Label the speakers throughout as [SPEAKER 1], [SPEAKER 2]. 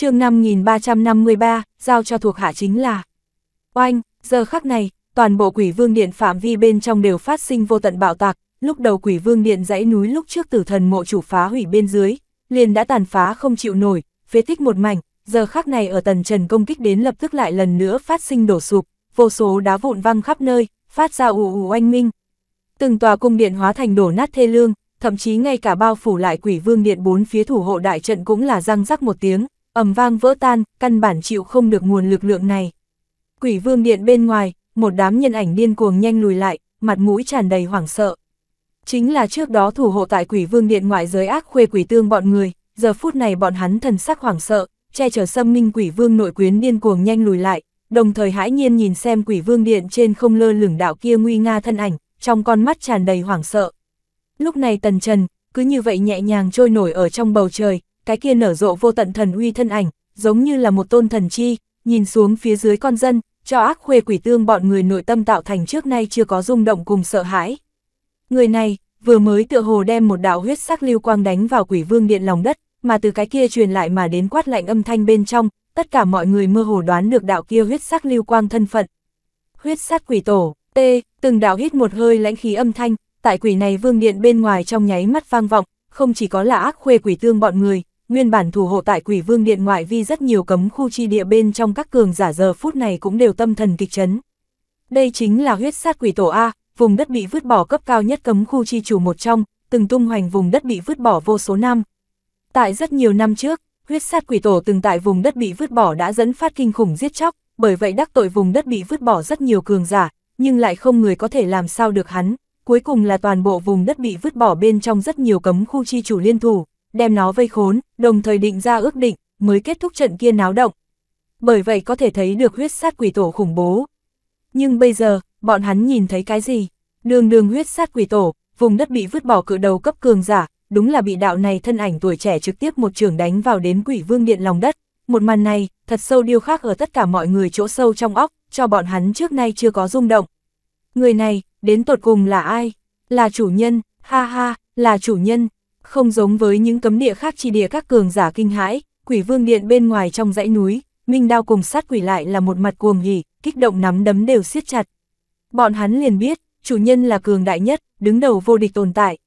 [SPEAKER 1] chương 5353, giao cho thuộc hạ chính là. Oanh, giờ khắc này, toàn bộ quỷ vương điện phạm vi bên trong đều phát sinh vô tận bạo tạc, lúc đầu quỷ vương điện dãy núi lúc trước tử thần mộ chủ phá hủy bên dưới, liền đã tàn phá không chịu nổi, phế tích một mảnh, giờ khắc này ở tần trần công kích đến lập tức lại lần nữa phát sinh đổ sụp, vô số đá vụn văng khắp nơi, phát ra ủ ủ oanh minh. Từng tòa cung điện hóa thành đổ nát thê lương, thậm chí ngay cả bao phủ lại quỷ vương điện bốn phía thủ hộ đại trận cũng là răng rắc một tiếng, ầm vang vỡ tan, căn bản chịu không được nguồn lực lượng này. Quỷ vương điện bên ngoài, một đám nhân ảnh điên cuồng nhanh lùi lại, mặt mũi tràn đầy hoảng sợ. Chính là trước đó thủ hộ tại quỷ vương điện ngoại giới ác khuê quỷ tương bọn người, giờ phút này bọn hắn thần sắc hoảng sợ, che chở xâm minh quỷ vương nội quyến điên cuồng nhanh lùi lại, đồng thời hãi nhiên nhìn xem quỷ vương điện trên không lơ lửng đạo kia nguy nga thân ảnh, trong con mắt tràn đầy hoảng sợ. Lúc này tần trần, cứ như vậy nhẹ nhàng trôi nổi ở trong bầu trời, cái kia nở rộ vô tận thần uy thân ảnh, giống như là một tôn thần chi, nhìn xuống phía dưới con dân, cho ác khuê quỷ tương bọn người nội tâm tạo thành trước nay chưa có rung động cùng sợ hãi. Người này, vừa mới tựa hồ đem một đạo huyết sắc lưu quang đánh vào quỷ vương điện lòng đất, mà từ cái kia truyền lại mà đến quát lạnh âm thanh bên trong, tất cả mọi người mơ hồ đoán được đạo kia huyết sắc lưu quang thân phận. Huyết sắc quỷ tổ, T, từng đạo hít một hơi lãnh khí âm thanh, tại quỷ này vương điện bên ngoài trong nháy mắt vang vọng, không chỉ có là ác khuê quỷ tương bọn người, nguyên bản thủ hộ tại quỷ vương điện ngoại vi rất nhiều cấm khu chi địa bên trong các cường giả giờ phút này cũng đều tâm thần kịch chấn. Đây chính là huyết sát quỷ tổ A, vùng đất bị vứt bỏ cấp cao nhất cấm khu chi chủ một trong, từng tung hoành vùng đất bị vứt bỏ vô số năm. Tại rất nhiều năm trước, huyết sát quỷ tổ từng tại vùng đất bị vứt bỏ đã dẫn phát kinh khủng giết chóc, bởi vậy đắc tội vùng đất bị vứt bỏ rất nhiều cường giả, nhưng lại không người có thể làm sao được hắn, cuối cùng là toàn bộ vùng đất bị vứt bỏ bên trong rất nhiều cấm khu chi chủ liên thủ, đem nó vây khốn, đồng thời định ra ước định, mới kết thúc trận kia náo động. Bởi vậy có thể thấy được huyết sát quỷ tổ khủng bố. Nhưng bây giờ, bọn hắn nhìn thấy cái gì? Đường đường huyết sát quỷ tổ, vùng đất bị vứt bỏ cự đầu cấp cường giả, đúng là bị đạo này thân ảnh tuổi trẻ trực tiếp một trường đánh vào đến quỷ vương điện lòng đất. Một màn này, thật sâu điêu khắc ở tất cả mọi người chỗ sâu trong óc, cho bọn hắn trước nay chưa có rung động. Người này, đến tột cùng là ai? Là chủ nhân, ha ha, là chủ nhân, không giống với những cấm địa khác chi địa các cường giả kinh hãi, quỷ vương điện bên ngoài trong dãy núi, minh đao cùng sát quỷ lại là một mặt cuồng hỉ, kích động nắm đấm đều siết chặt. Bọn hắn liền biết, chủ nhân là cường đại nhất, đứng đầu vô địch tồn tại.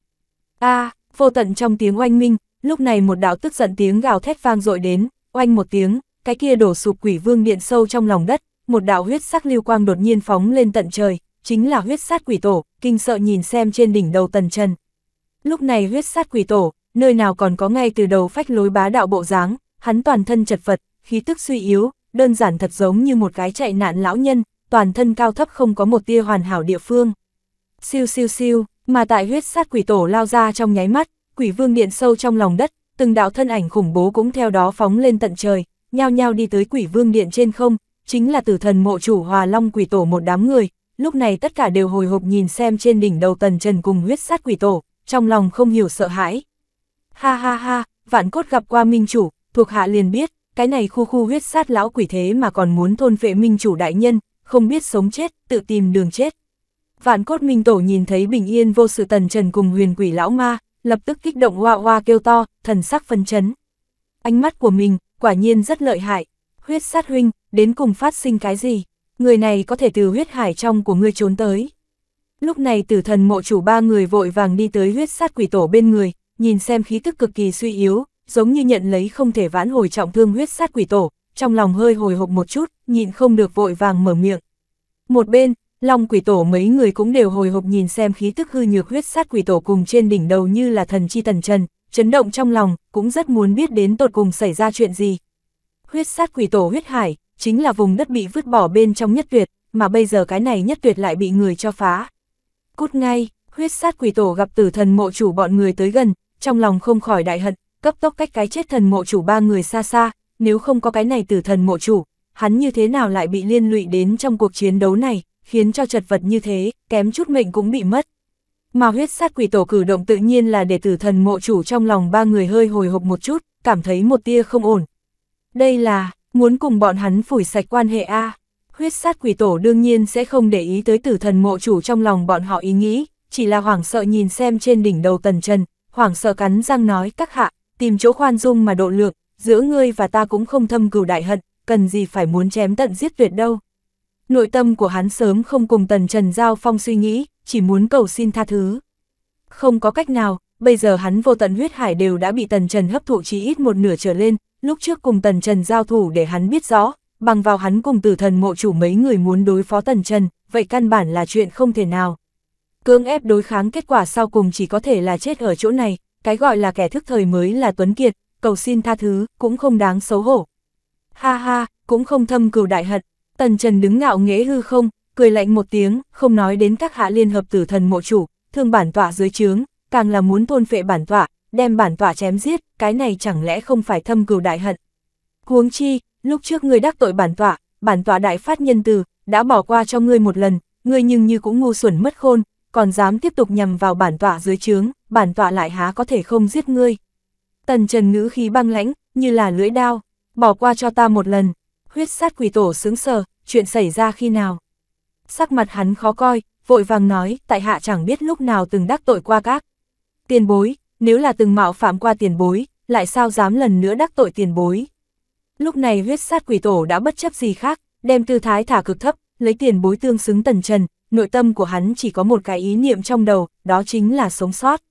[SPEAKER 1] A, vô tận trong tiếng oanh minh, lúc này một đạo tức giận tiếng gào thét vang dội đến, oanh một tiếng, cái kia đổ sụp quỷ vương điện sâu trong lòng đất, một đạo huyết sắc lưu quang đột nhiên phóng lên tận trời, chính là huyết sát quỷ tổ, kinh sợ nhìn xem trên đỉnh đầu Tần Trần. Lúc này huyết sát quỷ tổ, nơi nào còn có ngay từ đầu phách lối bá đạo bộ dáng, hắn toàn thân chật vật, khí tức suy yếu, đơn giản thật giống như một cái chạy nạn lão nhân, toàn thân cao thấp không có một tia hoàn hảo địa phương. Siêu siêu siêu, mà tại huyết sát quỷ tổ lao ra trong nháy mắt, quỷ vương điện sâu trong lòng đất, từng đạo thân ảnh khủng bố cũng theo đó phóng lên tận trời, nhao nhao đi tới quỷ vương điện trên không, chính là tử thần mộ chủ hòa long quỷ tổ một đám người, lúc này tất cả đều hồi hộp nhìn xem trên đỉnh đầu tần trần cùng huyết sát quỷ tổ, trong lòng không hiểu sợ hãi. Ha ha ha, vạn cốt gặp qua minh chủ, thuộc hạ liền biết, cái này khu khu huyết sát lão quỷ thế mà còn muốn thôn vệ minh chủ đại nhân, không biết sống chết, tự tìm đường chết. Vạn cốt minh tổ nhìn thấy bình yên vô sự tần trần cùng huyền quỷ lão ma, lập tức kích động hoa hoa kêu to, thần sắc phân chấn. Ánh mắt của mình, quả nhiên rất lợi hại, huyết sát huynh, đến cùng phát sinh cái gì, người này có thể từ huyết hải trong của ngươi trốn tới. Lúc này tử thần mộ chủ ba người vội vàng đi tới huyết sát quỷ tổ bên người, nhìn xem khí tức cực kỳ suy yếu, giống như nhận lấy không thể vãn hồi trọng thương huyết sát quỷ tổ, trong lòng hơi hồi hộp một chút, nhịn không được vội vàng mở miệng. Một bên, Long quỷ tổ mấy người cũng đều hồi hộp nhìn xem khí tức hư nhược huyết sát quỷ tổ cùng trên đỉnh đầu như là thần chi tần trần, chấn động trong lòng, cũng rất muốn biết đến tột cùng xảy ra chuyện gì. Huyết sát quỷ tổ huyết hải, chính là vùng đất bị vứt bỏ bên trong nhất tuyệt, mà bây giờ cái này nhất tuyệt lại bị người cho phá, Cút ngay, huyết sát quỷ tổ gặp tử thần mộ chủ bọn người tới gần, trong lòng không khỏi đại hận, cấp tốc cách cái chết thần mộ chủ ba người xa xa, nếu không có cái này tử thần mộ chủ, hắn như thế nào lại bị liên lụy đến trong cuộc chiến đấu này, khiến cho chật vật như thế, kém chút mệnh cũng bị mất. Mà huyết sát quỷ tổ cử động tự nhiên là để tử thần mộ chủ trong lòng ba người hơi hồi hộp một chút, cảm thấy một tia không ổn. Đây là, muốn cùng bọn hắn phủi sạch quan hệ A huyết sát quỷ tổ đương nhiên sẽ không để ý tới tử thần mộ chủ trong lòng bọn họ ý nghĩ, chỉ là hoảng sợ nhìn xem trên đỉnh đầu tần trần, hoảng sợ cắn răng nói các hạ, tìm chỗ khoan dung mà độ lượng, giữa ngươi và ta cũng không thâm cửu đại hận, cần gì phải muốn chém tận giết tuyệt đâu. Nội tâm của hắn sớm không cùng tần trần giao phong suy nghĩ, chỉ muốn cầu xin tha thứ. Không có cách nào, bây giờ hắn vô tận huyết hải đều đã bị tần trần hấp thụ chỉ ít một nửa trở lên, lúc trước cùng tần trần giao thủ để hắn biết rõ, bằng vào hắn cùng tử thần mộ chủ mấy người muốn đối phó tần trần, vậy căn bản là chuyện không thể nào. Cưỡng ép đối kháng kết quả sau cùng chỉ có thể là chết ở chỗ này, cái gọi là kẻ thức thời mới là Tuấn Kiệt, cầu xin tha thứ, cũng không đáng xấu hổ. Ha ha, cũng không thâm cừu đại hận, tần trần đứng ngạo nghễ hư không, cười lạnh một tiếng, không nói đến các hạ liên hợp tử thần mộ chủ, thương bản tọa dưới trướng, càng là muốn thôn phệ bản tọa, đem bản tọa chém giết, cái này chẳng lẽ không phải thâm cừu đại hận. Huống chi, lúc trước ngươi đắc tội bản tọa, bản tọa đại phát nhân từ, đã bỏ qua cho ngươi một lần, ngươi nhưng như cũng ngu xuẩn mất khôn, còn dám tiếp tục nhằm vào bản tọa dưới trướng, bản tọa lại há có thể không giết ngươi. Tần Trần ngữ khí băng lãnh, như là lưỡi đao, bỏ qua cho ta một lần. Huyết sát quỷ tổ sướng sờ, chuyện xảy ra khi nào? Sắc mặt hắn khó coi, vội vàng nói, tại hạ chẳng biết lúc nào từng đắc tội qua các. Tiền bối, nếu là từng mạo phạm qua tiền bối, lại sao dám lần nữa đắc tội tiền bối? Lúc này huyết sát quỷ tổ đã bất chấp gì khác, đem tư thái thả cực thấp, lấy tiền bối tương xứng tần trần, nội tâm của hắn chỉ có một cái ý niệm trong đầu, đó chính là sống sót.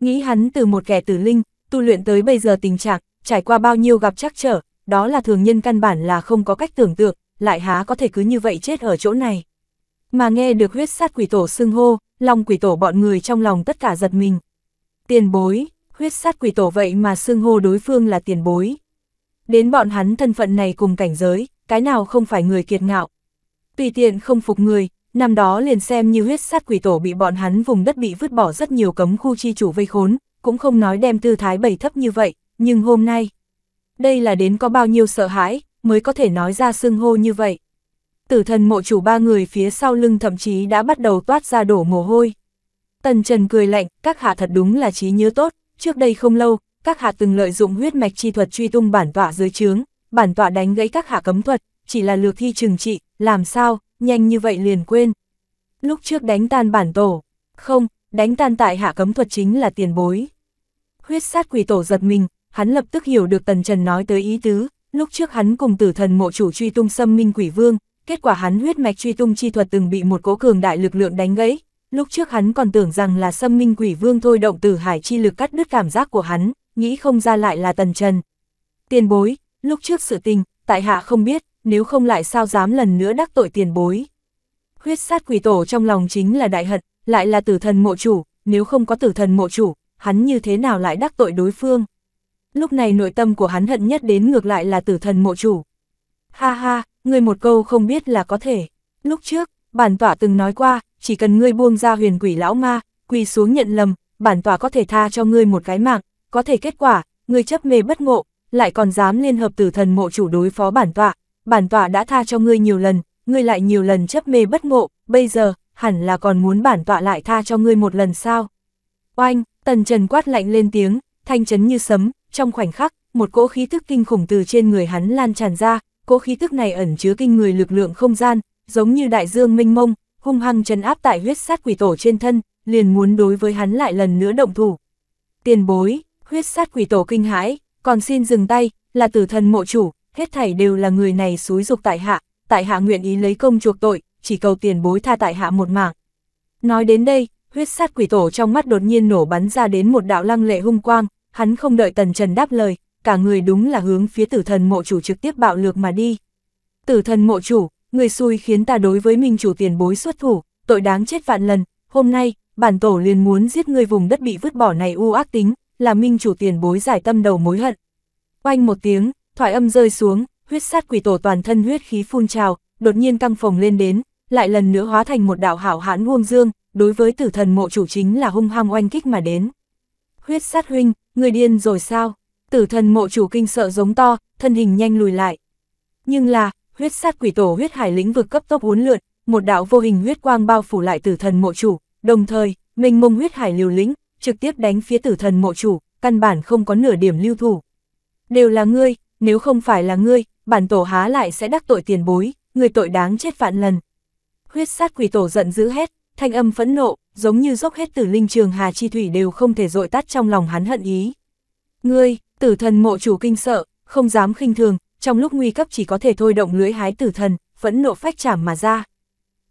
[SPEAKER 1] Nghĩ hắn từ một kẻ tử linh, tu luyện tới bây giờ tình trạng, trải qua bao nhiêu gặp trắc trở, đó là thường nhân căn bản là không có cách tưởng tượng, lại há có thể cứ như vậy chết ở chỗ này. Mà nghe được huyết sát quỷ tổ xưng hô, lòng quỷ tổ bọn người trong lòng tất cả giật mình. Tiền bối, huyết sát quỷ tổ vậy mà xưng hô đối phương là tiền bối, Đến bọn hắn thân phận này cùng cảnh giới, cái nào không phải người kiệt ngạo. Tùy tiện không phục người, năm đó liền xem như huyết sát quỷ tổ bị bọn hắn vùng đất bị vứt bỏ rất nhiều cấm khu chi chủ vây khốn, cũng không nói đem tư thái bày thấp như vậy, nhưng hôm nay, đây là đến có bao nhiêu sợ hãi, mới có thể nói ra xưng hô như vậy. Tử thần mộ chủ ba người phía sau lưng thậm chí đã bắt đầu toát ra đổ mồ hôi. Tần Trần cười lạnh, các hạ thật đúng là trí nhớ tốt, trước đây không lâu, các hạ từng lợi dụng huyết mạch chi thuật truy tung bản tọa dưới trướng, bản tọa đánh gãy các hạ cấm thuật, chỉ là lược thi trừng trị, làm sao, nhanh như vậy liền quên. Lúc trước đánh tan bản tổ, không, đánh tan tại hạ cấm thuật chính là tiền bối. Huyết sát quỷ tổ giật mình, hắn lập tức hiểu được Tần Trần nói tới ý tứ, lúc trước hắn cùng tử thần mộ chủ truy tung xâm minh quỷ vương, kết quả hắn huyết mạch truy tung chi thuật từng bị một cố cường đại lực lượng đánh gãy, lúc trước hắn còn tưởng rằng là xâm minh quỷ vương thôi động tử hải chi lực cắt đứt cảm giác của hắn, nghĩ không ra lại là tần trần. Tiền bối, lúc trước sự tình, tại hạ không biết, nếu không lại sao dám lần nữa đắc tội tiền bối. Huyết sát quỷ tổ trong lòng chính là đại hận, lại là tử thần mộ chủ, nếu không có tử thần mộ chủ, hắn như thế nào lại đắc tội đối phương. Lúc này nội tâm của hắn hận nhất đến ngược lại là tử thần mộ chủ. Ha ha, ngươi một câu không biết là có thể. Lúc trước, bản tỏa từng nói qua, chỉ cần ngươi buông ra huyền quỷ lão ma, quỳ xuống nhận lầm, bản tỏa có thể tha cho ngươi một cái mạng, có thể kết quả, người chấp mê bất ngộ, lại còn dám liên hợp tử thần mộ chủ đối phó bản tọa, bản tọa đã tha cho ngươi nhiều lần, ngươi lại nhiều lần chấp mê bất ngộ, bây giờ, hẳn là còn muốn bản tọa lại tha cho ngươi một lần sao. Oanh, tần trần quát lạnh lên tiếng, thanh chấn như sấm, trong khoảnh khắc, một cỗ khí thức kinh khủng từ trên người hắn lan tràn ra, cỗ khí thức này ẩn chứa kinh người lực lượng không gian, giống như đại dương minh mông, hung hăng trấn áp tại huyết sát quỷ tổ trên thân, liền muốn đối với hắn lại lần nữa động thủ. Tiền bối, huyết sát quỷ tổ kinh hãi, còn xin dừng tay, là tử thần mộ chủ, hết thảy đều là người này xúi dục tại hạ, tại hạ nguyện ý lấy công chuộc tội, chỉ cầu tiền bối tha tại hạ một mạng. Nói đến đây, huyết sát quỷ tổ trong mắt đột nhiên nổ bắn ra đến một đạo lăng lệ hung quang, hắn không đợi tần trần đáp lời, cả người đúng là hướng phía tử thần mộ chủ trực tiếp bạo lược mà đi. Tử thần mộ chủ, người xui khiến ta đối với mình chủ tiền bối xuất thủ, tội đáng chết vạn lần, hôm nay, bản tổ liền muốn giết người vùng đất bị vứt bỏ này u ác tính, là minh chủ tiền bối giải tâm đầu mối hận. Oanh một tiếng, thoại âm rơi xuống, huyết sát quỷ tổ toàn thân huyết khí phun trào, đột nhiên căng phồng lên đến, lại lần nữa hóa thành một đạo hảo hãn nguông dương, đối với tử thần mộ chủ chính là hung hăng oanh kích mà đến. Huyết sát huynh, người điên rồi sao? Tử thần mộ chủ kinh sợ giống to, thân hình nhanh lùi lại. Nhưng là, huyết sát quỷ tổ huyết hải lĩnh vực cấp tốc uốn lượn, một đạo vô hình huyết quang bao phủ lại tử thần mộ chủ, đồng thời, mênh mông huyết hải liều lĩnh, trực tiếp đánh phía tử thần mộ chủ, căn bản không có nửa điểm lưu thủ. Đều là ngươi, nếu không phải là ngươi, bản tổ há lại sẽ đắc tội tiền bối, người tội đáng chết vạn lần. Huyết sát quỷ tổ giận dữ hét, thanh âm phẫn nộ, giống như dốc hết tử linh trường hà chi thủy đều không thể dội tắt trong lòng hắn hận ý. Ngươi, tử thần mộ chủ kinh sợ, không dám khinh thường, trong lúc nguy cấp chỉ có thể thôi động lưới hái tử thần, phẫn nộ phách chảm mà ra.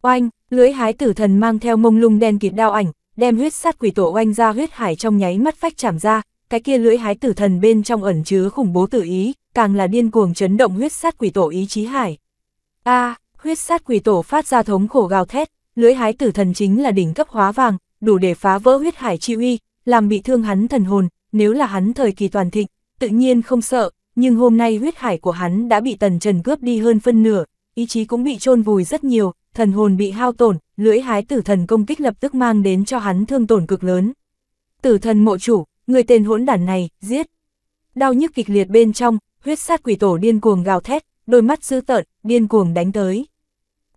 [SPEAKER 1] Oanh, lưới hái tử thần mang theo mông lung đen kịt đao ảnh, đem huyết sát quỷ tổ oanh ra huyết hải trong nháy mắt phách chảm ra, cái kia lưỡi hái tử thần bên trong ẩn chứa khủng bố tự ý, càng là điên cuồng chấn động huyết sát quỷ tổ ý chí hải. A, huyết sát quỷ tổ phát ra thống khổ gào thét, lưỡi hái tử thần chính là đỉnh cấp hóa vàng, đủ để phá vỡ huyết hải chi uy, làm bị thương hắn thần hồn, nếu là hắn thời kỳ toàn thịnh, tự nhiên không sợ, nhưng hôm nay huyết hải của hắn đã bị tần trần cướp đi hơn phân nửa, ý chí cũng bị chôn vùi rất nhiều, thần hồn bị hao tổn, lưỡi hái tử thần công kích lập tức mang đến cho hắn thương tổn cực lớn. Tử thần mộ chủ, người tên hỗn đản này, giết. Đau nhức kịch liệt bên trong, huyết sát quỷ tổ điên cuồng gào thét, đôi mắt dữ tợn, điên cuồng đánh tới.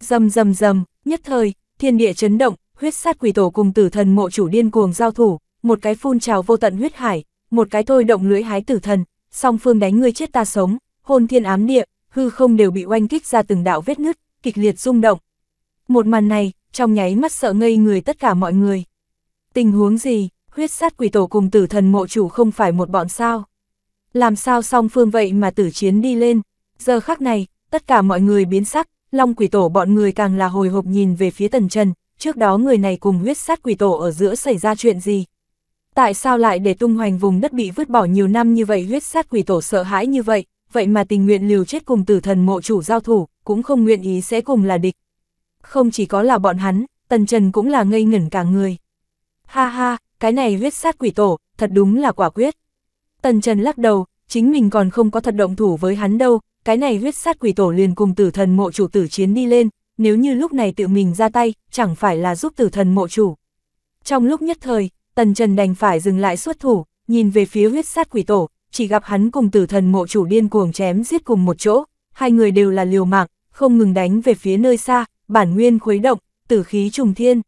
[SPEAKER 1] Rầm rầm rầm, nhất thời, thiên địa chấn động, huyết sát quỷ tổ cùng tử thần mộ chủ điên cuồng giao thủ, một cái phun trào vô tận huyết hải, một cái thôi động lưỡi hái tử thần, song phương đánh người chết ta sống, hồn thiên ám địa, hư không đều bị oanh kích ra từng đạo vết nứt, kịch liệt rung động, một màn này, trong nháy mắt sợ ngây người tất cả mọi người. Tình huống gì, huyết sát quỷ tổ cùng tử thần mộ chủ không phải một bọn sao? Làm sao song phương vậy mà tử chiến đi lên? Giờ khắc này, tất cả mọi người biến sắc, long quỷ tổ bọn người càng là hồi hộp nhìn về phía tần trần, trước đó người này cùng huyết sát quỷ tổ ở giữa xảy ra chuyện gì? Tại sao lại để tung hoành vùng đất bị vứt bỏ nhiều năm như vậy huyết sát quỷ tổ sợ hãi như vậy, vậy mà tình nguyện liều chết cùng tử thần mộ chủ giao thủ, cũng không nguyện ý sẽ cùng là địch không chỉ có là bọn hắn, Tần Trần cũng là ngây ngẩn cả người. Ha ha, cái này huyết sát quỷ tổ, thật đúng là quả quyết. Tần Trần lắc đầu, chính mình còn không có thật động thủ với hắn đâu, cái này huyết sát quỷ tổ liền cùng tử thần mộ chủ tử chiến đi lên, nếu như lúc này tự mình ra tay, chẳng phải là giúp tử thần mộ chủ. Trong lúc nhất thời, Tần Trần đành phải dừng lại xuất thủ, nhìn về phía huyết sát quỷ tổ, chỉ gặp hắn cùng tử thần mộ chủ điên cuồng chém giết cùng một chỗ, hai người đều là liều mạng, không ngừng đánh về phía nơi xa, bản nguyên khuấy động, tử khí trùng thiên.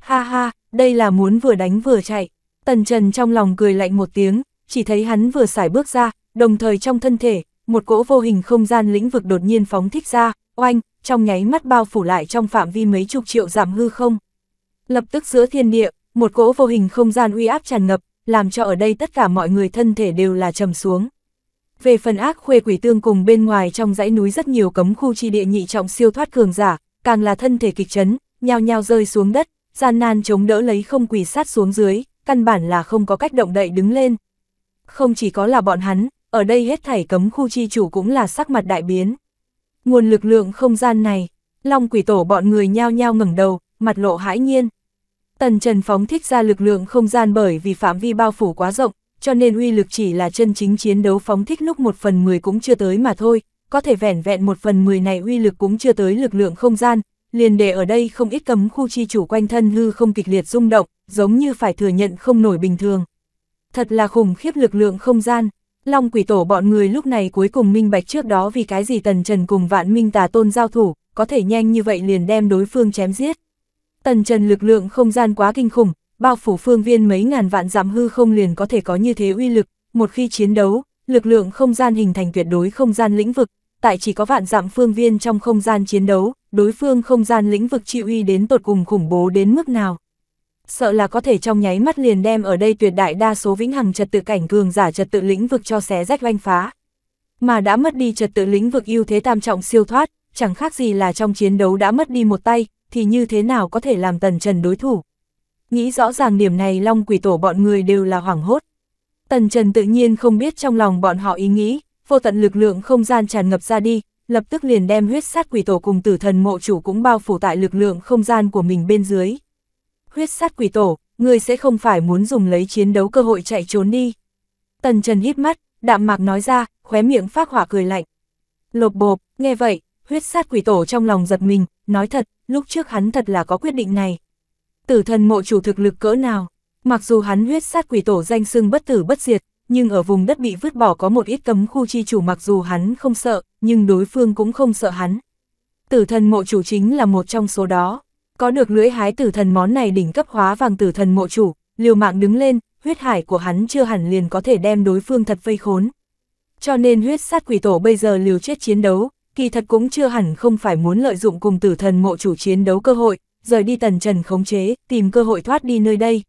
[SPEAKER 1] Ha ha, đây là muốn vừa đánh vừa chạy. Tần Trần trong lòng cười lạnh một tiếng, chỉ thấy hắn vừa xài bước ra, đồng thời trong thân thể, một cỗ vô hình không gian lĩnh vực đột nhiên phóng thích ra, oanh, trong nháy mắt bao phủ lại trong phạm vi mấy chục triệu giảm hư không. Lập tức giữa thiên địa, một cỗ vô hình không gian uy áp tràn ngập, làm cho ở đây tất cả mọi người thân thể đều là trầm xuống. Về phần ác khuê quỷ tương cùng bên ngoài trong dãy núi rất nhiều cấm khu chi địa nhị trọng siêu thoát cường giả, càng là thân thể kịch chấn, nhao nhao rơi xuống đất, gian nan chống đỡ lấy không quỳ sát xuống dưới, căn bản là không có cách động đậy đứng lên. Không chỉ có là bọn hắn, ở đây hết thảy cấm khu chi chủ cũng là sắc mặt đại biến. Nguồn lực lượng không gian này, long quỷ tổ bọn người nhao nhao ngẩng đầu, mặt lộ hãi nhiên. Tần Trần phóng thích ra lực lượng không gian bởi vì phạm vi bao phủ quá rộng, cho nên uy lực chỉ là chân chính chiến đấu phóng thích lúc một phần mười cũng chưa tới mà thôi, có thể vẻn vẹn một phần mười này uy lực cũng chưa tới lực lượng không gian, liền để ở đây không ít cấm khu chi chủ quanh thân hư không kịch liệt rung động, giống như phải thừa nhận không nổi bình thường. Thật là khủng khiếp lực lượng không gian, Long quỷ tổ bọn người lúc này cuối cùng minh bạch trước đó vì cái gì Tần Trần cùng vạn minh tà tôn giao thủ, có thể nhanh như vậy liền đem đối phương chém giết. Tần Trần lực lượng không gian quá kinh khủng, bao phủ phương viên mấy ngàn vạn giảm hư không liền có thể có như thế uy lực, một khi chiến đấu, lực lượng không gian hình thành tuyệt đối không gian lĩnh vực, tại chỉ có vạn dặm phương viên trong không gian chiến đấu, đối phương không gian lĩnh vực chịu uy đến tột cùng khủng bố đến mức nào. Sợ là có thể trong nháy mắt liền đem ở đây tuyệt đại đa số vĩnh hằng trật tự cảnh cường giả trật tự lĩnh vực cho xé rách oanh phá. Mà đã mất đi trật tự lĩnh vực ưu thế tam trọng siêu thoát, chẳng khác gì là trong chiến đấu đã mất đi một tay, thì như thế nào có thể làm tần trần đối thủ. Nghĩ rõ ràng điểm này long quỷ tổ bọn người đều là hoảng hốt. Tần Trần tự nhiên không biết trong lòng bọn họ ý nghĩ, vô tận lực lượng không gian tràn ngập ra đi, lập tức liền đem huyết sát quỷ tổ cùng tử thần mộ chủ cũng bao phủ tại lực lượng không gian của mình bên dưới. Huyết sát quỷ tổ, người sẽ không phải muốn dùng lấy chiến đấu cơ hội chạy trốn đi. Tần Trần hít mắt, đạm mạc nói ra, khóe miệng phát hỏa cười lạnh. Lộp bộp, nghe vậy, huyết sát quỷ tổ trong lòng giật mình, nói thật, lúc trước hắn thật là có quyết định này. Tử thần mộ chủ thực lực cỡ nào? Mặc dù hắn huyết sát quỷ tổ danh xưng bất tử bất diệt, nhưng ở vùng đất bị vứt bỏ có một ít cấm khu chi chủ mặc dù hắn không sợ, nhưng đối phương cũng không sợ hắn. Tử thần mộ chủ chính là một trong số đó. Có được lưỡi hái tử thần món này đỉnh cấp hóa vàng tử thần mộ chủ, liều mạng đứng lên, huyết hải của hắn chưa hẳn liền có thể đem đối phương thật vây khốn. Cho nên huyết sát quỷ tổ bây giờ liều chết chiến đấu, kỳ thật cũng chưa hẳn không phải muốn lợi dụng cùng tử thần mộ chủ chiến đấu cơ hội, rời đi tần trần khống chế, tìm cơ hội thoát đi nơi đây,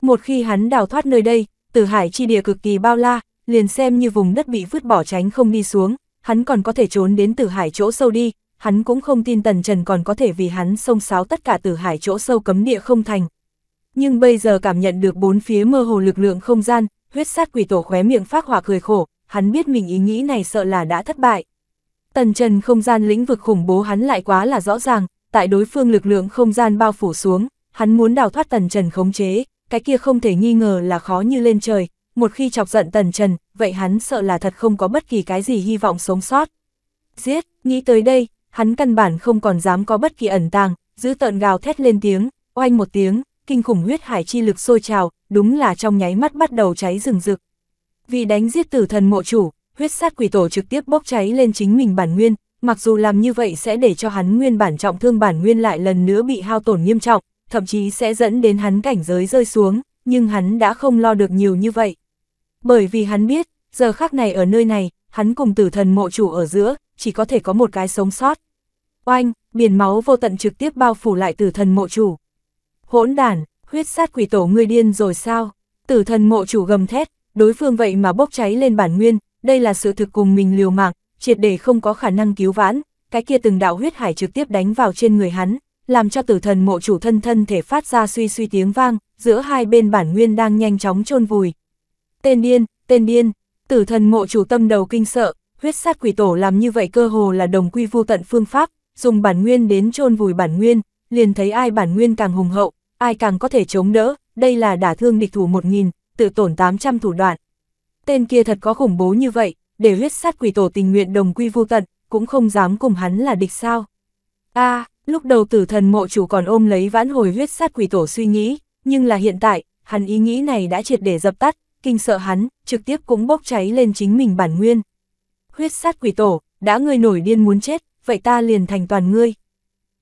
[SPEAKER 1] một khi hắn đào thoát nơi đây, tử hải chi địa cực kỳ bao la, liền xem như vùng đất bị vứt bỏ tránh không đi xuống, hắn còn có thể trốn đến tử hải chỗ sâu đi, hắn cũng không tin Tần Trần còn có thể vì hắn xông xáo tất cả tử hải chỗ sâu cấm địa không thành. Nhưng bây giờ cảm nhận được bốn phía mơ hồ lực lượng không gian, huyết sát quỷ tổ khóe miệng phát hỏa cười khổ, hắn biết mình ý nghĩ này sợ là đã thất bại. Tần Trần không gian lĩnh vực khủng bố hắn lại quá là rõ ràng, tại đối phương lực lượng không gian bao phủ xuống, hắn muốn đào thoát Tần Trần khống chế, cái kia không thể nghi ngờ là khó như lên trời, một khi chọc giận Tần Trần, vậy hắn sợ là thật không có bất kỳ cái gì hy vọng sống sót. Giết, nghĩ tới đây, hắn căn bản không còn dám có bất kỳ ẩn tàng, giữ tợn gào thét lên tiếng, oanh một tiếng, kinh khủng huyết hải chi lực sôi trào, đúng là trong nháy mắt bắt đầu cháy rừng rực. Vì đánh giết tử thần mộ chủ, huyết sát quỷ tổ trực tiếp bốc cháy lên chính mình bản nguyên, mặc dù làm như vậy sẽ để cho hắn nguyên bản trọng thương bản nguyên lại lần nữa bị hao tổn nghiêm trọng, thậm chí sẽ dẫn đến hắn cảnh giới rơi xuống, nhưng hắn đã không lo được nhiều như vậy. Bởi vì hắn biết, giờ khắc này ở nơi này, hắn cùng tử thần mộ chủ ở giữa, chỉ có thể có một cái sống sót. Oanh, biển máu vô tận trực tiếp bao phủ lại tử thần mộ chủ. Hỗn đản, huyết sát quỷ tổ người điên rồi sao? Tử thần mộ chủ gầm thét, đối phương vậy mà bốc cháy lên bản nguyên, đây là sự thực cùng mình liều mạng, triệt để không có khả năng cứu vãn, cái kia từng đạo huyết hải trực tiếp đánh vào trên người hắn làm cho tử thần mộ chủ thân thân thể phát ra suy suy tiếng vang, giữa hai bên bản nguyên đang nhanh chóng chôn vùi. Tên điên, tên điên, tử thần mộ chủ tâm đầu kinh sợ, huyết sát quỷ tổ làm như vậy cơ hồ là đồng quy vu tận phương pháp, dùng bản nguyên đến chôn vùi bản nguyên, liền thấy ai bản nguyên càng hùng hậu, ai càng có thể chống đỡ, đây là đả thương địch thủ 1000, tự tổn 800 thủ đoạn. Tên kia thật có khủng bố như vậy, để huyết sát quỷ tổ tình nguyện đồng quy vu tận, cũng không dám cùng hắn là địch sao. A, à, Lúc đầu tử thần mộ chủ còn ôm lấy vãn hồi huyết sát quỷ tổ suy nghĩ, nhưng là hiện tại, hắn ý nghĩ này đã triệt để dập tắt, kinh sợ hắn, trực tiếp cũng bốc cháy lên chính mình bản nguyên. Huyết sát quỷ tổ, đã ngươi nổi điên muốn chết, vậy ta liền thành toàn ngươi.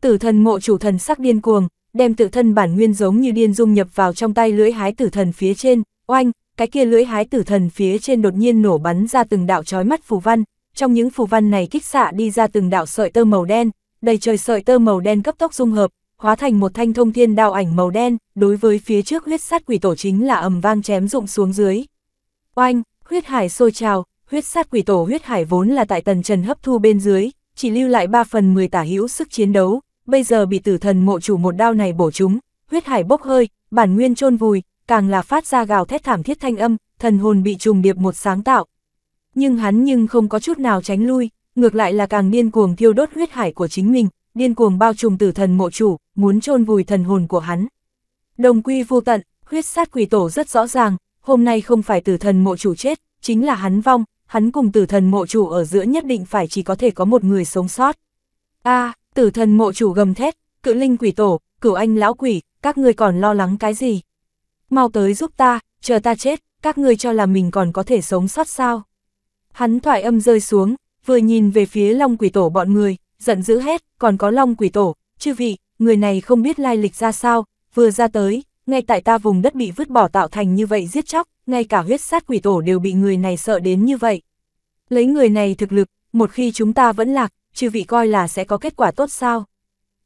[SPEAKER 1] Tử thần mộ chủ thần sắc điên cuồng, đem tự thân bản nguyên giống như điên dung nhập vào trong tay lưỡi hái tử thần phía trên, oanh, cái kia lưỡi hái tử thần phía trên đột nhiên nổ bắn ra từng đạo chói mắt phù văn, trong những phù văn này kích xạ đi ra từng đạo sợi tơ màu đen, đầy trời sợi tơ màu đen cấp tốc dung hợp, hóa thành một thanh thông thiên đao ảnh màu đen, đối với phía trước huyết sát quỷ tổ chính là ầm vang chém rụng xuống dưới. Oanh, huyết hải sôi trào, huyết sát quỷ tổ huyết hải vốn là tại tần trần hấp thu bên dưới, chỉ lưu lại 3 phần 10 tả hữu sức chiến đấu, bây giờ bị tử thần mộ chủ một đao này bổ chúng, huyết hải bốc hơi, bản nguyên chôn vùi, càng là phát ra gào thét thảm thiết thanh âm, thần hồn bị trùng điệp một sáng tạo. Nhưng hắn nhưng không có chút nào tránh lui, ngược lại là càng điên cuồng thiêu đốt huyết hải của chính mình, điên cuồng bao trùm tử thần mộ chủ, muốn chôn vùi thần hồn của hắn. Đồng quy vô tận, huyết sát quỷ tổ rất rõ ràng, hôm nay không phải tử thần mộ chủ chết, chính là hắn vong, hắn cùng tử thần mộ chủ ở giữa nhất định phải chỉ có thể có một người sống sót. a tử thần mộ chủ gầm thét, cự linh quỷ tổ, cửu anh lão quỷ, các người còn lo lắng cái gì? Mau tới giúp ta, chờ ta chết, các người cho là mình còn có thể sống sót sao? Hắn thoại âm rơi xuống, vừa nhìn về phía Long Quỷ Tổ bọn người, giận dữ hét, còn có Long Quỷ Tổ, chư vị, người này không biết lai lịch ra sao, vừa ra tới, ngay tại ta vùng đất bị vứt bỏ tạo thành như vậy giết chóc, ngay cả huyết sát quỷ tổ đều bị người này sợ đến như vậy. Lấy người này thực lực, một khi chúng ta vẫn lạc, chư vị coi là sẽ có kết quả tốt sao.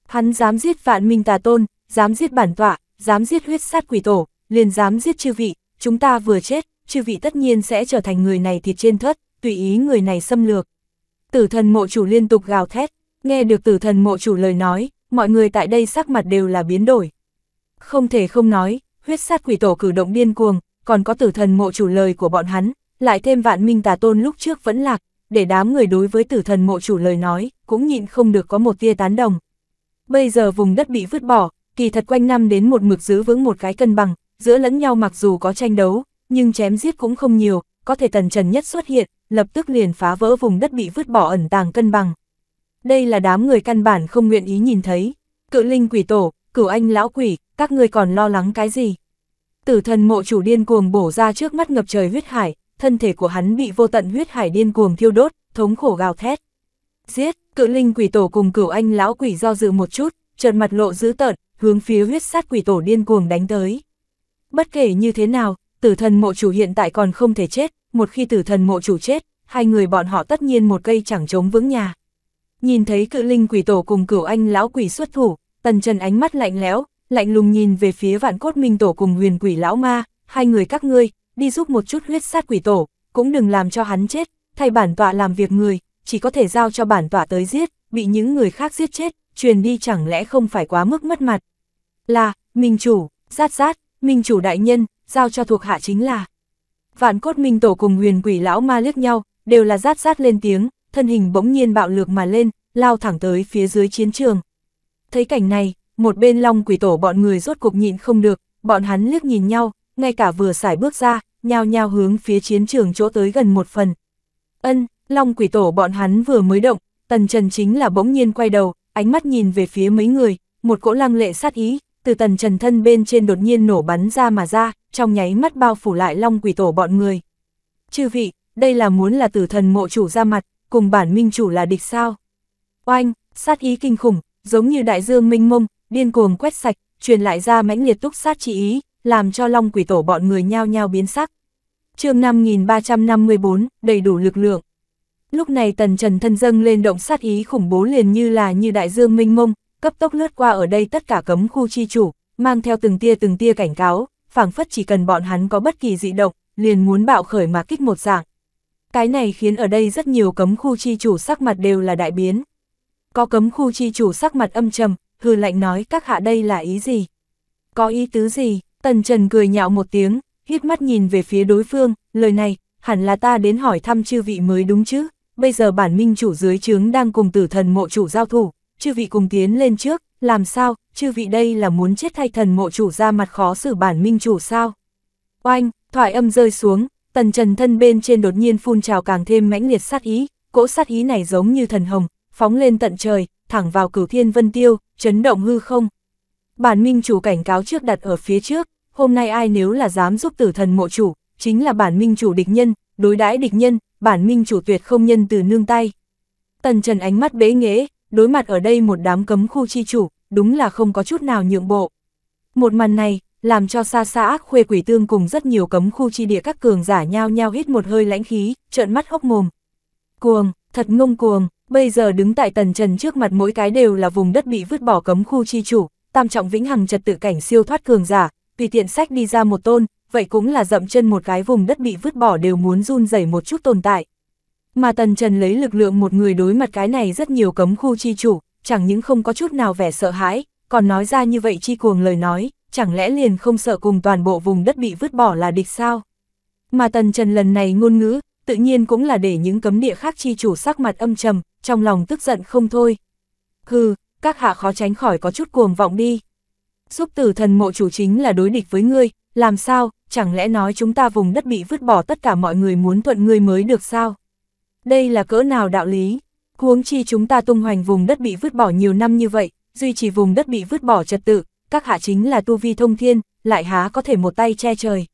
[SPEAKER 1] Hắn dám giết vạn minh tà tôn, dám giết bản tọa, dám giết huyết sát quỷ tổ, liền dám giết chư vị, chúng ta vừa chết, chư vị tất nhiên sẽ trở thành người này thịt trên thớt, tùy ý người này xâm lược tử thần mộ chủ liên tục gào thét, nghe được tử thần mộ chủ lời nói, mọi người tại đây sắc mặt đều là biến đổi. Không thể không nói, huyết sát quỷ tổ cử động điên cuồng, còn có tử thần mộ chủ lời của bọn hắn, lại thêm vạn minh tà tôn lúc trước vẫn lạc, để đám người đối với tử thần mộ chủ lời nói, cũng nhịn không được có một tia tán đồng. Bây giờ vùng đất bị vứt bỏ, kỳ thật quanh năm đến một mực giữ vững một cái cân bằng, giữa lẫn nhau mặc dù có tranh đấu, nhưng chém giết cũng không nhiều, có thể tần trần nhất xuất hiện, lập tức liền phá vỡ vùng đất bị vứt bỏ ẩn tàng cân bằng. Đây là đám người căn bản không nguyện ý nhìn thấy. Cự linh quỷ tổ, cửu anh lão quỷ, các người còn lo lắng cái gì? Tử thần mộ chủ điên cuồng bổ ra trước mắt ngập trời huyết hải, thân thể của hắn bị vô tận huyết hải điên cuồng thiêu đốt, thống khổ gào thét. Giết, cự linh quỷ tổ cùng cửu anh lão quỷ do dự một chút, trợn mặt lộ dữ tợn, hướng phía huyết sát quỷ tổ điên cuồng đánh tới. Bất kể như thế nào, tử thần mộ chủ hiện tại còn không thể chết, một khi tử thần mộ chủ chết, hai người bọn họ tất nhiên một cây chẳng chống vững nhà. Nhìn thấy cự linh quỷ tổ cùng cửu anh lão quỷ xuất thủ, tần trần ánh mắt lạnh lẽo, lạnh lùng nhìn về phía vạn cốt minh tổ cùng huyền quỷ lão ma, hai người các ngươi, đi giúp một chút huyết sát quỷ tổ, cũng đừng làm cho hắn chết, thay bản tọa làm việc người, chỉ có thể giao cho bản tọa tới giết, bị những người khác giết chết, truyền đi chẳng lẽ không phải quá mức mất mặt. Là, Minh Chủ, rát rát, Minh Chủ đại nhân, giao cho thuộc hạ chính là... Vạn cốt minh tổ cùng huyền quỷ lão ma liếc nhau, đều là rát rát lên tiếng, thân hình bỗng nhiên bạo lược mà lên, lao thẳng tới phía dưới chiến trường. Thấy cảnh này, một bên long quỷ tổ bọn người rốt cục nhịn không được, bọn hắn liếc nhìn nhau, ngay cả vừa xài bước ra, nhao nhao hướng phía chiến trường chỗ tới gần một phần. Ân, long quỷ tổ bọn hắn vừa mới động, tần trần chính là bỗng nhiên quay đầu, ánh mắt nhìn về phía mấy người, một cỗ lăng lệ sát ý, từ tần trần thân bên trên đột nhiên nổ bắn ra mà ra, trong nháy mắt bao phủ lại long quỷ tổ bọn người. Chư vị, đây là muốn là tử thần mộ chủ ra mặt, cùng bản minh chủ là địch sao. Oanh, sát ý kinh khủng, giống như đại dương minh mông, điên cuồng quét sạch, truyền lại ra mãnh liệt túc sát chỉ ý, làm cho long quỷ tổ bọn người nhao nhao biến sắc. chương 5354, đầy đủ lực lượng. Lúc này tần trần thân dâng lên động sát ý khủng bố liền như là như đại dương minh mông, cấp tốc lướt qua ở đây tất cả cấm khu chi chủ, mang theo từng tia từng tia cảnh cáo, phảng phất chỉ cần bọn hắn có bất kỳ dị động, liền muốn bạo khởi mà kích một dạng. Cái này khiến ở đây rất nhiều cấm khu chi chủ sắc mặt đều là đại biến. Có cấm khu chi chủ sắc mặt âm trầm, hư lạnh nói các hạ đây là ý gì? Có ý tứ gì? Tần Trần cười nhạo một tiếng, hít mắt nhìn về phía đối phương, lời này, hẳn là ta đến hỏi thăm chư vị mới đúng chứ? Bây giờ bản minh chủ dưới trướng đang cùng tử thần mộ chủ giao thủ, chư vị cùng tiến lên trước, làm sao, chư vị đây là muốn chết thay thần mộ chủ ra mặt khó xử bản minh chủ sao. Oanh, thoại âm rơi xuống, tần trần thân bên trên đột nhiên phun trào càng thêm mãnh liệt sát ý, cỗ sát ý này giống như thần hồng, phóng lên tận trời, thẳng vào cửu thiên vân tiêu, chấn động hư không. Bản minh chủ cảnh cáo trước đặt ở phía trước, hôm nay ai nếu là dám giúp tử thần mộ chủ, chính là bản minh chủ địch nhân, đối đãi địch nhân, bản minh chủ tuyệt không nhân từ nương tay. Tần Trần ánh mắt bế nghế, đối mặt ở đây một đám cấm khu chi chủ, đúng là không có chút nào nhượng bộ. Một màn này, làm cho xa xa ác khuê quỷ tương cùng rất nhiều cấm khu chi địa các cường giả nhao nhao hít một hơi lãnh khí, trợn mắt hốc mồm. Cuồng, thật ngông cuồng, bây giờ đứng tại tần trần trước mặt mỗi cái đều là vùng đất bị vứt bỏ cấm khu chi chủ, tam trọng vĩnh hằng trật tự cảnh siêu thoát cường giả, tùy tiện sách đi ra một tôn, vậy cũng là dậm chân một cái vùng đất bị vứt bỏ đều muốn run rẩy một chút tồn tại. Mà Tần Trần lấy lực lượng một người đối mặt cái này rất nhiều cấm khu chi chủ, chẳng những không có chút nào vẻ sợ hãi, còn nói ra như vậy chi cuồng lời nói, chẳng lẽ liền không sợ cùng toàn bộ vùng đất bị vứt bỏ là địch sao? Mà Tần Trần lần này ngôn ngữ, tự nhiên cũng là để những cấm địa khác chi chủ sắc mặt âm trầm, trong lòng tức giận không thôi. Hừ, các hạ khó tránh khỏi có chút cuồng vọng đi. xúc tử thần mộ chủ chính là đối địch với ngươi, làm sao, chẳng lẽ nói chúng ta vùng đất bị vứt bỏ tất cả mọi người muốn thuận ngươi mới được sao? Đây là cỡ nào đạo lý? Huống chi chúng ta tung hoành vùng đất bị vứt bỏ nhiều năm như vậy, duy trì vùng đất bị vứt bỏ trật tự, các hạ chính là tu vi thông thiên, lại há có thể một tay che trời.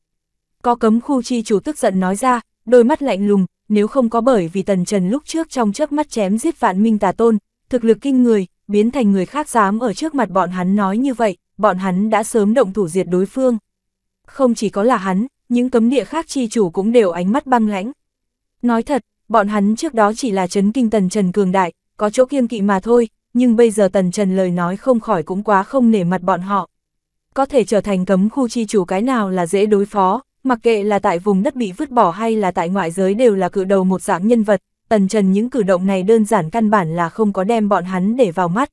[SPEAKER 1] Có cấm khu chi chủ tức giận nói ra, đôi mắt lạnh lùng, nếu không có bởi vì tần trần lúc trước trong chớp mắt chém giết vạn minh tà tôn, thực lực kinh người, biến thành người khác dám ở trước mặt bọn hắn nói như vậy, bọn hắn đã sớm động thủ diệt đối phương. Không chỉ có là hắn, những cấm địa khác chi chủ cũng đều ánh mắt băng lãnh. Nói thật, bọn hắn trước đó chỉ là chấn kinh Tần Trần cường đại, có chỗ kiêng kỵ mà thôi, nhưng bây giờ Tần Trần lời nói không khỏi cũng quá không nể mặt bọn họ. Có thể trở thành cấm khu chi chủ cái nào là dễ đối phó, mặc kệ là tại vùng đất bị vứt bỏ hay là tại ngoại giới đều là cự đầu một dạng nhân vật, Tần Trần những cử động này đơn giản căn bản là không có đem bọn hắn để vào mắt.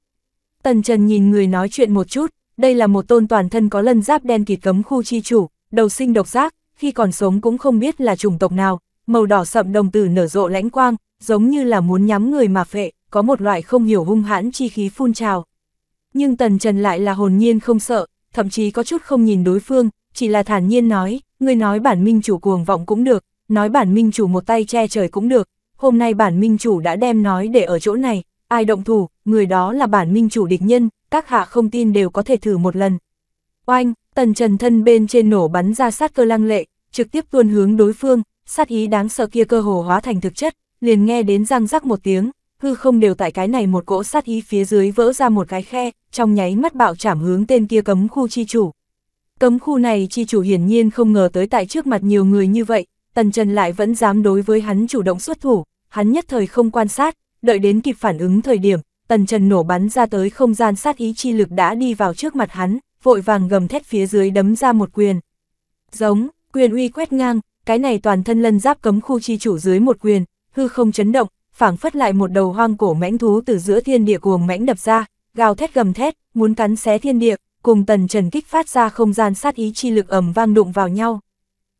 [SPEAKER 1] Tần Trần nhìn người nói chuyện một chút, đây là một tôn toàn thân có lân giáp đen kịt cấm khu chi chủ, đầu sinh độc giác, khi còn sống cũng không biết là chủng tộc nào, màu đỏ sậm đồng tử nở rộ lãnh quang, giống như là muốn nhắm người mà phệ, có một loại không hiểu hung hãn chi khí phun trào. Nhưng Tần Trần lại là hồn nhiên không sợ, thậm chí có chút không nhìn đối phương, chỉ là thản nhiên nói, người nói bản minh chủ cuồng vọng cũng được, nói bản minh chủ một tay che trời cũng được, hôm nay bản minh chủ đã đem nói để ở chỗ này, ai động thủ, người đó là bản minh chủ địch nhân, các hạ không tin đều có thể thử một lần. Oanh, Tần Trần thân bên trên nổ bắn ra sát cơ lang lệ, trực tiếp tuôn hướng đối phương, sát ý đáng sợ kia cơ hồ hóa thành thực chất, liền nghe đến răng rắc một tiếng, hư không đều tại cái này một cỗ sát ý phía dưới vỡ ra một cái khe, trong nháy mắt bạo chảm hướng tên kia cấm khu chi chủ. Cấm khu này chi chủ hiển nhiên không ngờ tới tại trước mặt nhiều người như vậy, Tần Trần lại vẫn dám đối với hắn chủ động xuất thủ, hắn nhất thời không quan sát, đợi đến kịp phản ứng thời điểm, Tần Trần nổ bắn ra tới không gian sát ý chi lực đã đi vào trước mặt hắn, vội vàng gầm thét phía dưới đấm ra một quyền. Giống, quyền uy quét ngang, cái này toàn thân lân giáp cấm khu chi chủ dưới một quyền, hư không chấn động, phảng phất lại một đầu hoang cổ mãnh thú từ giữa thiên địa cuồng mãnh đập ra, gào thét gầm thét, muốn cắn xé thiên địa, cùng tần trần kích phát ra không gian sát ý chi lực ầm vang đụng vào nhau.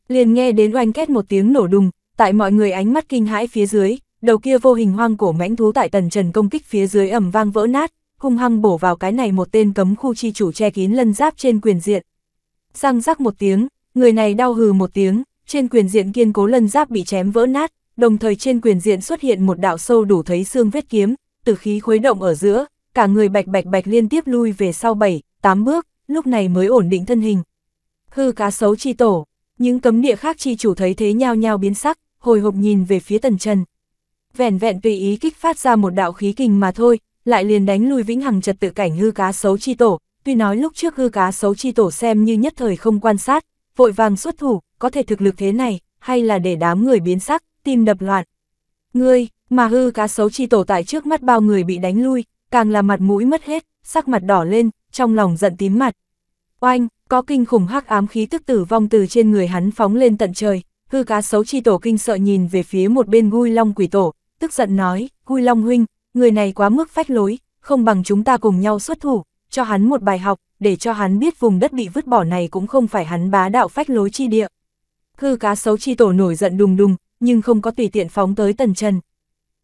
[SPEAKER 1] Liền nghe đến oanh két một tiếng nổ đùng, tại mọi người ánh mắt kinh hãi phía dưới, đầu kia vô hình hoang cổ mãnh thú tại tần trần công kích phía dưới ầm vang vỡ nát, hung hăng bổ vào cái này một tên cấm khu chi chủ che kín lân giáp trên quyền diện. Răng rắc một tiếng, người này đau hừ một tiếng, trên quyền diện kiên cố lân giáp bị chém vỡ nát, đồng thời trên quyền diện xuất hiện một đạo sâu đủ thấy xương vết kiếm, từ khí khuấy động ở giữa, cả người bạch bạch bạch liên tiếp lui về sau 7, 8 bước, lúc này mới ổn định thân hình. Hư cá sấu chi tổ, những cấm địa khác chi chủ thấy thế nhao nhao biến sắc, hồi hộp nhìn về phía tần trần. vẹn vẹn tùy ý kích phát ra một đạo khí kình mà thôi, lại liền đánh lui vĩnh hằng trật tự cảnh hư cá sấu chi tổ, tuy nói lúc trước hư cá sấu chi tổ xem như nhất thời không quan sát, vội vàng xuất thủ, có thể thực lực thế này, hay là để đám người biến sắc, tim đập loạn. Ngươi, mà hư cá sấu chi tổ tại trước mắt bao người bị đánh lui, càng là mặt mũi mất hết, sắc mặt đỏ lên, trong lòng giận tím mặt. Oanh, có kinh khủng hắc ám khí tức tử vong từ trên người hắn phóng lên tận trời, hư cá sấu chi tổ kinh sợ nhìn về phía một bên Gui Long quỷ tổ, tức giận nói, Gui Long huynh, người này quá mức phách lối, không bằng chúng ta cùng nhau xuất thủ, cho hắn một bài học, để cho hắn biết vùng đất bị vứt bỏ này cũng không phải hắn bá đạo phách lối chi địa hư cá sấu chi tổ nổi giận đùng đùng, nhưng không có tùy tiện phóng tới Tần Trần.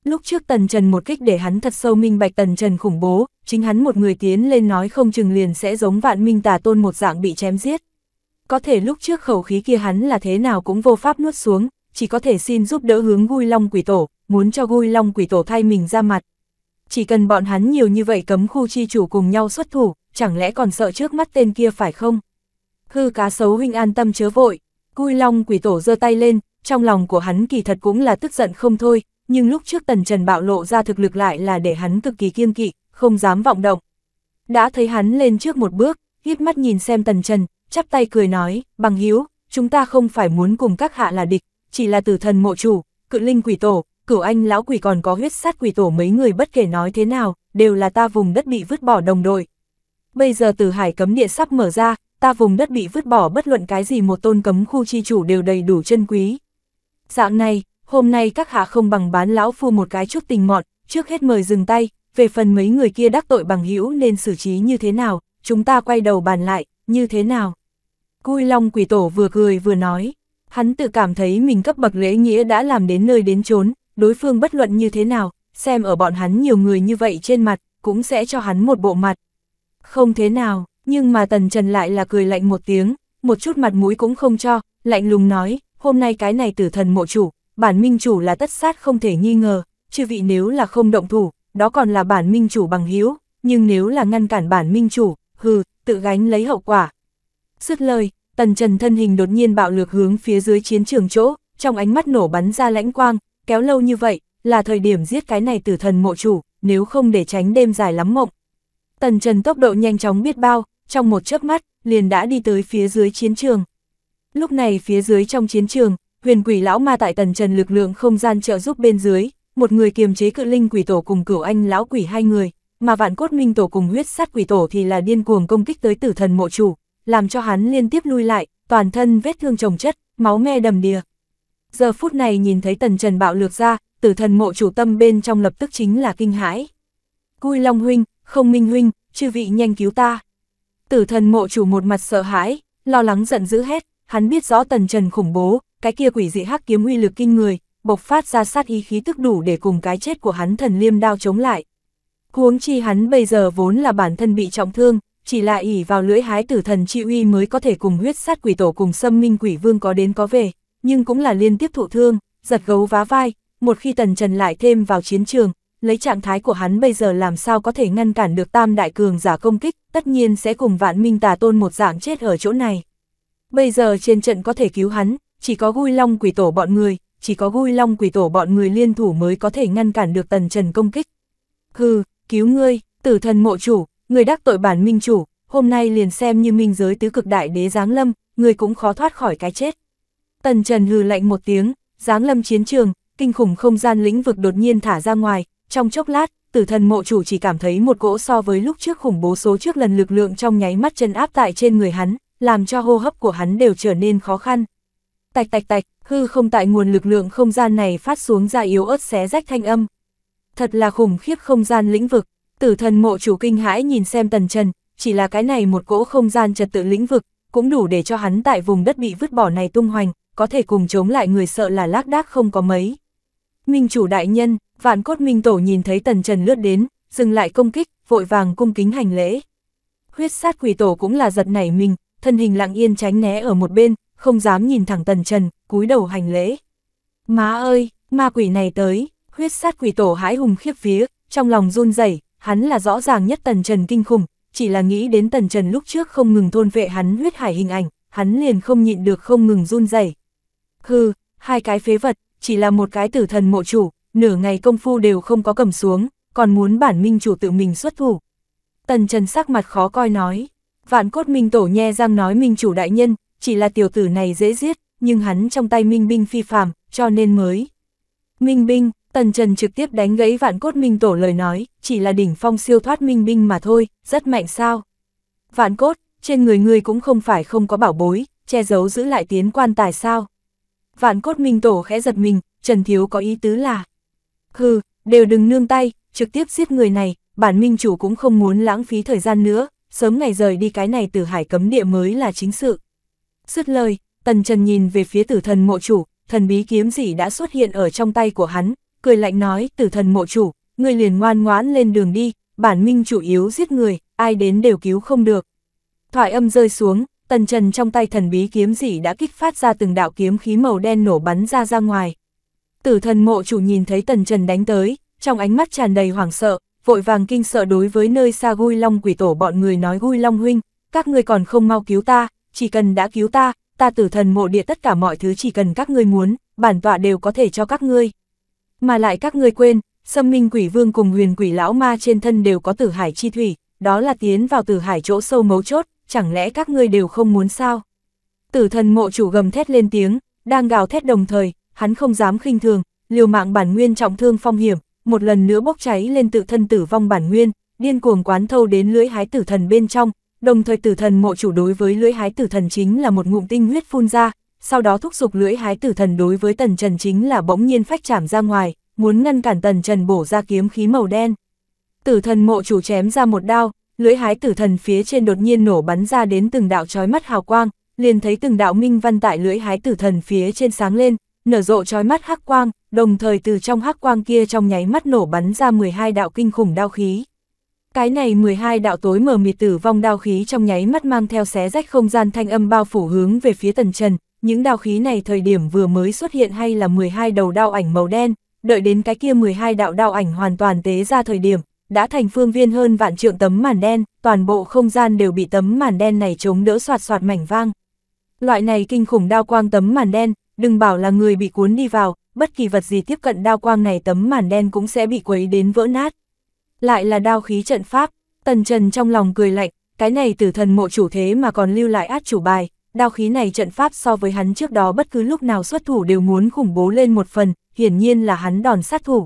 [SPEAKER 1] Lúc trước Tần Trần một kích để hắn thật sâu minh bạch Tần Trần khủng bố, chính hắn một người tiến lên nói không chừng liền sẽ giống vạn minh tà tôn một dạng bị chém giết. Có thể lúc trước khẩu khí kia hắn là thế nào cũng vô pháp nuốt xuống, chỉ có thể xin giúp đỡ hướng Gui Long Quỷ Tổ, muốn cho Gui Long Quỷ Tổ thay mình ra mặt. Chỉ cần bọn hắn nhiều như vậy cấm khu chi chủ cùng nhau xuất thủ, chẳng lẽ còn sợ trước mắt tên kia phải không? Hư cá sấu huynh an tâm chớ vội, Cui Long quỷ tổ giơ tay lên, trong lòng của hắn kỳ thật cũng là tức giận không thôi, nhưng lúc trước Tần Trần bạo lộ ra thực lực lại là để hắn cực kỳ kiêng kỵ, không dám vọng động. Đã thấy hắn lên trước một bước, híp mắt nhìn xem Tần Trần, chắp tay cười nói, bằng hiếu, chúng ta không phải muốn cùng các hạ là địch, chỉ là tử thần mộ chủ, cự linh quỷ tổ, cửu anh lão quỷ còn có huyết sát quỷ tổ mấy người bất kể nói thế nào, đều là ta vùng đất bị vứt bỏ đồng đội. Bây giờ từ hải cấm địa sắp mở ra, ta vùng đất bị vứt bỏ bất luận cái gì một tôn cấm khu chi chủ đều đầy đủ chân quý. Dạng này, hôm nay các hạ không bằng bán lão phu một cái chút tình mọn, trước hết mời dừng tay, về phần mấy người kia đắc tội bằng hữu nên xử trí như thế nào, chúng ta quay đầu bàn lại, như thế nào. Cui Long quỷ tổ vừa cười vừa nói, hắn tự cảm thấy mình cấp bậc lễ nghĩa đã làm đến nơi đến chốn, đối phương bất luận như thế nào, xem ở bọn hắn nhiều người như vậy trên mặt, cũng sẽ cho hắn một bộ mặt. Không thế nào, nhưng mà Tần Trần lại là cười lạnh một tiếng, một chút mặt mũi cũng không cho, lạnh lùng nói, hôm nay cái này tử thần mộ chủ, bản minh chủ là tất sát không thể nghi ngờ, chư vị nếu là không động thủ, đó còn là bản minh chủ bằng hiếu, nhưng nếu là ngăn cản bản minh chủ, hừ, tự gánh lấy hậu quả. sứt lời, Tần Trần thân hình đột nhiên bạo lược hướng phía dưới chiến trường chỗ, trong ánh mắt nổ bắn ra lãnh quang, kéo lâu như vậy, là thời điểm giết cái này tử thần mộ chủ, nếu không để tránh đêm dài lắm mộng. Tần Trần tốc độ nhanh chóng biết bao, trong một chớp mắt, liền đã đi tới phía dưới chiến trường. Lúc này phía dưới trong chiến trường, huyền quỷ lão ma tại tần trần lực lượng không gian trợ giúp bên dưới, một người kiềm chế cự linh quỷ tổ cùng cửu anh lão quỷ hai người, mà vạn cốt minh tổ cùng huyết sát quỷ tổ thì là điên cuồng công kích tới tử thần mộ chủ, làm cho hắn liên tiếp lui lại, toàn thân vết thương chồng chất, máu me đầm đìa. Giờ phút này nhìn thấy tần trần bạo lược ra, tử thần mộ chủ tâm bên trong lập tức chính là kinh hãi. Cui Long huynh, không minh huynh, chư vị nhanh cứu ta. Tử thần mộ chủ một mặt sợ hãi, lo lắng giận dữ hết, hắn biết rõ tần trần khủng bố, cái kia quỷ dị hắc kiếm uy lực kinh người, bộc phát ra sát ý khí tức đủ để cùng cái chết của hắn thần liêm đao chống lại. Huống chi hắn bây giờ vốn là bản thân bị trọng thương, chỉ là ỉ vào lưỡi hái tử thần chi uy mới có thể cùng huyết sát quỷ tổ cùng xâm minh quỷ vương có đến có về, nhưng cũng là liên tiếp thụ thương, giật gấu vá vai, một khi tần trần lại thêm vào chiến trường, lấy trạng thái của hắn bây giờ làm sao có thể ngăn cản được tam đại cường giả công kích, tất nhiên sẽ cùng vạn minh tà tôn một dạng chết ở chỗ này. Bây giờ trên trận có thể cứu hắn, chỉ có gui long quỷ tổ bọn người, chỉ có gui long quỷ tổ bọn người liên thủ mới có thể ngăn cản được tần trần công kích. Hừ, cứu ngươi, tử thần mộ chủ, người đắc tội bản minh chủ, hôm nay liền xem như minh giới tứ cực đại đế giáng lâm, người cũng khó thoát khỏi cái chết. Tần trần hừ lạnh một tiếng, giáng lâm chiến trường, kinh khủng không gian lĩnh vực đột nhiên thả ra ngoài, trong chốc lát, tử thần mộ chủ chỉ cảm thấy một cỗ so với lúc trước khủng bố số trước lần lực lượng trong nháy mắt chân áp tại trên người hắn, làm cho hô hấp của hắn đều trở nên khó khăn. Tạch tạch tạch, hư không tại nguồn lực lượng không gian này phát xuống ra yếu ớt xé rách thanh âm. Thật là khủng khiếp không gian lĩnh vực, tử thần mộ chủ kinh hãi nhìn xem tần trần, chỉ là cái này một cỗ không gian trật tự lĩnh vực, cũng đủ để cho hắn tại vùng đất bị vứt bỏ này tung hoành, có thể cùng chống lại người sợ là lác đác không có mấy. Minh chủ đại nhân, Vạn cốt minh tổ nhìn thấy tần trần lướt đến, dừng lại công kích, vội vàng cung kính hành lễ. Huyết sát quỷ tổ cũng là giật nảy mình, thân hình lặng yên tránh né ở một bên, không dám nhìn thẳng tần trần, cúi đầu hành lễ. Má ơi, ma quỷ này tới, huyết sát quỷ tổ hái hùng khiếp vía, trong lòng run rẩy hắn là rõ ràng nhất tần trần kinh khủng, chỉ là nghĩ đến tần trần lúc trước không ngừng thôn vệ hắn huyết hải hình ảnh, hắn liền không nhịn được không ngừng run rẩy Hừ, hai cái phế vật, chỉ là một cái tử thần mộ chủ, nửa ngày công phu đều không có cầm xuống, còn muốn bản minh chủ tự mình xuất thủ. Tần Trần sắc mặt khó coi nói, vạn cốt minh tổ nhe răng nói minh chủ đại nhân, chỉ là tiểu tử này dễ giết, nhưng hắn trong tay minh binh phi phàm, cho nên mới. Minh binh, Tần Trần trực tiếp đánh gãy vạn cốt minh tổ lời nói, chỉ là đỉnh phong siêu thoát minh binh mà thôi, rất mạnh sao. Vạn cốt, trên người ngươi cũng không phải không có bảo bối, che giấu giữ lại tiến quan tài sao. Vạn cốt minh tổ khẽ giật mình, Trần Thiếu có ý tứ là, Hừ, đều đừng nương tay, trực tiếp giết người này, bản minh chủ cũng không muốn lãng phí thời gian nữa, sớm ngày rời đi cái này Tử hải cấm địa mới là chính sự. Dứt lời, Tần Trần nhìn về phía tử thần mộ chủ, thần bí kiếm gì đã xuất hiện ở trong tay của hắn, cười lạnh nói tử thần mộ chủ, người liền ngoan ngoãn lên đường đi, bản minh chủ yếu giết người, ai đến đều cứu không được. Thoại âm rơi xuống, Tần Trần trong tay thần bí kiếm dị đã kích phát ra từng đạo kiếm khí màu đen nổ bắn ra ra ngoài, Tử thần mộ chủ nhìn thấy tần trần đánh tới, trong ánh mắt tràn đầy hoảng sợ, vội vàng kinh sợ đối với nơi xa gui long quỷ tổ bọn người nói gui long huynh, các người còn không mau cứu ta, chỉ cần đã cứu ta, ta tử thần mộ địa tất cả mọi thứ chỉ cần các ngươi muốn, bản tọa đều có thể cho các ngươi. Mà lại các ngươi quên, xâm minh quỷ vương cùng huyền quỷ lão ma trên thân đều có tử hải chi thủy, đó là tiến vào tử hải chỗ sâu mấu chốt, chẳng lẽ các ngươi đều không muốn sao? Tử thần mộ chủ gầm thét lên tiếng, đang gào thét đồng thời, hắn không dám khinh thường, liều mạng bản nguyên trọng thương phong hiểm, một lần nữa bốc cháy lên tự thân tử vong bản nguyên, điên cuồng quán thâu đến lưỡi hái tử thần bên trong, đồng thời tử thần mộ chủ đối với lưỡi hái tử thần chính là một ngụm tinh huyết phun ra, sau đó thúc giục lưỡi hái tử thần đối với tần trần chính là bỗng nhiên phách chạm ra ngoài, muốn ngăn cản tần trần bổ ra kiếm khí màu đen. Tử thần mộ chủ chém ra một đao, lưỡi hái tử thần phía trên đột nhiên nổ bắn ra đến từng đạo chói mắt hào quang, liền thấy từng đạo minh văn tại lưỡi hái tử thần phía trên sáng lên, nở rộ trói mắt hắc quang, đồng thời từ trong hắc quang kia trong nháy mắt nổ bắn ra 12 đạo kinh khủng đao khí. Cái này 12 đạo tối mờ mịt tử vong đao khí trong nháy mắt mang theo xé rách không gian thanh âm bao phủ hướng về phía tần trần, những đao khí này thời điểm vừa mới xuất hiện hay là 12 đầu đao ảnh màu đen, đợi đến cái kia 12 đạo đao ảnh hoàn toàn tế ra thời điểm, đã thành phương viên hơn vạn trượng tấm màn đen, toàn bộ không gian đều bị tấm màn đen này chống đỡ soạt soạt mảnh vang. Loại này kinh khủng đao quang tấm màn đen, đừng bảo là người bị cuốn đi vào, bất kỳ vật gì tiếp cận đao quang này tấm màn đen cũng sẽ bị quấy đến vỡ nát. Lại là đao khí trận pháp, tần trần trong lòng cười lạnh, cái này tử thần mộ chủ thế mà còn lưu lại át chủ bài, đao khí này trận pháp so với hắn trước đó bất cứ lúc nào xuất thủ đều muốn khủng bố lên một phần, hiển nhiên là hắn đòn sát thủ.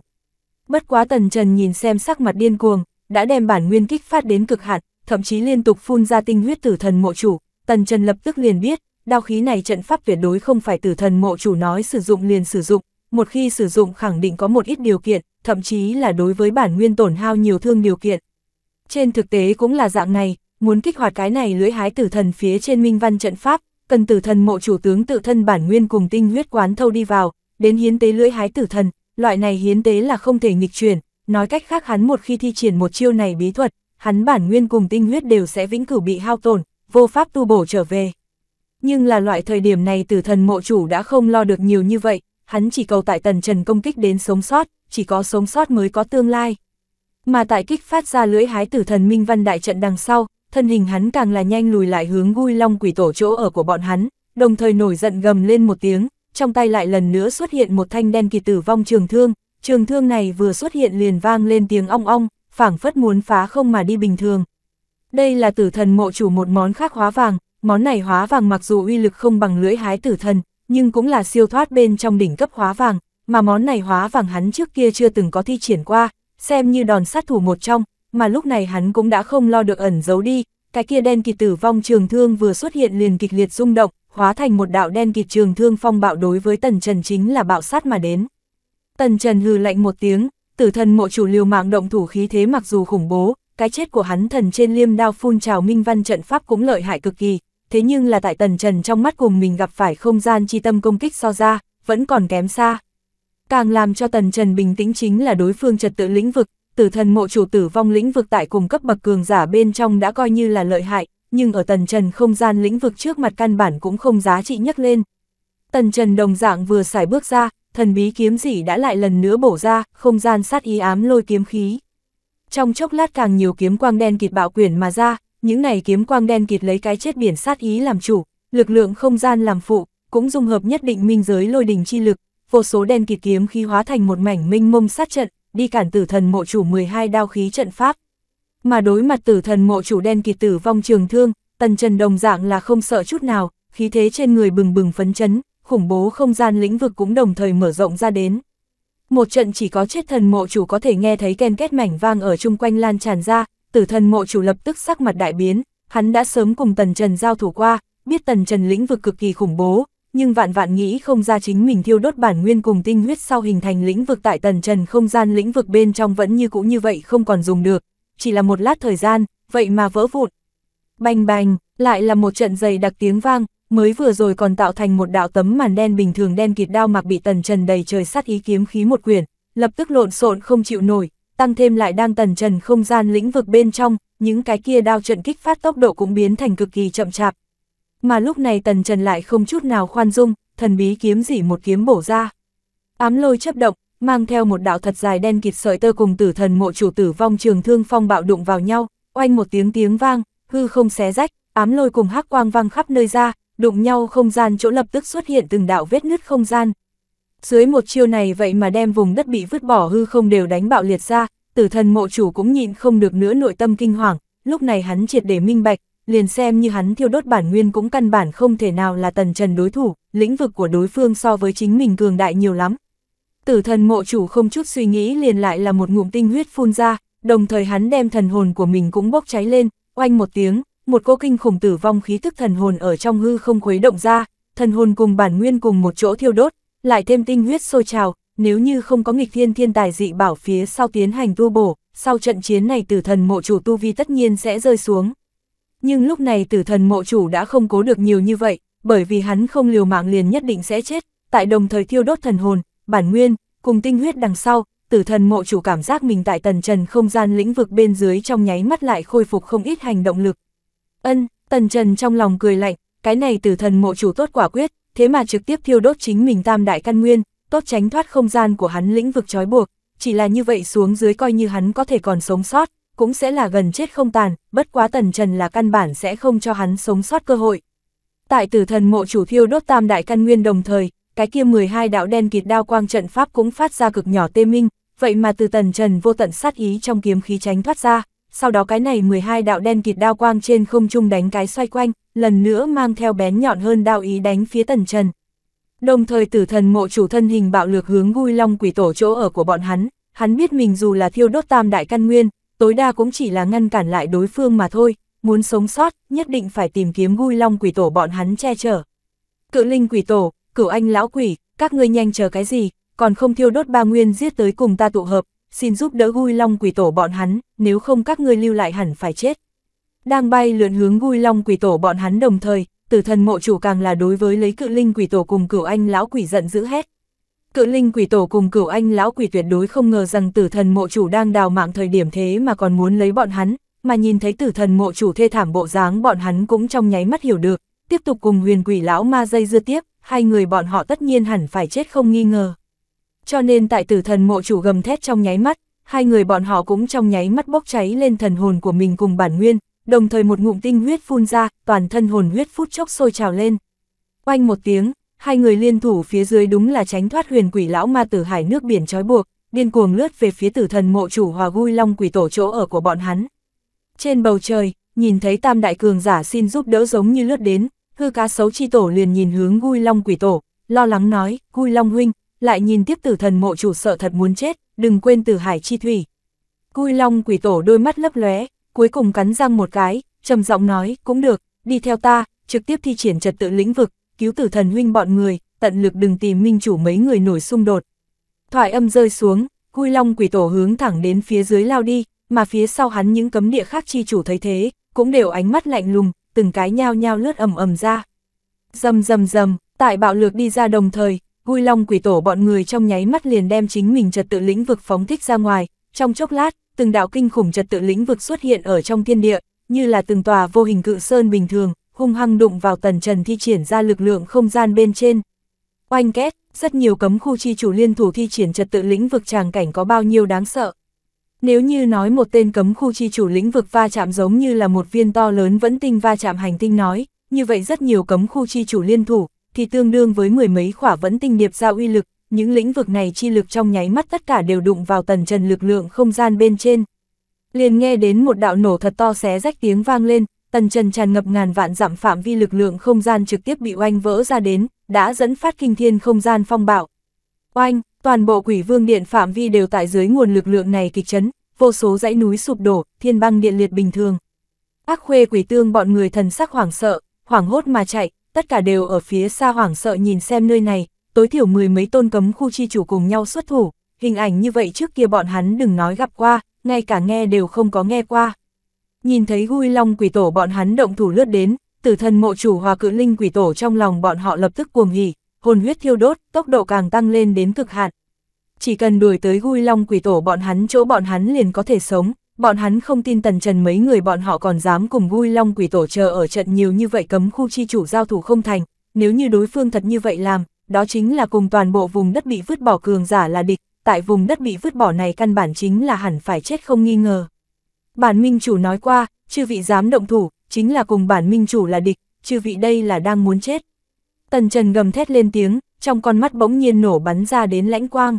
[SPEAKER 1] Bất quá tần trần nhìn xem sắc mặt điên cuồng, đã đem bản nguyên kích phát đến cực hạn, thậm chí liên tục phun ra tinh huyết tử thần mộ chủ, tần trần lập tức liền biết, đao khí này trận pháp tuyệt đối không phải tử thần mộ chủ nói sử dụng liền sử dụng, một khi sử dụng khẳng định có một ít điều kiện, thậm chí là đối với bản nguyên tổn hao nhiều thương điều kiện. Trên thực tế cũng là dạng này, muốn kích hoạt cái này lưỡi hái tử thần phía trên minh văn trận pháp, cần tử thần mộ chủ tướng tự thân bản nguyên cùng tinh huyết quán thâu đi vào, đến hiến tế lưỡi hái tử thần, loại này hiến tế là không thể nghịch chuyển, nói cách khác hắn một khi thi triển một chiêu này bí thuật, hắn bản nguyên cùng tinh huyết đều sẽ vĩnh cửu bị hao tổn, vô pháp tu bổ trở về nhưng là loại thời điểm này tử thần mộ chủ đã không lo được nhiều như vậy, hắn chỉ cầu tại tần trần công kích đến sống sót, chỉ có sống sót mới có tương lai. Mà tại kích phát ra lưỡi hái tử thần minh văn đại trận đằng sau, thân hình hắn càng là nhanh lùi lại hướng gui long quỷ tổ chỗ ở của bọn hắn, đồng thời nổi giận gầm lên một tiếng, trong tay lại lần nữa xuất hiện một thanh đen kỳ tử vong trường thương, trường thương này vừa xuất hiện liền vang lên tiếng ong ong, phảng phất muốn phá không mà đi bình thường. Đây là tử thần mộ chủ một món khắc hóa vàng, món này hóa vàng mặc dù uy lực không bằng lưỡi hái tử thần, nhưng cũng là siêu thoát bên trong đỉnh cấp hóa vàng, mà món này hóa vàng hắn trước kia chưa từng có thi triển qua, xem như đòn sát thủ một trong, mà lúc này hắn cũng đã không lo được ẩn giấu đi, cái kia đen kịt tử vong trường thương vừa xuất hiện liền kịch liệt rung động, hóa thành một đạo đen kịt trường thương phong bạo đối với Tần Trần chính là bạo sát mà đến. Tần Trần hừ lạnh một tiếng, tử thần mộ chủ liều mạng động thủ khí thế mặc dù khủng bố, cái chết của hắn thần trên liêm đao phun trào minh văn trận pháp cũng lợi hại cực kỳ, thế nhưng là tại tần trần trong mắt cùng mình gặp phải không gian chi tâm công kích so ra, vẫn còn kém xa. Càng làm cho tần trần bình tĩnh chính là đối phương trật tự lĩnh vực, tử thần mộ chủ tử vong lĩnh vực tại cùng cấp bậc cường giả bên trong đã coi như là lợi hại, nhưng ở tần trần không gian lĩnh vực trước mặt căn bản cũng không giá trị nhắc lên. Tần trần đồng dạng vừa xài bước ra, thần bí kiếm dị đã lại lần nữa bổ ra, không gian sát ý ám lôi kiếm khí. Trong chốc lát càng nhiều kiếm quang đen kịt bạo quyển mà ra, những này kiếm quang đen kịt lấy cái chết biển sát ý làm chủ, lực lượng không gian làm phụ, cũng dung hợp nhất định minh giới lôi đình chi lực, vô số đen kịt kiếm khí hóa thành một mảnh minh mông sát trận, đi cản tử thần mộ chủ 12 đao khí trận pháp. Mà đối mặt tử thần mộ chủ đen kịt tử vong trường thương, tần trần đồng dạng là không sợ chút nào, khí thế trên người bừng bừng phấn chấn, khủng bố không gian lĩnh vực cũng đồng thời mở rộng ra đến. Một trận chỉ có chết thần mộ chủ có thể nghe thấy ken kết mảnh vang ở chung quanh lan tràn ra, tử thần mộ chủ lập tức sắc mặt đại biến, hắn đã sớm cùng Tần Trần giao thủ qua, biết Tần Trần lĩnh vực cực kỳ khủng bố, nhưng vạn vạn nghĩ không ra chính mình thiêu đốt bản nguyên cùng tinh huyết sau hình thành lĩnh vực tại Tần Trần không gian lĩnh vực bên trong vẫn như cũ như vậy không còn dùng được, chỉ là một lát thời gian, vậy mà vỡ vụn. Bành bành, lại là một trận dày đặc tiếng vang, mới vừa rồi còn tạo thành một đạo tấm màn đen bình thường đen kịt đao mặc bị Tần Trần đầy trời sát ý kiếm khí một quyển, lập tức lộn xộn không chịu nổi, tăng thêm lại đang tần trần không gian lĩnh vực bên trong, những cái kia đao trận kích phát tốc độ cũng biến thành cực kỳ chậm chạp. Mà lúc này tần trần lại không chút nào khoan dung, thần bí kiếm dỉ một kiếm bổ ra. Ám lôi chấp động, mang theo một đạo thật dài đen kịt sợi tơ cùng tử thần mộ chủ tử vong trường thương phong bạo đụng vào nhau, oanh một tiếng tiếng vang, hư không xé rách, ám lôi cùng hắc quang vang khắp nơi ra, đụng nhau không gian chỗ lập tức xuất hiện từng đạo vết nứt không gian, dưới một chiêu này vậy mà đem vùng đất bị vứt bỏ hư không đều đánh bạo liệt ra, tử thần mộ chủ cũng nhịn không được nữa nội tâm kinh hoàng, lúc này hắn triệt để minh bạch, liền xem như hắn thiêu đốt bản nguyên cũng căn bản không thể nào là tần trần đối thủ, lĩnh vực của đối phương so với chính mình cường đại nhiều lắm. Tử thần mộ chủ không chút suy nghĩ liền lại là một ngụm tinh huyết phun ra, đồng thời hắn đem thần hồn của mình cũng bốc cháy lên, oanh một tiếng, một cô kinh khủng tử vong khí tức thần hồn ở trong hư không khuấy động ra, thần hồn cùng bản nguyên cùng một chỗ thiêu đốt, lại thêm tinh huyết sôi trào, nếu như không có nghịch thiên thiên tài dị bảo phía sau tiến hành tu bổ, sau trận chiến này tử thần mộ chủ tu vi tất nhiên sẽ rơi xuống. Nhưng lúc này tử thần mộ chủ đã không cố được nhiều như vậy, bởi vì hắn không liều mạng liền nhất định sẽ chết, tại đồng thời thiêu đốt thần hồn, bản nguyên, cùng tinh huyết đằng sau, tử thần mộ chủ cảm giác mình tại tần trần không gian lĩnh vực bên dưới trong nháy mắt lại khôi phục không ít hành động lực. Ân, tần trần trong lòng cười lạnh, cái này tử thần mộ chủ tốt quả quyết, thế mà trực tiếp thiêu đốt chính mình tam đại căn nguyên, tốt tránh thoát không gian của hắn lĩnh vực trói buộc, chỉ là như vậy xuống dưới coi như hắn có thể còn sống sót, cũng sẽ là gần chết không tàn, bất quá tần trần là căn bản sẽ không cho hắn sống sót cơ hội. Tại tử thần mộ chủ thiêu đốt tam đại căn nguyên đồng thời, cái kia 12 đạo đen kịt đao quang trận pháp cũng phát ra cực nhỏ tê minh, vậy mà từ tần trần vô tận sát ý trong kiếm khí tránh thoát ra sau đó cái này 12 đạo đen kịt đao quang trên không trung đánh cái xoay quanh, lần nữa mang theo bén nhọn hơn đao ý đánh phía tần trần. Đồng thời tử thần mộ chủ thân hình bạo lược hướng vui long quỷ tổ chỗ ở của bọn hắn, hắn biết mình dù là thiêu đốt tam đại căn nguyên, tối đa cũng chỉ là ngăn cản lại đối phương mà thôi, muốn sống sót, nhất định phải tìm kiếm vui long quỷ tổ bọn hắn che chở. Cự linh quỷ tổ, cửu anh lão quỷ, các ngươi nhanh chờ cái gì, còn không thiêu đốt ba nguyên giết tới cùng ta tụ hợp, xin giúp đỡ Gui Long quỷ tổ bọn hắn, nếu không các ngươi lưu lại hẳn phải chết. Đang bay lượn hướng Gui Long quỷ tổ bọn hắn đồng thời, tử thần mộ chủ càng là đối với lấy cự linh quỷ tổ cùng cửu anh lão quỷ giận dữ hết Cự linh quỷ tổ cùng cửu anh lão quỷ tuyệt đối không ngờ rằng tử thần mộ chủ đang đào mạng thời điểm thế mà còn muốn lấy bọn hắn, mà nhìn thấy tử thần mộ chủ thê thảm bộ dáng bọn hắn cũng trong nháy mắt hiểu được, tiếp tục cùng huyền quỷ lão ma dây dưa tiếp, hai người bọn họ tất nhiên hẳn phải chết không nghi ngờ cho nên tại tử thần mộ chủ gầm thét trong nháy mắt, hai người bọn họ cũng trong nháy mắt bốc cháy lên thần hồn của mình cùng bản nguyên, đồng thời một ngụm tinh huyết phun ra, toàn thân hồn huyết phút chốc sôi trào lên. Oanh một tiếng, hai người liên thủ phía dưới đúng là tránh thoát huyền quỷ lão ma tử hải nước biển trói buộc, điên cuồng lướt về phía tử thần mộ chủ hòa vui long quỷ tổ chỗ ở của bọn hắn. Trên bầu trời, nhìn thấy tam đại cường giả xin giúp đỡ giống như lướt đến, hư cá sấu chi tổ liền nhìn hướng vui long quỷ tổ, lo lắng nói, vui long huynh, lại nhìn tiếp tử thần mộ chủ sợ thật muốn chết, đừng quên tử hải chi thủy. Cui long quỷ tổ đôi mắt lấp lóe, cuối cùng cắn răng một cái, trầm giọng nói, cũng được, đi theo ta, trực tiếp thi triển trật tự lĩnh vực, cứu tử thần huynh bọn người, tận lực đừng tìm minh chủ mấy người nổi xung đột. Thoại âm rơi xuống, Cui long quỷ tổ hướng thẳng đến phía dưới lao đi, mà phía sau hắn những cấm địa khác chi chủ thấy thế, cũng đều ánh mắt lạnh lùng, từng cái nhao nhao lướt ầm ầm ra. Dầm dầm dầm, tại bạo lược đi ra đồng thời, Vui Long quỷ tổ bọn người trong nháy mắt liền đem chính mình trật tự lĩnh vực phóng thích ra ngoài, trong chốc lát, từng đạo kinh khủng trật tự lĩnh vực xuất hiện ở trong thiên địa, như là từng tòa vô hình cự sơn bình thường, hung hăng đụng vào tần trần thi triển ra lực lượng không gian bên trên. Oanh két, rất nhiều cấm khu chi chủ liên thủ thi triển trật tự lĩnh vực tràng cảnh có bao nhiêu đáng sợ. Nếu như nói một tên cấm khu chi chủ lĩnh vực va chạm giống như là một viên to lớn vẫn tinh va chạm hành tinh nói, như vậy rất nhiều cấm khu chi chủ liên thủ, thì tương đương với mười mấy khỏa vẫn tinh điệp ra uy lực, những lĩnh vực này chi lực trong nháy mắt tất cả đều đụng vào tần trần lực lượng không gian bên trên. Liền nghe đến một đạo nổ thật to xé rách tiếng vang lên, tần trần tràn ngập ngàn vạn giảm phạm vi lực lượng không gian trực tiếp bị oanh vỡ ra đến, đã dẫn phát kinh thiên không gian phong bạo. Oanh, toàn bộ quỷ vương điện phạm vi đều tại dưới nguồn lực lượng này kịch chấn, vô số dãy núi sụp đổ, thiên băng điện liệt bình thường. Ác khuê quỷ tương bọn người thần sắc hoảng sợ, hoảng hốt mà chạy, tất cả đều ở phía xa hoảng sợ nhìn xem nơi này, tối thiểu mười mấy tôn cấm khu chi chủ cùng nhau xuất thủ, hình ảnh như vậy trước kia bọn hắn đừng nói gặp qua, ngay cả nghe đều không có nghe qua. Nhìn thấy hui long quỷ tổ bọn hắn động thủ lướt đến, tử thần mộ chủ hòa cự linh quỷ tổ trong lòng bọn họ lập tức cuồng hỉ, hồn huyết thiêu đốt, tốc độ càng tăng lên đến cực hạn. Chỉ cần đuổi tới hui long quỷ tổ bọn hắn chỗ bọn hắn liền có thể sống, bọn hắn không tin tần trần mấy người bọn họ còn dám cùng vui long quỷ tổ chờ ở trận nhiều như vậy cấm khu chi chủ giao thủ không thành, nếu như đối phương thật như vậy làm, đó chính là cùng toàn bộ vùng đất bị vứt bỏ cường giả là địch, tại vùng đất bị vứt bỏ này căn bản chính là hẳn phải chết không nghi ngờ. Bản minh chủ nói qua, chư vị dám động thủ, chính là cùng bản minh chủ là địch, chư vị đây là đang muốn chết. Tần Trần gầm thét lên tiếng, trong con mắt bỗng nhiên nổ bắn ra đến lãnh quang.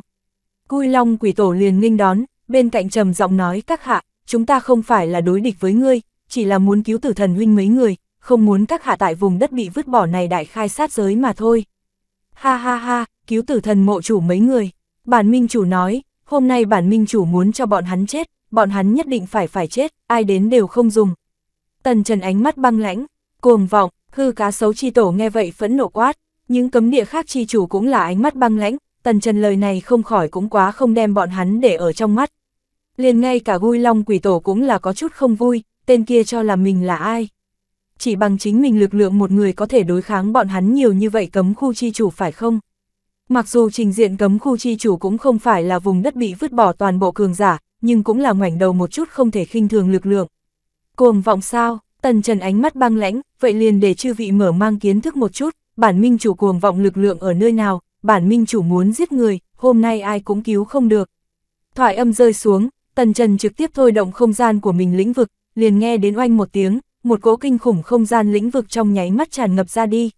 [SPEAKER 1] Cui Long quỷ tổ liền nginh đón, bên cạnh trầm giọng nói các hạ, chúng ta không phải là đối địch với ngươi, chỉ là muốn cứu tử thần huynh mấy người, không muốn các hạ tại vùng đất bị vứt bỏ này đại khai sát giới mà thôi. Ha ha ha, cứu tử thần mộ chủ mấy người, bản minh chủ nói, hôm nay bản minh chủ muốn cho bọn hắn chết, bọn hắn nhất định phải phải chết, ai đến đều không dùng. Tần Trần ánh mắt băng lãnh, cuồng vọng, hư cá sấu chi tổ nghe vậy phẫn nộ quát, những cấm địa khác chi chủ cũng là ánh mắt băng lãnh, Tần Trần lời này không khỏi cũng quá không đem bọn hắn để ở trong mắt. Liền ngay cả vui long quỷ tổ cũng là có chút không vui, tên kia cho là mình là ai. Chỉ bằng chính mình lực lượng một người có thể đối kháng bọn hắn nhiều như vậy cấm khu chi chủ phải không? Mặc dù trình diện cấm khu chi chủ cũng không phải là vùng đất bị vứt bỏ toàn bộ cường giả, nhưng cũng là ngoảnh đầu một chút không thể khinh thường lực lượng. Cuồng vọng sao, tần trần ánh mắt băng lãnh, vậy liền để chư vị mở mang kiến thức một chút, bản minh chủ cuồng vọng lực lượng ở nơi nào, bản minh chủ muốn giết người, hôm nay ai cũng cứu không được. Thoại âm rơi xuống, Tần Trần trực tiếp thôi động không gian của mình lĩnh vực, liền nghe đến oanh một tiếng, một cỗ kinh khủng không gian lĩnh vực trong nháy mắt tràn ngập ra đi.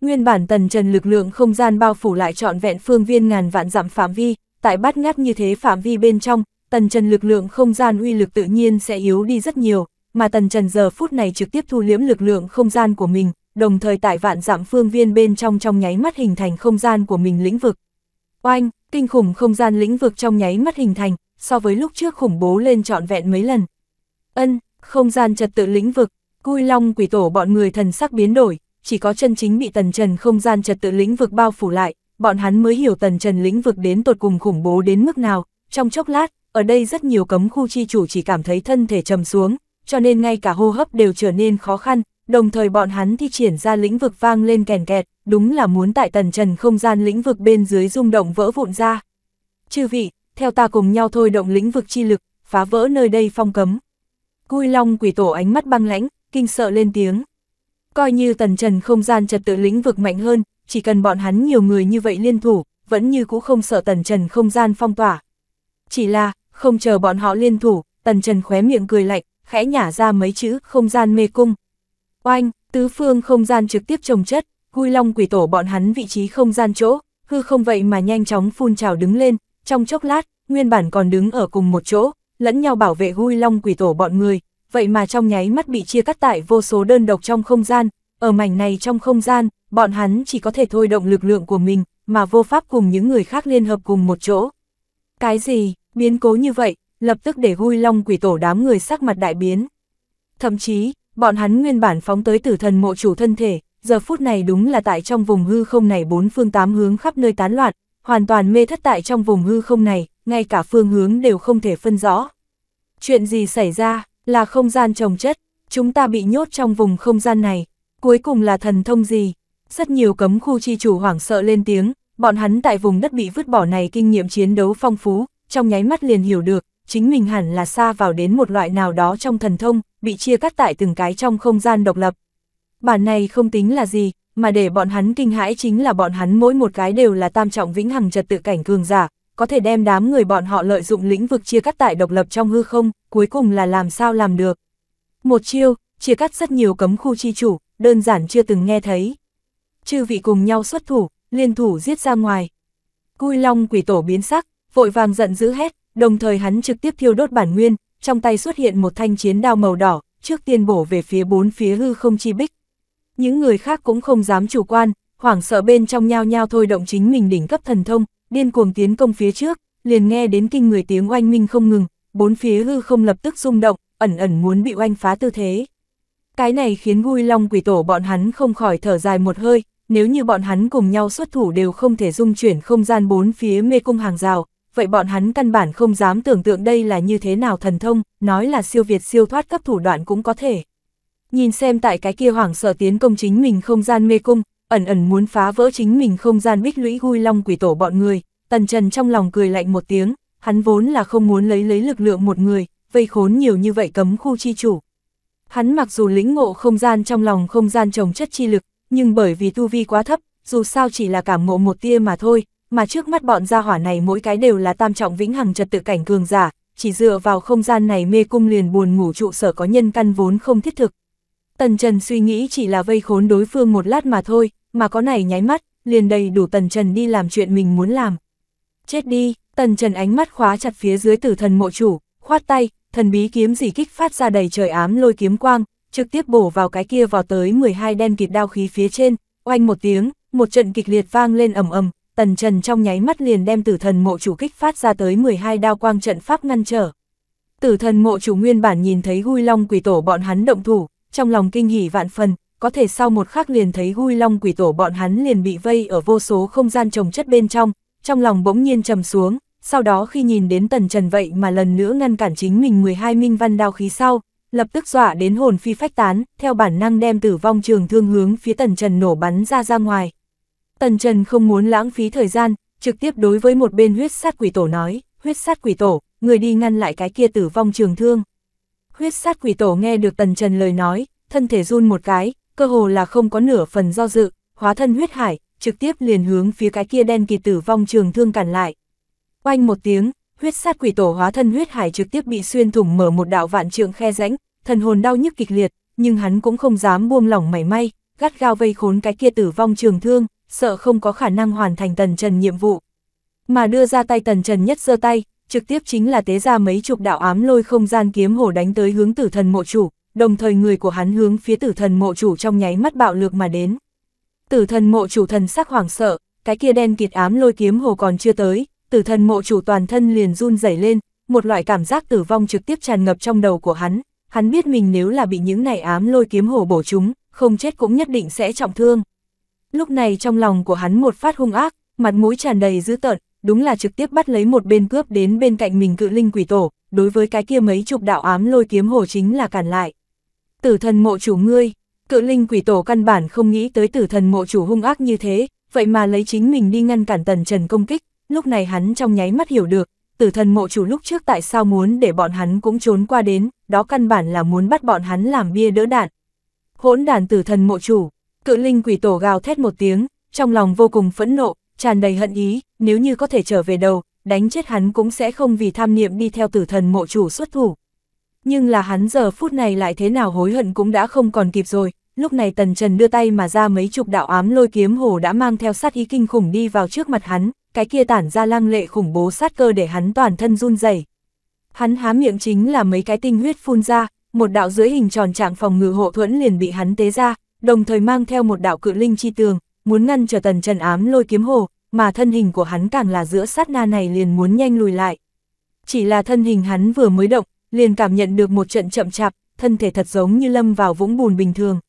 [SPEAKER 1] Nguyên bản Tần Trần lực lượng không gian bao phủ lại trọn vẹn phương viên ngàn vạn dặm phạm vi, tại bát ngát như thế phạm vi bên trong, Tần Trần lực lượng không gian uy lực tự nhiên sẽ yếu đi rất nhiều, mà Tần Trần giờ phút này trực tiếp thu liễm lực lượng không gian của mình, đồng thời tại vạn dặm phương viên bên trong trong nháy mắt hình thành không gian của mình lĩnh vực. Oanh, kinh khủng không gian lĩnh vực trong nháy mắt hình thành, so với lúc trước khủng bố lên trọn vẹn mấy lần. Ân, không gian trật tự lĩnh vực, cui long quỷ tổ bọn người thần sắc biến đổi, chỉ có chân chính bị tần trần không gian trật tự lĩnh vực bao phủ lại, bọn hắn mới hiểu tần trần lĩnh vực đến tột cùng khủng bố đến mức nào. Trong chốc lát, ở đây rất nhiều cấm khu chi chủ chỉ cảm thấy thân thể trầm xuống, cho nên ngay cả hô hấp đều trở nên khó khăn, đồng thời bọn hắn thi triển ra lĩnh vực vang lên kèn kẹt, đúng là muốn tại tần trần không gian lĩnh vực bên dưới rung động vỡ vụn ra. Chư vị, theo ta cùng nhau thôi động lĩnh vực chi lực, phá vỡ nơi đây phong cấm. Cui long quỷ tổ ánh mắt băng lãnh, kinh sợ lên tiếng. Coi như tần trần không gian trật tự lĩnh vực mạnh hơn, chỉ cần bọn hắn nhiều người như vậy liên thủ, vẫn như cũ không sợ tần trần không gian phong tỏa. Chỉ là, không chờ bọn họ liên thủ, tần trần khóe miệng cười lạnh, khẽ nhả ra mấy chữ không gian mê cung. Oanh, tứ phương không gian trực tiếp trồng chất, Cui long quỷ tổ bọn hắn vị trí không gian chỗ, hư không vậy mà nhanh chóng phun trào đứng lên, trong chốc lát, nguyên bản còn đứng ở cùng một chỗ, lẫn nhau bảo vệ Hui long quỷ tổ bọn người, vậy mà trong nháy mắt bị chia cắt tại vô số đơn độc trong không gian, ở mảnh này trong không gian, bọn hắn chỉ có thể thôi động lực lượng của mình, mà vô pháp cùng những người khác liên hợp cùng một chỗ. Cái gì, biến cố như vậy, lập tức để Hui long quỷ tổ đám người sắc mặt đại biến. Thậm chí, bọn hắn nguyên bản phóng tới tử thần mộ chủ thân thể, giờ phút này đúng là tại trong vùng hư không này bốn phương tám hướng khắp nơi tán loạn, hoàn toàn mê thất tại trong vùng hư không này, ngay cả phương hướng đều không thể phân rõ. Chuyện gì xảy ra, là không gian trồng chất, chúng ta bị nhốt trong vùng không gian này, cuối cùng là thần thông gì? Rất nhiều cấm khu chi chủ hoảng sợ lên tiếng, bọn hắn tại vùng đất bị vứt bỏ này kinh nghiệm chiến đấu phong phú, trong nháy mắt liền hiểu được, chính mình hẳn là xa vào đến một loại nào đó trong thần thông, bị chia cắt tại từng cái trong không gian độc lập. Bản này không tính là gì, mà để bọn hắn kinh hãi chính là bọn hắn mỗi một cái đều là tam trọng vĩnh hằng trật tự cảnh cường giả, có thể đem đám người bọn họ lợi dụng lĩnh vực chia cắt tại độc lập trong hư không, cuối cùng là làm sao làm được. Một chiêu, chia cắt rất nhiều cấm khu chi chủ, đơn giản chưa từng nghe thấy. Chư vị cùng nhau xuất thủ, liên thủ giết ra ngoài. Cui long quỷ tổ biến sắc, vội vàng giận dữ hét, đồng thời hắn trực tiếp thiêu đốt bản nguyên, trong tay xuất hiện một thanh chiến đao màu đỏ, trước tiên bổ về phía bốn phía hư không chi bích những người khác cũng không dám chủ quan, hoảng sợ bên trong nhao nhao thôi động chính mình đỉnh cấp thần thông, điên cuồng tiến công phía trước, liền nghe đến kinh người tiếng oanh minh không ngừng, bốn phía hư không lập tức rung động, ẩn ẩn muốn bị oanh phá tư thế. Cái này khiến vui long quỷ tổ bọn hắn không khỏi thở dài một hơi, nếu như bọn hắn cùng nhau xuất thủ đều không thể dung chuyển không gian bốn phía mê cung hàng rào, vậy bọn hắn căn bản không dám tưởng tượng đây là như thế nào thần thông, nói là siêu việt siêu thoát cấp thủ đoạn cũng có thể nhìn xem tại cái kia hoảng sợ tiến công chính mình không gian mê cung, ẩn ẩn muốn phá vỡ chính mình không gian bích lũy gui long quỷ tổ bọn người, tần trần trong lòng cười lạnh một tiếng, hắn vốn là không muốn lấy lấy lực lượng một người, vây khốn nhiều như vậy cấm khu chi chủ. Hắn mặc dù lĩnh ngộ không gian trong lòng không gian trồng chất chi lực, nhưng bởi vì tu vi quá thấp, dù sao chỉ là cảm ngộ một tia mà thôi, mà trước mắt bọn gia hỏa này mỗi cái đều là tam trọng vĩnh hằng trật tự cảnh cường giả, chỉ dựa vào không gian này mê cung liền buồn ngủ trụ sở có nhân căn vốn không thiết thực, Tần Trần suy nghĩ chỉ là vây khốn đối phương một lát mà thôi, mà có này nháy mắt, liền đầy đủ Tần Trần đi làm chuyện mình muốn làm. Chết đi, Tần Trần ánh mắt khóa chặt phía dưới tử thần mộ chủ, khoát tay, thần bí kiếm dị kích phát ra đầy trời ám lôi kiếm quang, trực tiếp bổ vào cái kia vào tới 12 đen kịt đao khí phía trên, oanh một tiếng, một trận kịch liệt vang lên ầm ầm, Tần Trần trong nháy mắt liền đem tử thần mộ chủ kích phát ra tới 12 đao quang trận pháp ngăn trở. Tử thần mộ chủ nguyên bản nhìn thấy Gui Long quỷ tổ bọn hắn động thủ, trong lòng kinh hỉ vạn phần, có thể sau một khắc liền thấy Hui Long quỷ tổ bọn hắn liền bị vây ở vô số không gian trồng chất bên trong, trong lòng bỗng nhiên trầm xuống, sau đó khi nhìn đến tần trần vậy mà lần nữa ngăn cản chính mình 12 minh văn đao khí sau, lập tức dọa đến hồn phi phách tán, theo bản năng đem tử vong trường thương hướng phía tần trần nổ bắn ra ra ngoài. Tần trần không muốn lãng phí thời gian, trực tiếp đối với một bên huyết sát quỷ tổ nói, huyết sát quỷ tổ, người đi ngăn lại cái kia tử vong trường thương. Huyết sát quỷ tổ nghe được Tần Trần lời nói, thân thể run một cái, cơ hồ là không có nửa phần do dự, hóa thân huyết hải, trực tiếp liền hướng phía cái kia đen kỳ tử vong trường thương cản lại. Quanh một tiếng, huyết sát quỷ tổ hóa thân huyết hải trực tiếp bị xuyên thủng mở một đạo vạn trượng khe rãnh, thần hồn đau nhức kịch liệt, nhưng hắn cũng không dám buông lỏng mảy may, gắt gao vây khốn cái kia tử vong trường thương, sợ không có khả năng hoàn thành tần trần nhiệm vụ. Mà đưa ra tay tần trần nhất giơ tay, trực tiếp chính là tế ra mấy chục đạo ám lôi không gian kiếm hổ đánh tới hướng tử thần mộ chủ, đồng thời người của hắn hướng phía tử thần mộ chủ trong nháy mắt bạo lược mà đến. Tử thần mộ chủ thần sắc hoảng sợ, cái kia đen kịt ám lôi kiếm hồ còn chưa tới, tử thần mộ chủ toàn thân liền run rẩy lên, một loại cảm giác tử vong trực tiếp tràn ngập trong đầu của hắn, hắn biết mình nếu là bị những này ám lôi kiếm hồ bổ chúng, không chết cũng nhất định sẽ trọng thương. Lúc này trong lòng của hắn một phát hung ác, mặt mũi tràn đầy dữ tợn, đúng là trực tiếp bắt lấy một bên cướp đến bên cạnh mình cự linh quỷ tổ, đối với cái kia mấy chục đạo ám lôi kiếm hồ chính là cản lại. Tử thần mộ chủ ngươi, cự linh quỷ tổ căn bản không nghĩ tới tử thần mộ chủ hung ác như thế, vậy mà lấy chính mình đi ngăn cản tần trần công kích, lúc này hắn trong nháy mắt hiểu được, tử thần mộ chủ lúc trước tại sao muốn để bọn hắn cũng trốn qua đến, đó căn bản là muốn bắt bọn hắn làm bia đỡ đạn. Hỗn đàn tử thần mộ chủ, cự linh quỷ tổ gào thét một tiếng, trong lòng vô cùng phẫn nộ, tràn đầy hận ý, nếu như có thể trở về đầu, đánh chết hắn cũng sẽ không vì tham niệm đi theo tử thần mộ chủ xuất thủ. Nhưng là hắn giờ phút này lại thế nào hối hận cũng đã không còn kịp rồi, lúc này Tần Trần đưa tay mà ra mấy chục đạo ám lôi kiếm hồ đã mang theo sát ý kinh khủng đi vào trước mặt hắn, cái kia tản ra lang lệ khủng bố sát cơ để hắn toàn thân run rẩy. Hắn há miệng chính là mấy cái tinh huyết phun ra, một đạo dưới hình tròn trạng phòng ngự hộ thuẫn liền bị hắn tế ra, đồng thời mang theo một đạo cự linh chi tường, muốn ngăn trở tần trần ám lôi kiếm hồ, mà thân hình của hắn càng là giữa sát na này liền muốn nhanh lùi lại. Chỉ là thân hình hắn vừa mới động, liền cảm nhận được một trận chậm chạp, thân thể thật giống như lâm vào vũng bùn bình thường.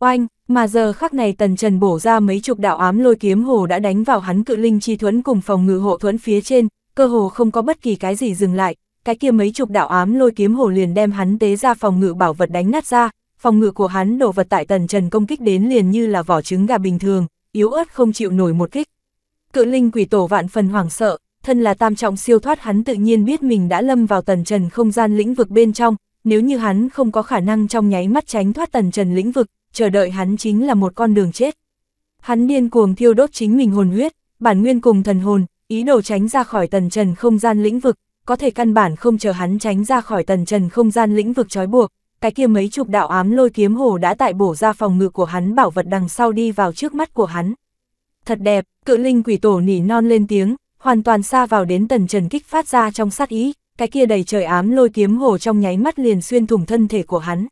[SPEAKER 1] Oanh, mà giờ khắc này tần trần bổ ra mấy chục đạo ám lôi kiếm hồ đã đánh vào hắn cự linh chi thuẫn cùng phòng ngự hộ thuẫn phía trên, cơ hồ không có bất kỳ cái gì dừng lại, cái kia mấy chục đạo ám lôi kiếm hồ liền đem hắn tế ra phòng ngự bảo vật đánh nát ra, phòng ngự của hắn đổ vật tại tần trần công kích đến liền như là vỏ trứng gà bình thường, yếu ớt không chịu nổi một kích. Cự linh quỷ tổ vạn phần hoảng sợ, thân là tam trọng siêu thoát hắn tự nhiên biết mình đã lâm vào tần trần không gian lĩnh vực bên trong, nếu như hắn không có khả năng trong nháy mắt tránh thoát tần trần lĩnh vực, chờ đợi hắn chính là một con đường chết. Hắn điên cuồng thiêu đốt chính mình hồn huyết, bản nguyên cùng thần hồn, ý đồ tránh ra khỏi tần trần không gian lĩnh vực, có thể căn bản không chờ hắn tránh ra khỏi tần trần không gian lĩnh vực trói buộc, cái kia mấy chục đạo ám lôi kiếm hồ đã tại bổ ra phòng ngự của hắn bảo vật đằng sau đi vào trước mắt của hắn. Thật đẹp, cự linh quỷ tổ nỉ non lên tiếng, hoàn toàn xa vào đến tần trần kích phát ra trong sát ý, cái kia đầy trời ám lôi kiếm hồ trong nháy mắt liền xuyên thủng thân thể của hắn.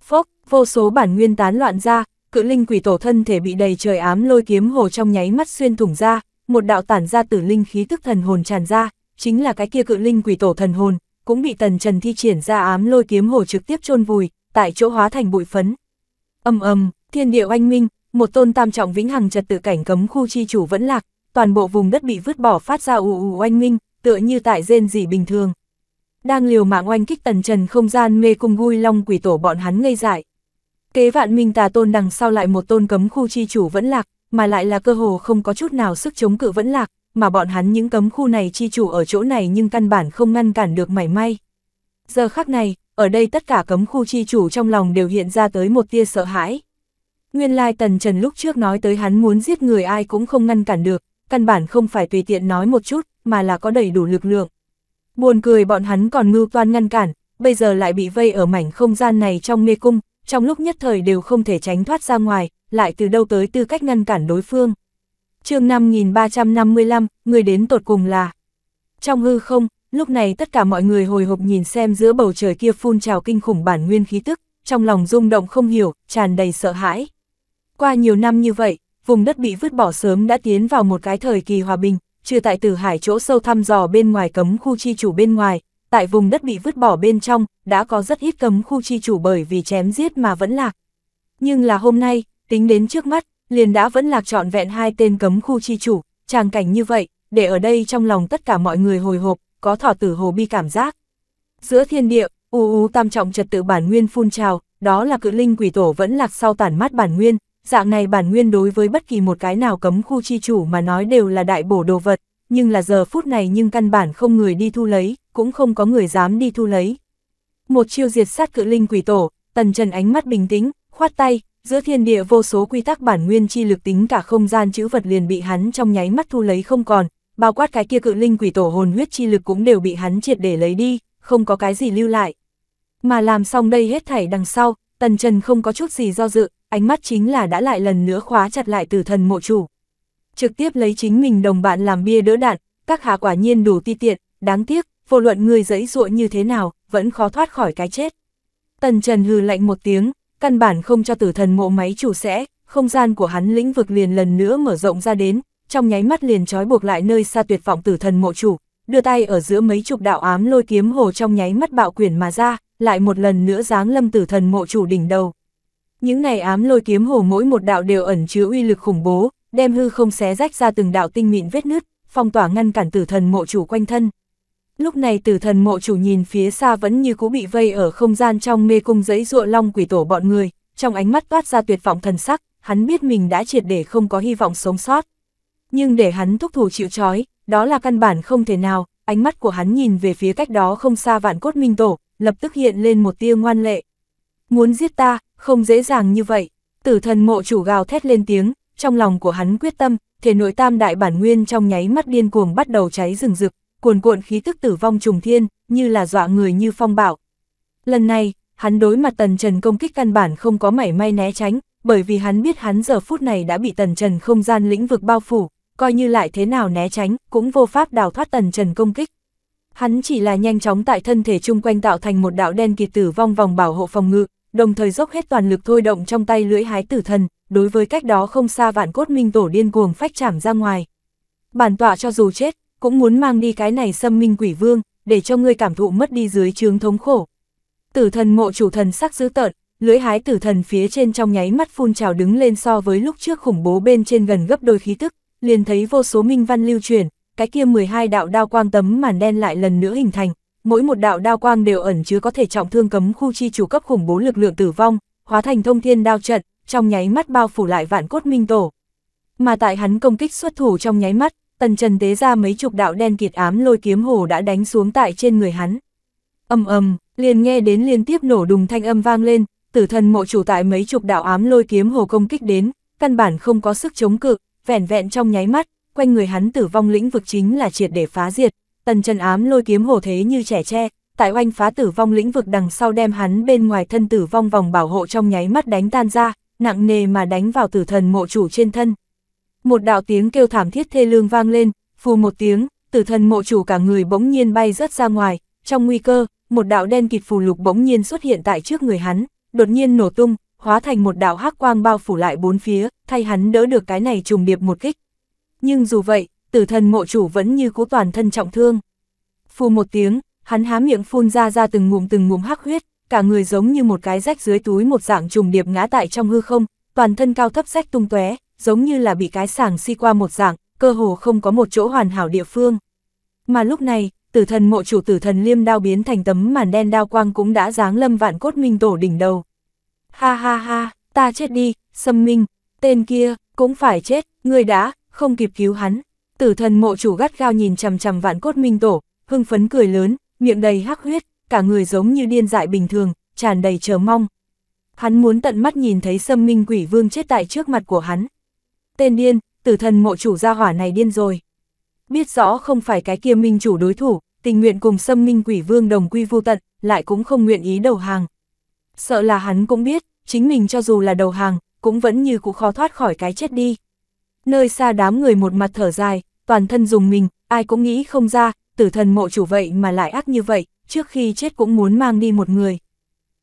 [SPEAKER 1] Phốc, vô số bản nguyên tán loạn ra, cự linh quỷ tổ thân thể bị đầy trời ám lôi kiếm hồ trong nháy mắt xuyên thủng ra, một đạo tản ra tử linh khí tức thần hồn tràn ra, chính là cái kia cự linh quỷ tổ thần hồn, cũng bị tần trần thi triển ra ám lôi kiếm hồ trực tiếp chôn vùi, tại chỗ hóa thành bụi phấn. Âm âm, thiên địa oanh minh, một tôn tam trọng vĩnh hằng trật tự cảnh cấm khu chi chủ vẫn lạc, toàn bộ vùng đất bị vứt bỏ phát ra ù ù oanh minh, tựa như tại rên gì bình thường. Đang liều mạng oanh kích tần trần không gian mê cung vui long quỷ tổ bọn hắn ngây dại. Kế vạn minh tà tôn đằng sau lại một tôn cấm khu chi chủ vẫn lạc, mà lại là cơ hồ không có chút nào sức chống cự vẫn lạc, mà bọn hắn những cấm khu này chi chủ ở chỗ này nhưng căn bản không ngăn cản được mảy may. Giờ khắc này, ở đây tất cả cấm khu chi chủ trong lòng đều hiện ra tới một tia sợ hãi. Nguyên lai Tần Trần lúc trước nói tới hắn muốn giết người ai cũng không ngăn cản được, căn bản không phải tùy tiện nói một chút, mà là có đầy đủ lực lượng. Buồn cười bọn hắn còn ngưu toan ngăn cản, bây giờ lại bị vây ở mảnh không gian này trong mê cung, trong lúc nhất thời đều không thể tránh thoát ra ngoài, lại từ đâu tới tư cách ngăn cản đối phương chương 5355, người đến tột cùng là. Trong hư không, lúc này tất cả mọi người hồi hộp nhìn xem giữa bầu trời kia phun trào kinh khủng bản nguyên khí tức, trong lòng rung động không hiểu, tràn đầy sợ hãi. Qua nhiều năm như vậy, vùng đất bị vứt bỏ sớm đã tiến vào một cái thời kỳ hòa bình, trừ tại tử hải chỗ sâu thăm dò bên ngoài cấm khu chi chủ bên ngoài, tại vùng đất bị vứt bỏ bên trong, đã có rất ít cấm khu chi chủ bởi vì chém giết mà vẫn lạc. Nhưng là hôm nay, tính đến trước mắt, liền đã vẫn lạc trọn vẹn hai tên cấm khu chi chủ, tràng cảnh như vậy, để ở đây trong lòng tất cả mọi người hồi hộp, có thỏ tử hồ bi cảm giác. Giữa thiên địa, u u tam trọng trật tự bản nguyên phun trào, đó là cự linh quỷ tổ vẫn lạc sau tản mát bản nguyên, dạng này bản nguyên đối với bất kỳ một cái nào cấm khu chi chủ mà nói đều là đại bổ đồ vật, nhưng là giờ phút này nhưng căn bản không người đi thu lấy, cũng không có người dám đi thu lấy. Một chiêu diệt sát cự linh quỷ tổ, tần trần ánh mắt bình tĩnh, khoát tay, giữa thiên địa vô số quy tắc bản nguyên chi lực tính cả không gian chữ vật liền bị hắn trong nháy mắt thu lấy không còn, bao quát cái kia cự linh quỷ tổ hồn huyết chi lực cũng đều bị hắn triệt để lấy đi, không có cái gì lưu lại. Mà làm xong đây hết thảy đằng sau, Tần Trần không có chút gì do dự, ánh mắt chính là đã lại lần nữa khóa chặt lại tử thần mộ chủ. Trực tiếp lấy chính mình đồng bạn làm bia đỡ đạn, các hạ quả nhiên đủ ti tiện, đáng tiếc, vô luận người giấy ruộng như thế nào, vẫn khó thoát khỏi cái chết. Tần Trần hừ lạnh một tiếng, căn bản không cho tử thần mộ máy chủ sẽ, không gian của hắn lĩnh vực liền lần nữa mở rộng ra đến, trong nháy mắt liền trói buộc lại nơi xa tuyệt vọng tử thần mộ chủ, đưa tay ở giữa mấy chục đạo ám lôi kiếm hồ trong nháy mắt bạo quyển mà ra, lại một lần nữa giáng lâm tử thần mộ chủ đỉnh đầu. Những này ám lôi kiếm hồ mỗi một đạo đều ẩn chứa uy lực khủng bố, đem hư không xé rách ra từng đạo tinh mịn vết nứt, phong tỏa ngăn cản tử thần mộ chủ quanh thân. Lúc này tử thần mộ chủ nhìn phía xa vẫn như cũ bị vây ở không gian trong mê cung giấy ruộ long quỷ tổ bọn người, trong ánh mắt toát ra tuyệt vọng thần sắc, hắn biết mình đã triệt để không có hy vọng sống sót. Nhưng để hắn thúc thủ chịu trói, đó là căn bản không thể nào, ánh mắt của hắn nhìn về phía cách đó không xa vạn cốt minh tổ, lập tức hiện lên một tia ngoan lệ. Muốn giết ta, không dễ dàng như vậy. Tử thần mộ chủ gào thét lên tiếng, trong lòng của hắn quyết tâm, thể nội tam đại bản nguyên trong nháy mắt điên cuồng bắt đầu cháy rừng rực, cuồn cuộn khí tức tử vong trùng thiên, như là dọa người như phong bạo. Lần này, hắn đối mặt Tần Trần công kích căn bản không có mảy may né tránh, bởi vì hắn biết hắn giờ phút này đã bị Tần Trần không gian lĩnh vực bao phủ, coi như lại thế nào né tránh, cũng vô pháp đào thoát Tần Trần công kích. Hắn chỉ là nhanh chóng tại thân thể chung quanh tạo thành một đạo đen kịt tử vong vòng bảo hộ phòng ngự, đồng thời dốc hết toàn lực thôi động trong tay lưỡi hái tử thần, đối với cách đó không xa vạn cốt minh tổ điên cuồng phách chảm ra ngoài. Bản tọa cho dù chết, cũng muốn mang đi cái này xâm minh quỷ vương, để cho ngươi cảm thụ mất đi dưới chướng thống khổ. Tử thần mộ chủ thần sắc dữ tợn, lưỡi hái tử thần phía trên trong nháy mắt phun trào đứng lên so với lúc trước khủng bố bên trên gần gấp đôi khí tức, liền thấy vô số minh văn lưu truyền, cái kia 12 đạo đao quang tấm màn đen lại lần nữa hình thành, mỗi một đạo đao quang đều ẩn chứa có thể trọng thương cấm khu chi chủ cấp khủng bố lực lượng tử vong, hóa thành thông thiên đao trận, trong nháy mắt bao phủ lại vạn cốt minh tổ. Mà tại hắn công kích xuất thủ trong nháy mắt, tần trần tế ra mấy chục đạo đen kiệt ám lôi kiếm hồ đã đánh xuống tại trên người hắn. Âm ầm, liền nghe đến liên tiếp nổ đùng thanh âm vang lên, tử thần mộ chủ tại mấy chục đạo ám lôi kiếm hồ công kích đến, căn bản không có sức chống cự, vẻn vẹn trong nháy mắt, quanh người hắn tử vong lĩnh vực chính là triệt để phá diệt, tần trần ám lôi kiếm hồ thế như trẻ tre, tại oanh phá tử vong lĩnh vực đằng sau đem hắn bên ngoài thân tử vong vòng bảo hộ trong nháy mắt đánh tan ra, nặng nề mà đánh vào tử thần mộ chủ trên thân một đạo tiếng kêu thảm thiết thê lương vang lên, phù một tiếng, tử thần mộ chủ cả người bỗng nhiên bay rớt ra ngoài, trong nguy cơ, một đạo đen kịt phù lục bỗng nhiên xuất hiện tại trước người hắn, đột nhiên nổ tung, hóa thành một đạo hắc quang bao phủ lại bốn phía, thay hắn đỡ được cái này trùng điệp một kích. Nhưng dù vậy, tử thần mộ chủ vẫn như cố toàn thân trọng thương. Phù một tiếng, hắn há miệng phun ra ra từng ngụm từng ngụm hắc huyết, cả người giống như một cái rách dưới túi một dạng trùng điệp ngã tại trong hư không, toàn thân cao thấp rách tung tóe, giống như là bị cái sàng si qua một dạng, cơ hồ không có một chỗ hoàn hảo địa phương. Mà lúc này, tử thần mộ chủ tử thần liêm đao biến thành tấm màn đen đao quang cũng đã giáng lâm vạn cốt minh tổ đỉnh đầu. Ha ha ha, ta chết đi, xâm minh, tên kia, cũng phải chết, người đã, không kịp cứu hắn. Tử thần mộ chủ gắt gao nhìn chằm chằm vạn cốt minh tổ, hưng phấn cười lớn, miệng đầy hắc huyết, cả người giống như điên dại bình thường, tràn đầy chờ mong. Hắn muốn tận mắt nhìn thấy xâm minh quỷ vương chết tại trước mặt của hắn tên điên, tử thần mộ chủ gia hỏa này điên rồi. Biết rõ không phải cái kia minh chủ đối thủ, tình nguyện cùng xâm minh quỷ vương đồng quy vu tận, lại cũng không nguyện ý đầu hàng. Sợ là hắn cũng biết, chính mình cho dù là đầu hàng, cũng vẫn như cũ khó thoát khỏi cái chết đi. Nơi xa đám người một mặt thở dài, toàn thân dùng mình, ai cũng nghĩ không ra, tử thần mộ chủ vậy mà lại ác như vậy, trước khi chết cũng muốn mang đi một người.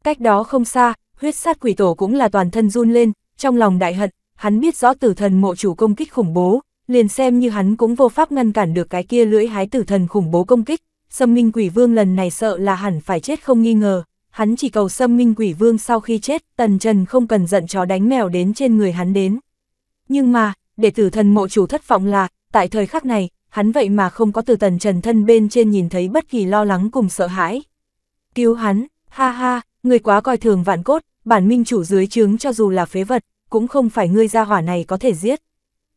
[SPEAKER 1] Cách đó không xa, huyết sát quỷ tổ cũng là toàn thân run lên, trong lòng đại hận, hắn biết rõ tử thần mộ chủ công kích khủng bố, liền xem như hắn cũng vô pháp ngăn cản được cái kia lưỡi hái tử thần khủng bố công kích, Sâm minh quỷ vương lần này sợ là hẳn phải chết không nghi ngờ, hắn chỉ cầu Sâm minh quỷ vương sau khi chết, tần trần không cần giận chó đánh mèo đến trên người hắn đến. Nhưng mà, để tử thần mộ chủ thất vọng là, tại thời khắc này, hắn vậy mà không có từ tần trần thân bên trên nhìn thấy bất kỳ lo lắng cùng sợ hãi. Cứu hắn, ha ha, người quá coi thường vạn cốt, bản minh chủ dưới chướng cho dù là phế vật, cũng không phải ngươi ra hỏa này có thể giết.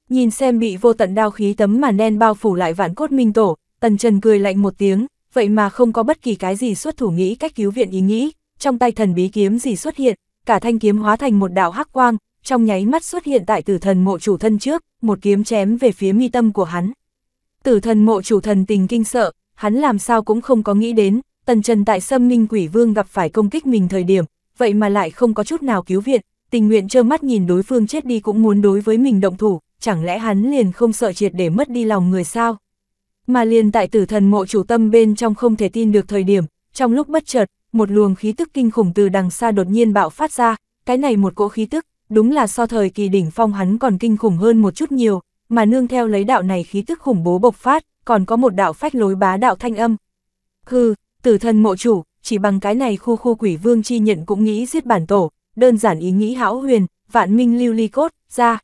[SPEAKER 1] Nhìn xem bị vô tận đao khí tấm màn đen bao phủ lại vạn cốt minh tổ, tần trần cười lạnh một tiếng, vậy mà không có bất kỳ cái gì xuất thủ nghĩ cách cứu viện ý nghĩ, trong tay thần bí kiếm gì xuất hiện, cả thanh kiếm hóa thành một đạo hắc quang, trong nháy mắt xuất hiện tại tử thần mộ chủ thân trước, một kiếm chém về phía mi tâm của hắn. Tử thần mộ chủ thần tình kinh sợ, hắn làm sao cũng không có nghĩ đến, tần trần tại sâm minh quỷ vương gặp phải công kích mình thời điểm, vậy mà lại không có chút nào cứu viện, tình nguyện trơ mắt nhìn đối phương chết đi cũng muốn đối với mình động thủ, chẳng lẽ hắn liền không sợ triệt để mất đi lòng người sao? Mà liền tại tử thần mộ chủ tâm bên trong không thể tin được thời điểm, trong lúc bất chợt, một luồng khí tức kinh khủng từ đằng xa đột nhiên bạo phát ra, cái này một cỗ khí tức, đúng là so thời kỳ đỉnh phong hắn còn kinh khủng hơn một chút nhiều, mà nương theo lấy đạo này khí tức khủng bố bộc phát, còn có một đạo phách lối bá đạo thanh âm. Hừ, tử thần mộ chủ, chỉ bằng cái này khu khu quỷ vương chi nhận cũng nghĩ giết bản tổ, đơn giản ý nghĩ hão huyền, vạn minh lưu ly cốt, ra.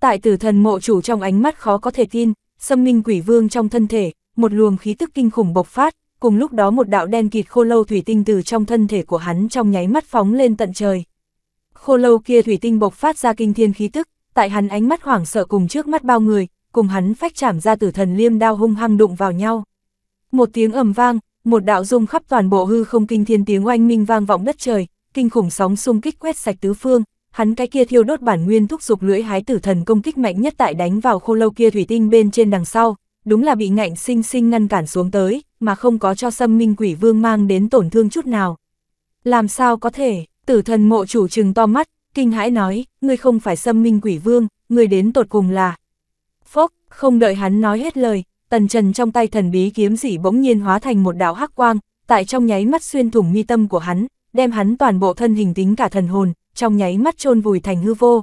[SPEAKER 1] Tại tử thần mộ chủ trong ánh mắt khó có thể tin, xâm minh quỷ vương trong thân thể, một luồng khí tức kinh khủng bộc phát, cùng lúc đó một đạo đen kịt khô lâu thủy tinh từ trong thân thể của hắn trong nháy mắt phóng lên tận trời. Khô lâu kia thủy tinh bộc phát ra kinh thiên khí tức, tại hắn ánh mắt hoảng sợ cùng trước mắt bao người, cùng hắn phách chạm ra tử thần liêm đao hung hăng đụng vào nhau. Một tiếng ầm vang, một đạo dung khắp toàn bộ hư không kinh thiên tiếng oanh minh vang vọng đất trời, kinh khủng sóng xung kích quét sạch tứ phương, hắn cái kia thiêu đốt bản nguyên thúc dục lưỡi hái tử thần công kích mạnh nhất tại đánh vào khô lâu kia thủy tinh bên trên đằng sau, đúng là bị ngạnh sinh sinh ngăn cản xuống tới, mà không có cho xâm minh quỷ vương mang đến tổn thương chút nào. Làm sao có thể, tử thần mộ chủ trừng to mắt, kinh hãi nói, ngươi không phải xâm minh quỷ vương, ngươi đến tột cùng là. Phốc, không đợi hắn nói hết lời, tần trần trong tay thần bí kiếm dị bỗng nhiên hóa thành một đạo hắc quang, tại trong nháy mắt xuyên thủng mi tâm của hắn, đem hắn toàn bộ thân hình tính cả thần hồn, trong nháy mắt chôn vùi thành hư vô.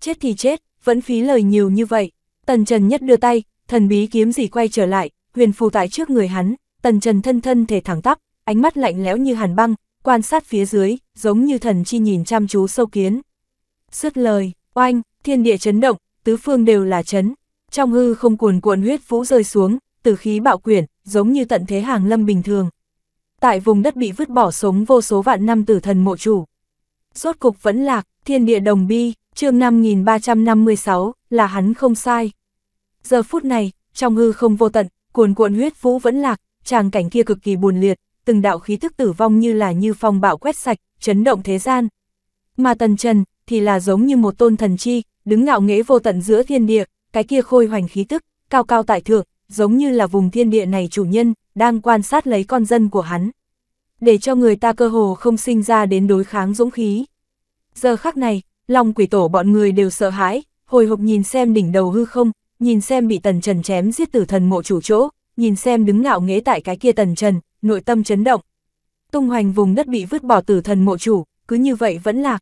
[SPEAKER 1] Chết thì chết, vẫn phí lời nhiều như vậy. Tần Trần nhất đưa tay, thần bí kiếm gì quay trở lại, huyền phù tại trước người hắn, Tần Trần thân thân thể thẳng tắp, ánh mắt lạnh lẽo như hàn băng, quan sát phía dưới, giống như thần chi nhìn chăm chú sâu kiến. Sứt lời, oanh, thiên địa chấn động, tứ phương đều là chấn. Trong hư không cuồn cuộn huyết vũ rơi xuống, tử khí bạo quyển, giống như tận thế hàng lâm bình thường tại vùng đất bị vứt bỏ sống vô số vạn năm tử thần mộ chủ. Rốt cục vẫn lạc, thiên địa đồng bi, chương 5356, là hắn không sai. Giờ phút này, trong hư không vô tận, cuồn cuộn huyết vũ vẫn lạc, tràng cảnh kia cực kỳ buồn liệt, từng đạo khí thức tử vong như là như phong bạo quét sạch, chấn động thế gian. Mà tần trần, thì là giống như một tôn thần chi, đứng ngạo nghễ vô tận giữa thiên địa, cái kia khôi hoành khí tức, cao cao tại thượng, giống như là vùng thiên địa này chủ nhân, đang quan sát lấy con dân của hắn. Để cho người ta cơ hồ không sinh ra đến đối kháng dũng khí. Giờ khắc này, lòng quỷ tổ bọn người đều sợ hãi, hồi hộp nhìn xem đỉnh đầu hư không, nhìn xem bị tần trần chém giết tử thần mộ chủ chỗ, nhìn xem đứng ngạo nghễ tại cái kia tần trần, nội tâm chấn động. Tung hoành vùng đất bị vứt bỏ tử thần mộ chủ, cứ như vậy vẫn lạc.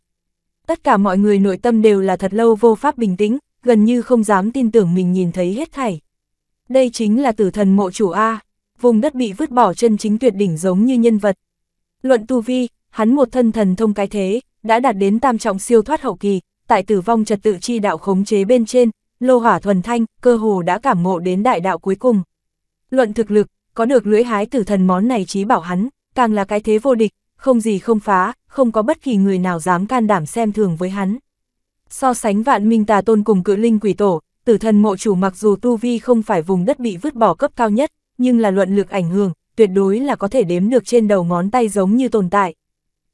[SPEAKER 1] Tất cả mọi người nội tâm đều là thật lâu vô pháp bình tĩnh, gần như không dám tin tưởng mình nhìn thấy hết thảy. Đây chính là tử thần mộ chủ A vùng đất bị vứt bỏ chân chính tuyệt đỉnh giống như nhân vật. Luận tu vi, hắn một thân thần thông cái thế, đã đạt đến tam trọng siêu thoát hậu kỳ, tại tử vong trật tự chi đạo khống chế bên trên, lô hỏa thuần thanh, cơ hồ đã cảm ngộ đến đại đạo cuối cùng. Luận thực lực, có được lưỡi hái tử thần món này chí bảo hắn, càng là cái thế vô địch, không gì không phá, không có bất kỳ người nào dám can đảm xem thường với hắn. So sánh vạn minh tà tôn cùng cự linh quỷ tổ, tử thần mộ chủ mặc dù tu vi không phải vùng đất bị vứt bỏ cấp cao nhất, nhưng là luận lực ảnh hưởng, tuyệt đối là có thể đếm được trên đầu ngón tay giống như tồn tại.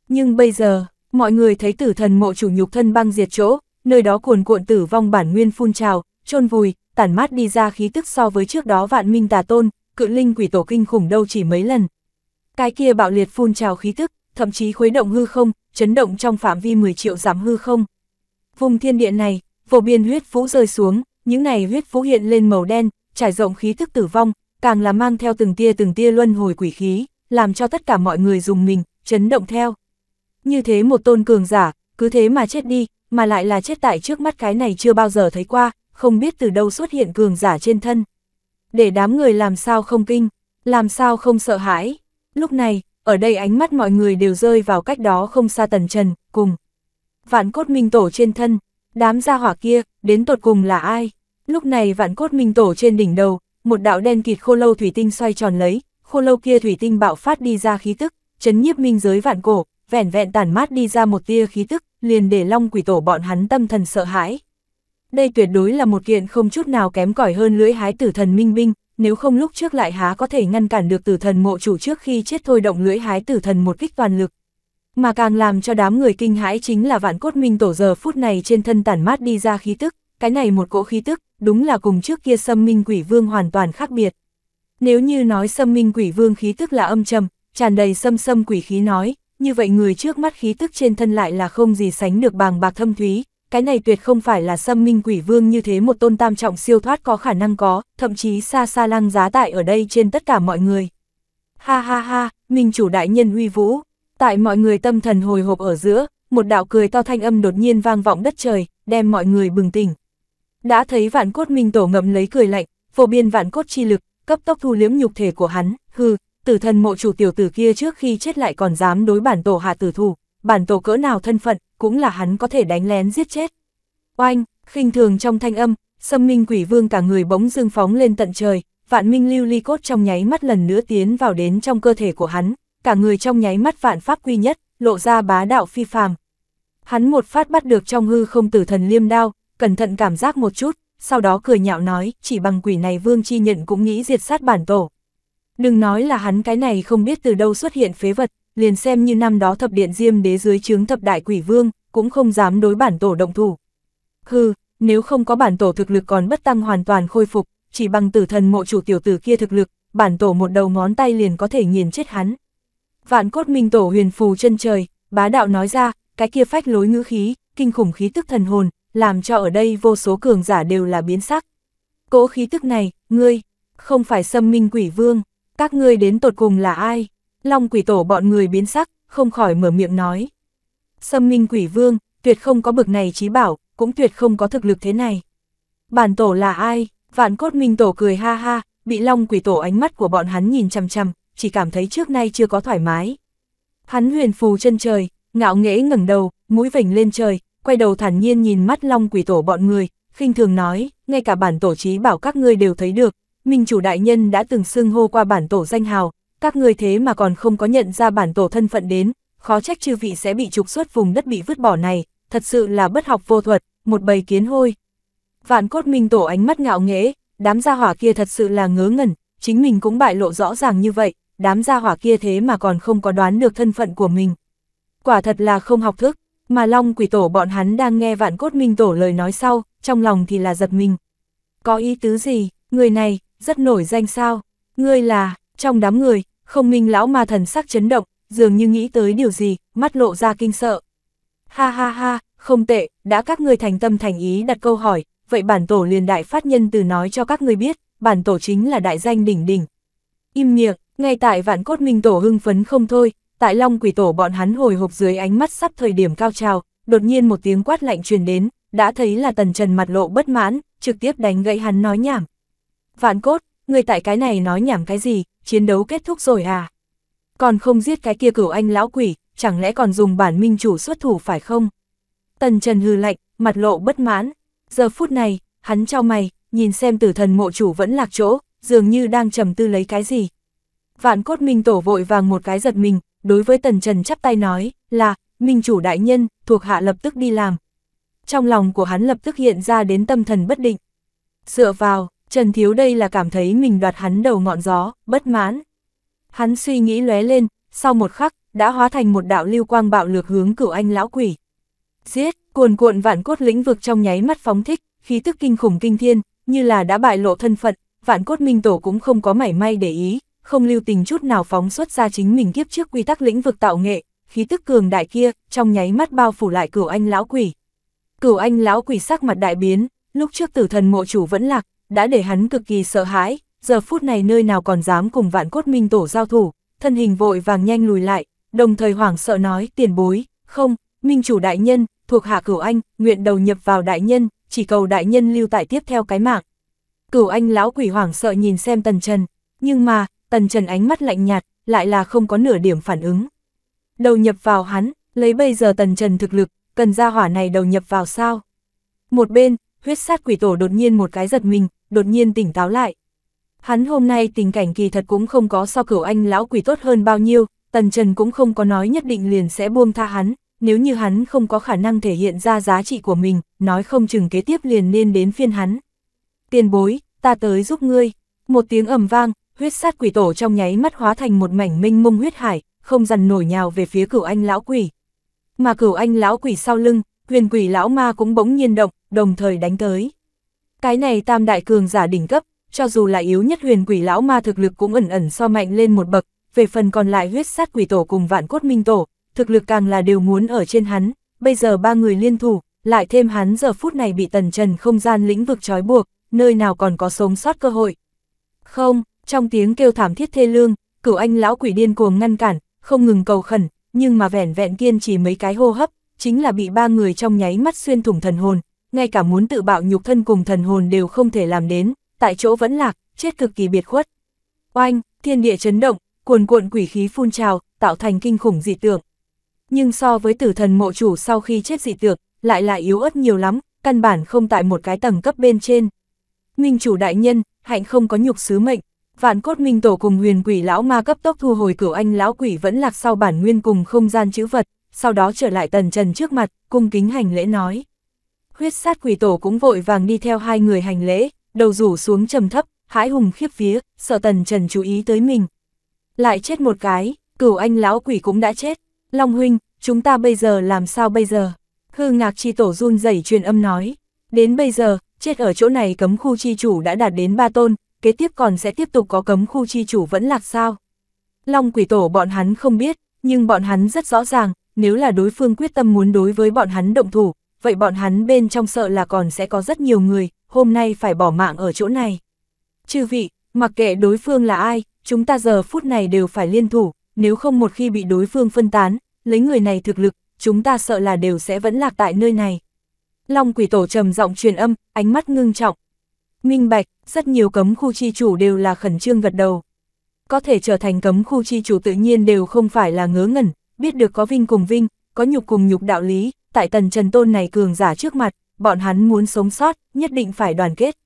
[SPEAKER 1] Nhưng bây giờ, mọi người thấy tử thần mộ chủ nhục thân băng diệt chỗ, nơi đó cuồn cuộn tử vong bản nguyên phun trào, chôn vùi, tản mát đi ra khí tức so với trước đó vạn minh tà tôn, cự linh quỷ tổ kinh khủng đâu chỉ mấy lần. Cái kia bạo liệt phun trào khí tức, thậm chí khuấy động hư không, chấn động trong phạm vi 10 triệu giảm hư không. Vùng thiên địa này, vô biên huyết phú rơi xuống, những này huyết phú hiện lên màu đen, trải rộng khí tức tử vong, càng là mang theo từng tia từng tia luân hồi quỷ khí, làm cho tất cả mọi người dùng mình, chấn động theo. Như thế một tôn cường giả, cứ thế mà chết đi, mà lại là chết tại trước mắt cái này chưa bao giờ thấy qua, không biết từ đâu xuất hiện cường giả trên thân. Để đám người làm sao không kinh, làm sao không sợ hãi. Lúc này, ở đây ánh mắt mọi người đều rơi vào cách đó không xa tần trần, cùng. Vạn cốt minh tổ trên thân, đám gia hỏa kia, đến tột cùng là ai? Lúc này vạn cốt minh tổ trên đỉnh đầu, một đạo đen kịt khô lâu thủy tinh xoay tròn lấy, khô lâu kia thủy tinh bạo phát đi ra khí tức, chấn nhiếp minh giới vạn cổ, vẻn vẹn tản mát đi ra một tia khí tức, liền để long quỷ tổ bọn hắn tâm thần sợ hãi. Đây tuyệt đối là một kiện không chút nào kém cỏi hơn lưỡi hái tử thần minh binh, nếu không lúc trước lại há có thể ngăn cản được tử thần mộ chủ trước khi chết thôi động lưỡi hái tử thần một kích toàn lực. Mà càng làm cho đám người kinh hãi chính là vạn cốt minh tổ giờ phút này trên thân tản mát đi ra khí tức, cái này một cỗ khí tức, đúng là cùng trước kia xâm minh quỷ vương hoàn toàn khác biệt. Nếu như nói xâm minh quỷ vương khí tức là âm trầm, tràn đầy xâm xâm quỷ khí nói, như vậy người trước mắt khí tức trên thân lại là không gì sánh được bàng bạc thâm thúy, cái này tuyệt không phải là xâm minh quỷ vương như thế một tôn tam trọng siêu thoát có khả năng có, thậm chí xa xa lăng giá tại ở đây trên tất cả mọi người. Ha ha ha, minh chủ đại nhân uy vũ, tại mọi người tâm thần hồi hộp ở giữa, một đạo cười to thanh âm đột nhiên vang vọng đất trời, đem mọi người bừng tỉnh đã thấy vạn cốt minh tổ ngậm lấy cười lạnh, phổ biên vạn cốt chi lực, cấp tốc thu liếm nhục thể của hắn, hư, tử thần mộ chủ tiểu tử kia trước khi chết lại còn dám đối bản tổ hạ tử thủ, bản tổ cỡ nào thân phận, cũng là hắn có thể đánh lén giết chết. Oanh, khinh thường trong thanh âm, xâm minh quỷ vương cả người bỗng dương phóng lên tận trời, vạn minh lưu ly cốt trong nháy mắt lần nữa tiến vào đến trong cơ thể của hắn, cả người trong nháy mắt vạn pháp quy nhất, lộ ra bá đạo phi phàm. Hắn một phát bắt được trong hư không tử thần liêm đao, cẩn thận cảm giác một chút, sau đó cười nhạo nói, chỉ bằng quỷ này Vương Chi Nhận cũng nghĩ diệt sát bản tổ. Đừng nói là hắn cái này không biết từ đâu xuất hiện phế vật, liền xem như năm đó thập điện diêm đế dưới chướng thập đại quỷ vương, cũng không dám đối bản tổ động thủ. Hừ, nếu không có bản tổ thực lực còn bất tăng hoàn toàn khôi phục, chỉ bằng tử thần mộ chủ tiểu tử kia thực lực, bản tổ một đầu ngón tay liền có thể nghiền chết hắn. Vạn cốt minh tổ huyền phù chân trời, bá đạo nói ra, cái kia phách lối ngữ khí, kinh khủng khí tức thần hồn, làm cho ở đây vô số cường giả đều là biến sắc. Cỗ khí tức này, ngươi, không phải xâm minh quỷ vương, các ngươi đến tột cùng là ai? Long quỷ tổ bọn người biến sắc, không khỏi mở miệng nói. Xâm minh quỷ vương, tuyệt không có bực này trí bảo, cũng tuyệt không có thực lực thế này. Bản tổ là ai? Vạn cốt minh tổ cười ha ha, bị long quỷ tổ ánh mắt của bọn hắn nhìn chằm chằm, chỉ cảm thấy trước nay chưa có thoải mái. Hắn huyền phù chân trời, ngạo nghễ ngẩng đầu, mũi vểnh lên trời, quay đầu thản nhiên nhìn mắt long quỷ tổ bọn người, khinh thường nói, ngay cả bản tổ trí bảo các ngươi đều thấy được, minh chủ đại nhân đã từng xưng hô qua bản tổ danh hào, các ngươi thế mà còn không có nhận ra bản tổ thân phận đến, khó trách chư vị sẽ bị trục xuất vùng đất bị vứt bỏ này, thật sự là bất học vô thuật, một bầy kiến hôi. Vạn cốt minh tổ ánh mắt ngạo nghễ, đám gia hỏa kia thật sự là ngớ ngẩn, chính mình cũng bại lộ rõ ràng như vậy, đám gia hỏa kia thế mà còn không có đoán được thân phận của mình. Quả thật là không học thức. Mà Long quỷ tổ bọn hắn đang nghe vạn cốt minh tổ lời nói sau, trong lòng thì là giật mình. Có ý tứ gì, người này, rất nổi danh sao, ngươi là, trong đám người, không minh lão ma thần sắc chấn động, dường như nghĩ tới điều gì, mắt lộ ra kinh sợ. Ha ha ha, không tệ, đã các ngươi thành tâm thành ý đặt câu hỏi, vậy bản tổ liền đại phát nhân từ nói cho các ngươi biết, bản tổ chính là đại danh đỉnh đỉnh. Im miệng, ngay tại vạn cốt minh tổ hưng phấn không thôi, Tại Long Quỷ Tổ bọn hắn hồi hộp dưới ánh mắt sắp thời điểm cao trào, đột nhiên một tiếng quát lạnh truyền đến, đã thấy là Tần Trần mặt lộ bất mãn, trực tiếp đánh gậy hắn nói nhảm. Vạn cốt, người tại cái này nói nhảm cái gì, chiến đấu kết thúc rồi à? Còn không giết cái kia cửu anh lão quỷ, chẳng lẽ còn dùng bản minh chủ xuất thủ phải không? Tần Trần hư lạnh, mặt lộ bất mãn. Giờ phút này, hắn cho mày, nhìn xem tử thần mộ chủ vẫn lạc chỗ, dường như đang trầm tư lấy cái gì. Vạn cốt minh tổ vội vàng một cái giật mình, đối với Tần Trần chắp tay nói, là, Minh chủ đại nhân, thuộc hạ lập tức đi làm. Trong lòng của hắn lập tức hiện ra đến tâm thần bất định. Dựa vào, Trần Thiếu đây là cảm thấy mình đoạt hắn đầu ngọn gió, bất mãn. Hắn suy nghĩ lóe lên, sau một khắc, đã hóa thành một đạo lưu quang bạo lược hướng cửu anh lão quỷ. Giết, cuồn cuộn vạn cốt lĩnh vực trong nháy mắt phóng thích, khí tức kinh khủng kinh thiên, như là đã bại lộ thân phận, vạn cốt minh tổ cũng không có mảy may để ý, không lưu tình chút nào phóng xuất ra chính mình kiếp trước quy tắc lĩnh vực tạo nghệ, khí tức cường đại kia, trong nháy mắt bao phủ lại cửu anh lão quỷ. Cửu anh lão quỷ sắc mặt đại biến, lúc trước tử thần mộ chủ vẫn lạc, đã để hắn cực kỳ sợ hãi, giờ phút này nơi nào còn dám cùng vạn cốt minh tổ giao thủ, thân hình vội vàng nhanh lùi lại, đồng thời hoảng sợ nói tiền bối, không, minh chủ đại nhân, thuộc hạ cửu anh, nguyện đầu nhập vào đại nhân, chỉ cầu đại nhân lưu tại tiếp theo cái mạng. Cửu anh lão quỷ hoảng sợ nhìn xem tần trần, nhưng mà, tần trần ánh mắt lạnh nhạt, lại là không có nửa điểm phản ứng. Đầu nhập vào hắn, lấy bây giờ tần trần thực lực, cần ra hỏa này đầu nhập vào sao? Một bên, huyết sát quỷ tổ đột nhiên một cái giật mình, đột nhiên tỉnh táo lại. Hắn hôm nay tình cảnh kỳ thật cũng không có so cửu anh lão quỷ tốt hơn bao nhiêu, tần trần cũng không có nói nhất định liền sẽ buông tha hắn, nếu như hắn không có khả năng thể hiện ra giá trị của mình, nói không chừng kế tiếp liền nên đến phiên hắn. Tiền bối, ta tới giúp ngươi. Một tiếng ầm vang, huyết sát quỷ tổ trong nháy mắt hóa thành một mảnh minh mông huyết hải, không dần nổi nhào về phía cửu anh lão quỷ. Mà cửu anh lão quỷ sau lưng, huyền quỷ lão ma cũng bỗng nhiên động, đồng thời đánh tới. Cái này tam đại cường giả đỉnh cấp, cho dù là yếu nhất huyền quỷ lão ma thực lực cũng ẩn ẩn so mạnh lên một bậc, về phần còn lại huyết sát quỷ tổ cùng vạn cốt minh tổ, thực lực càng là đều muốn ở trên hắn, bây giờ ba người liên thủ, lại thêm hắn giờ phút này bị tần trần không gian lĩnh vực trói buộc, nơi nào còn có sống sót cơ hội. Không, trong tiếng kêu thảm thiết thê lương, cửu anh lão quỷ điên cuồng ngăn cản, không ngừng cầu khẩn, nhưng mà vẻn vẹn kiên chỉ mấy cái hô hấp, chính là bị ba người trong nháy mắt xuyên thủng thần hồn, ngay cả muốn tự bạo nhục thân cùng thần hồn đều không thể làm đến, tại chỗ vẫn lạc, chết cực kỳ biệt khuất. Oanh, thiên địa chấn động, cuồn cuộn quỷ khí phun trào, tạo thành kinh khủng dị tượng. Nhưng so với tử thần mộ chủ sau khi chết dị tượng, lại lại yếu ớt nhiều lắm, căn bản không tại một cái tầng cấp bên trên. Minh chủ đại nhân, hạnh không có nhục sứ mệnh, vạn cốt minh tổ cùng huyền quỷ lão ma cấp tốc thu hồi cửu anh lão quỷ vẫn lạc sau bản nguyên cùng không gian chữ vật, sau đó trở lại tần trần trước mặt, cung kính hành lễ nói. Huyết sát quỷ tổ cũng vội vàng đi theo hai người hành lễ, đầu rủ xuống trầm thấp, hãi hùng khiếp vía, sợ tần trần chú ý tới mình. Lại chết một cái, cửu anh lão quỷ cũng đã chết, Long huynh, chúng ta bây giờ làm sao bây giờ? Hư ngạc chi tổ run rẩy truyền âm nói, đến bây giờ, chết ở chỗ này cấm khu chi chủ đã đạt đến ba tôn, kế tiếp còn sẽ tiếp tục có cấm khu chi chủ vẫn lạc sao. Long quỷ tổ bọn hắn không biết, nhưng bọn hắn rất rõ ràng, nếu là đối phương quyết tâm muốn đối với bọn hắn động thủ, vậy bọn hắn bên trong sợ là còn sẽ có rất nhiều người, hôm nay phải bỏ mạng ở chỗ này. Chư vị, mặc kệ đối phương là ai, chúng ta giờ phút này đều phải liên thủ, nếu không một khi bị đối phương phân tán, lấy người này thực lực, chúng ta sợ là đều sẽ vẫn lạc tại nơi này. Long quỷ tổ trầm giọng truyền âm, ánh mắt ngưng trọng, Minh bạch, rất nhiều cấm khu chi chủ đều là khẩn trương gật đầu. Có thể trở thành cấm khu chi chủ tự nhiên đều không phải là ngớ ngẩn, biết được có vinh cùng vinh, có nhục cùng nhục đạo lý, tại tần trần tôn này cường giả trước mặt, bọn hắn muốn sống sót, nhất định phải đoàn kết.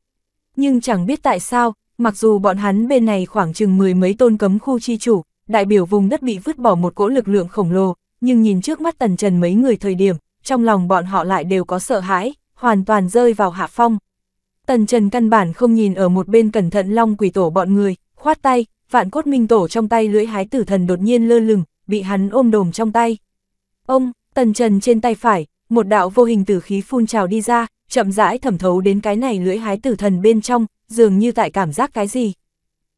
[SPEAKER 1] Nhưng chẳng biết tại sao, mặc dù bọn hắn bên này khoảng chừng mười mấy tôn cấm khu chi chủ, đại biểu vùng đất bị vứt bỏ một cỗ lực lượng khổng lồ, nhưng nhìn trước mắt tần trần mấy người thời điểm, trong lòng bọn họ lại đều có sợ hãi, hoàn toàn rơi vào hạ phong. Tần Trần căn bản không nhìn ở một bên cẩn thận long quỷ tổ bọn người, khoát tay, vạn cốt minh tổ trong tay lưỡi hái tử thần đột nhiên lơ lửng, bị hắn ôm đồm trong tay. Ông, Tần Trần trên tay phải, một đạo vô hình tử khí phun trào đi ra, chậm rãi thẩm thấu đến cái này lưỡi hái tử thần bên trong, dường như tại cảm giác cái gì.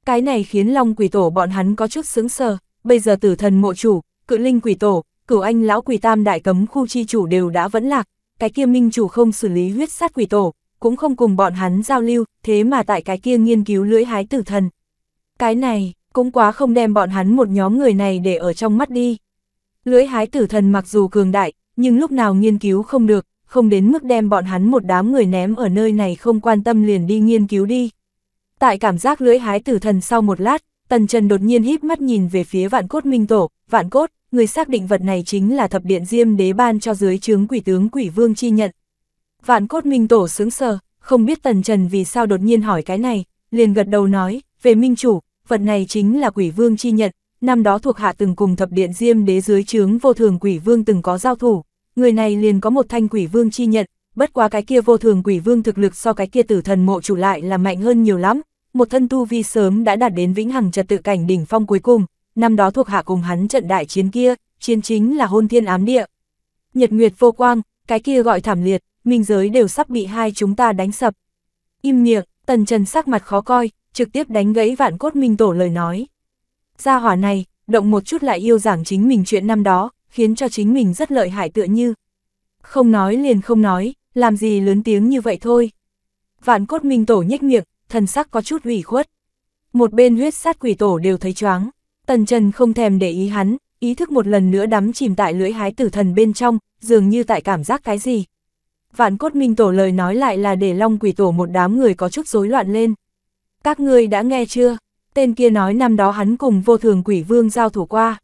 [SPEAKER 1] Cái này khiến long quỷ tổ bọn hắn có chút sướng sờ, bây giờ tử thần mộ chủ, cự linh quỷ tổ, cửu anh lão quỷ tam đại cấm khu chi chủ đều đã vẫn lạc, cái kia minh chủ không xử lý huyết sát quỷ tổ, cũng không cùng bọn hắn giao lưu, thế mà tại cái kia nghiên cứu lưỡi hái tử thần. Cái này, cũng quá không đem bọn hắn một nhóm người này để ở trong mắt đi. Lưỡi hái tử thần mặc dù cường đại, nhưng lúc nào nghiên cứu không được, không đến mức đem bọn hắn một đám người ném ở nơi này không quan tâm liền đi nghiên cứu đi. Tại cảm giác lưỡi hái tử thần sau một lát, Tần Trần đột nhiên híp mắt nhìn về phía vạn cốt minh tổ, vạn cốt, người xác định vật này chính là thập điện diêm đế ban cho dưới chướng quỷ tướng quỷ vương chi nhận vạn cốt minh tổ sướng sờ, không biết tần trần vì sao đột nhiên hỏi cái này, liền gật đầu nói, về minh chủ, vật này chính là quỷ vương chi nhận, năm đó thuộc hạ từng cùng thập điện diêm đế dưới chướng vô thường quỷ vương từng có giao thủ, người này liền có một thanh quỷ vương chi nhận, bất quá cái kia vô thường quỷ vương thực lực so cái kia tử thần mộ chủ lại là mạnh hơn nhiều lắm, một thân tu vi sớm đã đạt đến vĩnh hằng trật tự cảnh đỉnh phong cuối cùng, năm đó thuộc hạ cùng hắn trận đại chiến kia, chiến chính là hôn thiên ám địa. Nhật nguyệt vô quang, cái kia gọi thảm liệt, minh giới đều sắp bị hai chúng ta đánh sập. Im miệng, tần trần sắc mặt khó coi, trực tiếp đánh gãy vạn cốt minh tổ lời nói. Gia hỏa này, động một chút lại yêu giảng chính mình chuyện năm đó, khiến cho chính mình rất lợi hại tựa như. Không nói liền không nói, làm gì lớn tiếng như vậy thôi. Vạn cốt minh tổ nhếch miệng, thần sắc có chút ủy khuất. Một bên huyết sát quỷ tổ đều thấy choáng, tần trần không thèm để ý hắn, ý thức một lần nữa đắm chìm tại lưỡi hái tử thần bên trong, dường như tại cảm giác cái gì, vạn cốt minh tổ lời nói lại là để long quỷ tổ một đám người có chút rối loạn lên. Các ngươi đã nghe chưa? Tên kia nói năm đó hắn cùng vô thường quỷ vương giao thủ qua.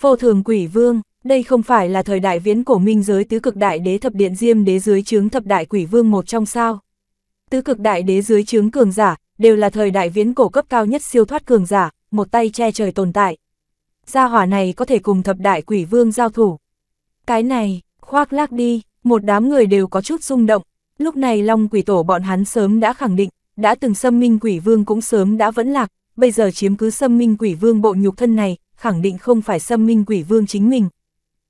[SPEAKER 1] Vô thường quỷ vương, đây không phải là thời đại viễn cổ minh giới tứ cực đại đế thập điện diêm đế dưới chướng thập đại quỷ vương một trong sao. Tứ cực đại đế dưới chướng cường giả, đều là thời đại viễn cổ cấp cao nhất siêu thoát cường giả, một tay che trời tồn tại. Gia hỏa này có thể cùng thập đại quỷ vương giao thủ. Cái này, khoác lác đi, một đám người đều có chút rung động. Lúc này Long quỷ tổ bọn hắn sớm đã khẳng định, đã từng xâm minh quỷ vương cũng sớm đã vẫn lạc, bây giờ chiếm cứ xâm minh quỷ vương bộ nhục thân này, khẳng định không phải xâm minh quỷ vương chính mình.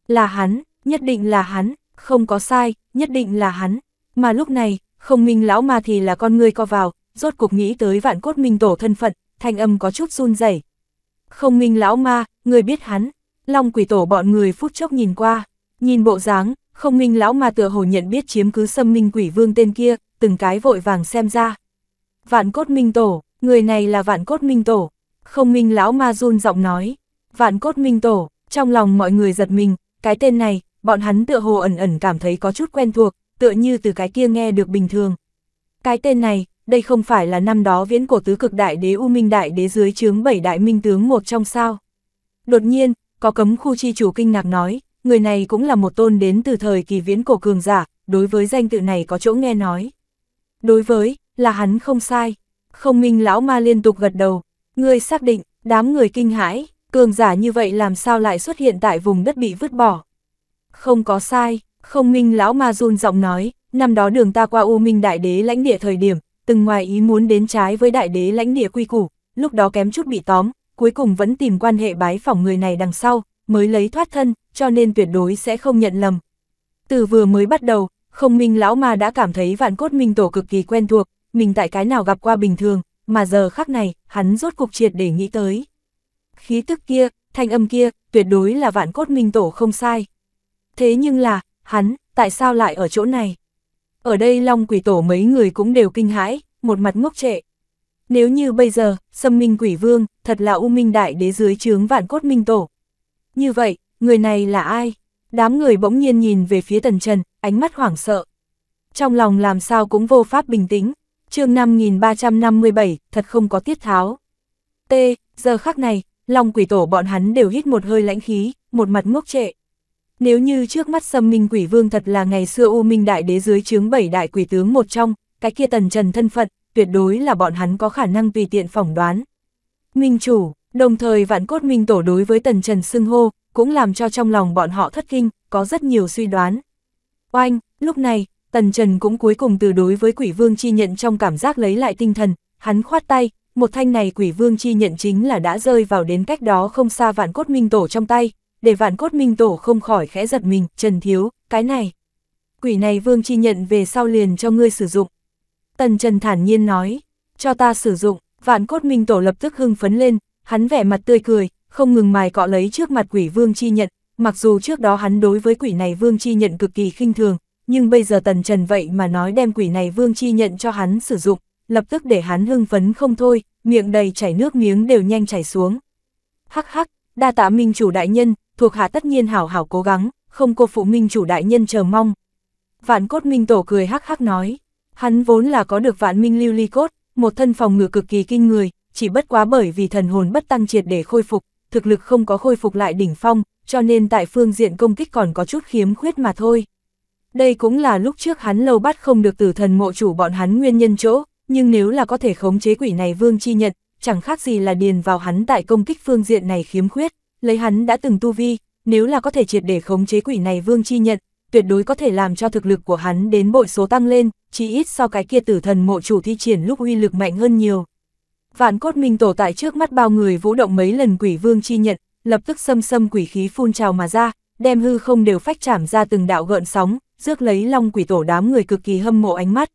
[SPEAKER 1] Là hắn, nhất định là hắn, không có sai, nhất định là hắn. Mà lúc này, không minh lão mà thì là con người co vào, rốt cuộc nghĩ tới vạn cốt minh tổ thân phận, thanh âm có chút run rẩy. Không minh lão ma, người biết hắn, long quỷ tổ bọn người phút chốc nhìn qua, nhìn bộ dáng, không minh lão mà tựa hồ nhận biết chiếm cứ xâm minh quỷ vương tên kia, từng cái vội vàng xem ra. Vạn cốt minh tổ, người này là vạn cốt minh tổ. Không minh lão ma run giọng nói. Vạn cốt minh tổ, trong lòng mọi người giật mình, cái tên này, bọn hắn tựa hồ ẩn ẩn cảm thấy có chút quen thuộc, tựa như từ cái kia nghe được bình thường. Cái tên này, đây không phải là năm đó viễn cổ tứ cực đại đế U Minh đại đế dưới chướng bảy đại minh tướng một trong sao. Đột nhiên, có cấm khu chi chủ kinh ngạc nói, người này cũng là một tôn đến từ thời kỳ viễn cổ cường giả, đối với danh tự này có chỗ nghe nói. Đối với, là hắn không sai. Không minh lão ma liên tục gật đầu. Ngươi xác định, đám người kinh hãi, cường giả như vậy làm sao lại xuất hiện tại vùng đất bị vứt bỏ. Không có sai, không minh lão ma run giọng nói, năm đó đường ta qua U Minh Đại Đế lãnh địa thời điểm, từng ngoài ý muốn đến trái với Đại Đế lãnh địa quy củ, lúc đó kém chút bị tóm, cuối cùng vẫn tìm quan hệ bái phỏng người này đằng sau, mới lấy thoát thân, cho nên tuyệt đối sẽ không nhận lầm. Từ vừa mới bắt đầu, không minh lão ma đã cảm thấy vạn cốt minh tổ cực kỳ quen thuộc, mình tại cái nào gặp qua bình thường, mà giờ khắc này, hắn rốt cục triệt để nghĩ tới. Khí tức kia, thanh âm kia, tuyệt đối là vạn cốt minh tổ không sai. Thế nhưng là, hắn, tại sao lại ở chỗ này? Ở đây long quỷ tổ mấy người cũng đều kinh hãi, một mặt ngốc trệ. Nếu như bây giờ, xâm minh quỷ vương, thật là u minh đại đế dưới chướng vạn cốt minh tổ, như vậy, người này là ai? Đám người bỗng nhiên nhìn về phía Tần Trần, ánh mắt hoảng sợ. Trong lòng làm sao cũng vô pháp bình tĩnh. chương 5357, thật không có tiết tháo. T, giờ khắc này, lòng quỷ tổ bọn hắn đều hít một hơi lãnh khí, một mặt ngốc trệ. Nếu như trước mắt xâm minh quỷ vương thật là ngày xưa U Minh Đại Đế dưới chướng bảy đại quỷ tướng một trong, cái kia Tần Trần thân phận, tuyệt đối là bọn hắn có khả năng tùy tiện phỏng đoán. Minh chủ, Đồng thời vạn cốt minh tổ đối với tần trần xưng hô, cũng làm cho trong lòng bọn họ thất kinh, có rất nhiều suy đoán. Oanh, lúc này, tần trần cũng cuối cùng từ đối với quỷ vương chi nhận trong cảm giác lấy lại tinh thần, hắn khoát tay, một thanh này quỷ vương chi nhận chính là đã rơi vào đến cách đó không xa vạn cốt minh tổ trong tay, để vạn cốt minh tổ không khỏi khẽ giật mình, trần thiếu, cái này. Quỷ này vương chi nhận về sau liền cho ngươi sử dụng. Tần trần thản nhiên nói, cho ta sử dụng, vạn cốt minh tổ lập tức hưng phấn lên, Hắn vẻ mặt tươi cười, không ngừng mài cọ lấy trước mặt quỷ vương chi nhận, mặc dù trước đó hắn đối với quỷ này vương chi nhận cực kỳ khinh thường, nhưng bây giờ tần trần vậy mà nói đem quỷ này vương chi nhận cho hắn sử dụng, lập tức để hắn hưng phấn không thôi, miệng đầy chảy nước miếng đều nhanh chảy xuống. Hắc hắc, đa tạ minh chủ đại nhân, thuộc hạ tất nhiên hảo hảo cố gắng, không cô phụ minh chủ đại nhân chờ mong. Vạn cốt minh tổ cười hắc hắc nói, hắn vốn là có được vạn minh lưu ly cốt, một thân phòng ngự cực kỳ kinh người, chỉ bất quá bởi vì thần hồn bất tăng triệt để khôi phục, thực lực không có khôi phục lại đỉnh phong, cho nên tại phương diện công kích còn có chút khiếm khuyết mà thôi. Đây cũng là lúc trước hắn lâu bắt không được tử thần mộ chủ bọn hắn nguyên nhân chỗ, nhưng nếu là có thể khống chế quỷ này vương chi nhận, chẳng khác gì là điền vào hắn tại công kích phương diện này khiếm khuyết, lấy hắn đã từng tu vi, nếu là có thể triệt để khống chế quỷ này vương chi nhận, tuyệt đối có thể làm cho thực lực của hắn đến bội số tăng lên, chỉ ít so cái kia tử thần mộ chủ thi triển lúc uy lực mạnh hơn nhiều vạn cốt minh tổ tại trước mắt bao người vũ động mấy lần quỷ vương chi nhận, lập tức xâm xâm quỷ khí phun trào mà ra, đem hư không đều phách chảm ra từng đạo gợn sóng, rước lấy long quỷ tổ đám người cực kỳ hâm mộ ánh mắt.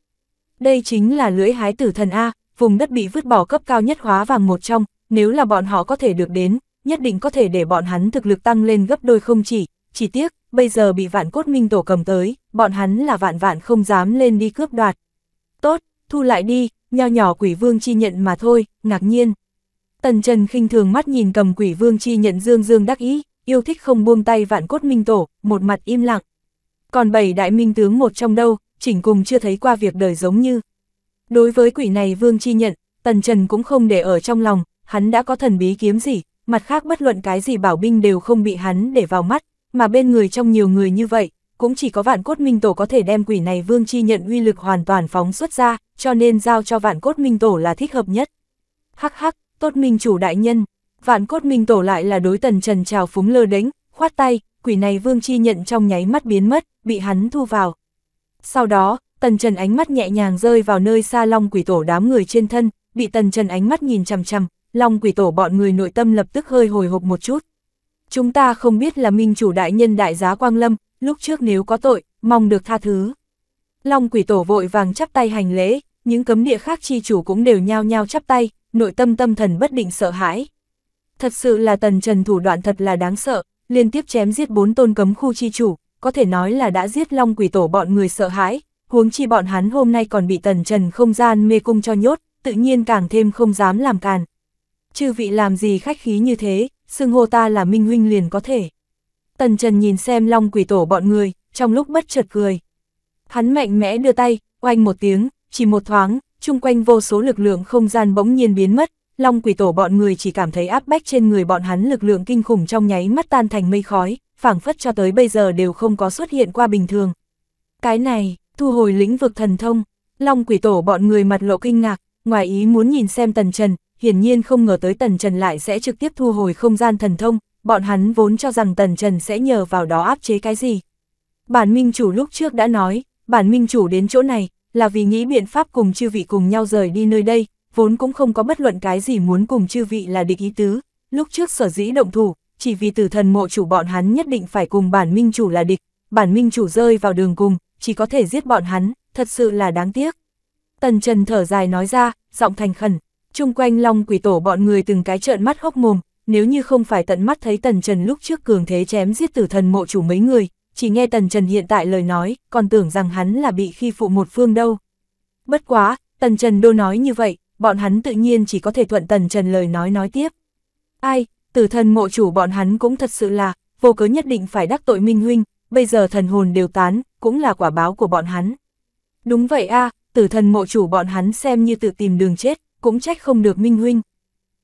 [SPEAKER 1] Đây chính là lưỡi hái tử thần A, vùng đất bị vứt bỏ cấp cao nhất hóa vàng một trong, nếu là bọn họ có thể được đến, nhất định có thể để bọn hắn thực lực tăng lên gấp đôi không chỉ, chỉ tiếc, bây giờ bị vạn cốt minh tổ cầm tới, bọn hắn là vạn vạn không dám lên đi cướp đoạt. Tốt, thu lại đi, nho nhỏ quỷ vương chi nhận mà thôi, ngạc nhiên. Tần Trần khinh thường mắt nhìn cầm quỷ vương chi nhận dương dương đắc ý, yêu thích không buông tay vạn cốt minh tổ, một mặt im lặng. Còn bảy đại minh tướng một trong đâu, chỉnh cùng chưa thấy qua việc đời giống như. Đối với quỷ này vương chi nhận, Tần Trần cũng không để ở trong lòng, hắn đã có thần bí kiếm gì, mặt khác bất luận cái gì bảo binh đều không bị hắn để vào mắt, mà bên người trong nhiều người như vậy, cũng chỉ có vạn cốt minh tổ có thể đem quỷ này vương chi nhận uy lực hoàn toàn phóng xuất ra, cho nên giao cho vạn cốt minh tổ là thích hợp nhất. Hắc hắc, tốt minh chủ đại nhân, vạn cốt minh tổ lại là đối tần trần trào phúng lơ đánh, khoát tay, quỷ này vương chi nhận trong nháy mắt biến mất, bị hắn thu vào. Sau đó, tần trần ánh mắt nhẹ nhàng rơi vào nơi xa long quỷ tổ đám người trên thân, bị tần trần ánh mắt nhìn chằm chằm, long quỷ tổ bọn người nội tâm lập tức hơi hồi hộp một chút. Chúng ta không biết là minh chủ đại nhân đại giá quang lâm, lúc trước nếu có tội, mong được tha thứ. Long quỷ tổ vội vàng chắp tay hành lễ, những cấm địa khác chi chủ cũng đều nhao nhao chắp tay, nội tâm tâm thần bất định sợ hãi. Thật sự là tần trần thủ đoạn thật là đáng sợ, liên tiếp chém giết bốn tôn cấm khu chi chủ, có thể nói là đã giết long quỷ tổ bọn người sợ hãi, huống chi bọn hắn hôm nay còn bị tần trần không gian mê cung cho nhốt, tự nhiên càng thêm không dám làm càn. Chư vị làm gì khách khí như thế, xưng hô ta là minh huynh liền có thể. Tần Trần nhìn xem long quỷ tổ bọn người, trong lúc bất chợt cười. Hắn mạnh mẽ đưa tay, oanh một tiếng, chỉ một thoáng, chung quanh vô số lực lượng không gian bỗng nhiên biến mất, long quỷ tổ bọn người chỉ cảm thấy áp bách trên người bọn hắn lực lượng kinh khủng trong nháy mắt tan thành mây khói, phảng phất cho tới bây giờ đều không có xuất hiện qua bình thường. Cái này, thu hồi lĩnh vực thần thông, long quỷ tổ bọn người mặt lộ kinh ngạc, ngoài ý muốn nhìn xem tần trần, hiển nhiên không ngờ tới tần trần lại sẽ trực tiếp thu hồi không gian thần thông, bọn hắn vốn cho rằng Tần Trần sẽ nhờ vào đó áp chế cái gì. Bản minh chủ lúc trước đã nói, bản minh chủ đến chỗ này, là vì nghĩ biện pháp cùng chư vị cùng nhau rời đi nơi đây, vốn cũng không có bất luận cái gì muốn cùng chư vị là địch ý tứ, lúc trước sở dĩ động thủ, chỉ vì tử thần mộ chủ bọn hắn nhất định phải cùng bản minh chủ là địch, bản minh chủ rơi vào đường cùng, chỉ có thể giết bọn hắn, thật sự là đáng tiếc. Tần Trần thở dài nói ra, giọng thành khẩn, chung quanh long quỷ tổ bọn người từng cái trợn mắt hốc mồm, nếu như không phải tận mắt thấy Tần Trần lúc trước cường thế chém giết tử thần mộ chủ mấy người, chỉ nghe Tần Trần hiện tại lời nói, còn tưởng rằng hắn là bị khi phụ một phương đâu. Bất quá, Tần Trần đô nói như vậy, bọn hắn tự nhiên chỉ có thể thuận Tần Trần lời nói nói tiếp. Ai, tử thần mộ chủ bọn hắn cũng thật sự là, vô cớ nhất định phải đắc tội minh huynh, bây giờ thần hồn đều tán, cũng là quả báo của bọn hắn. Đúng vậy a tử thần mộ chủ bọn hắn xem như tự tìm đường chết, cũng trách không được minh huynh.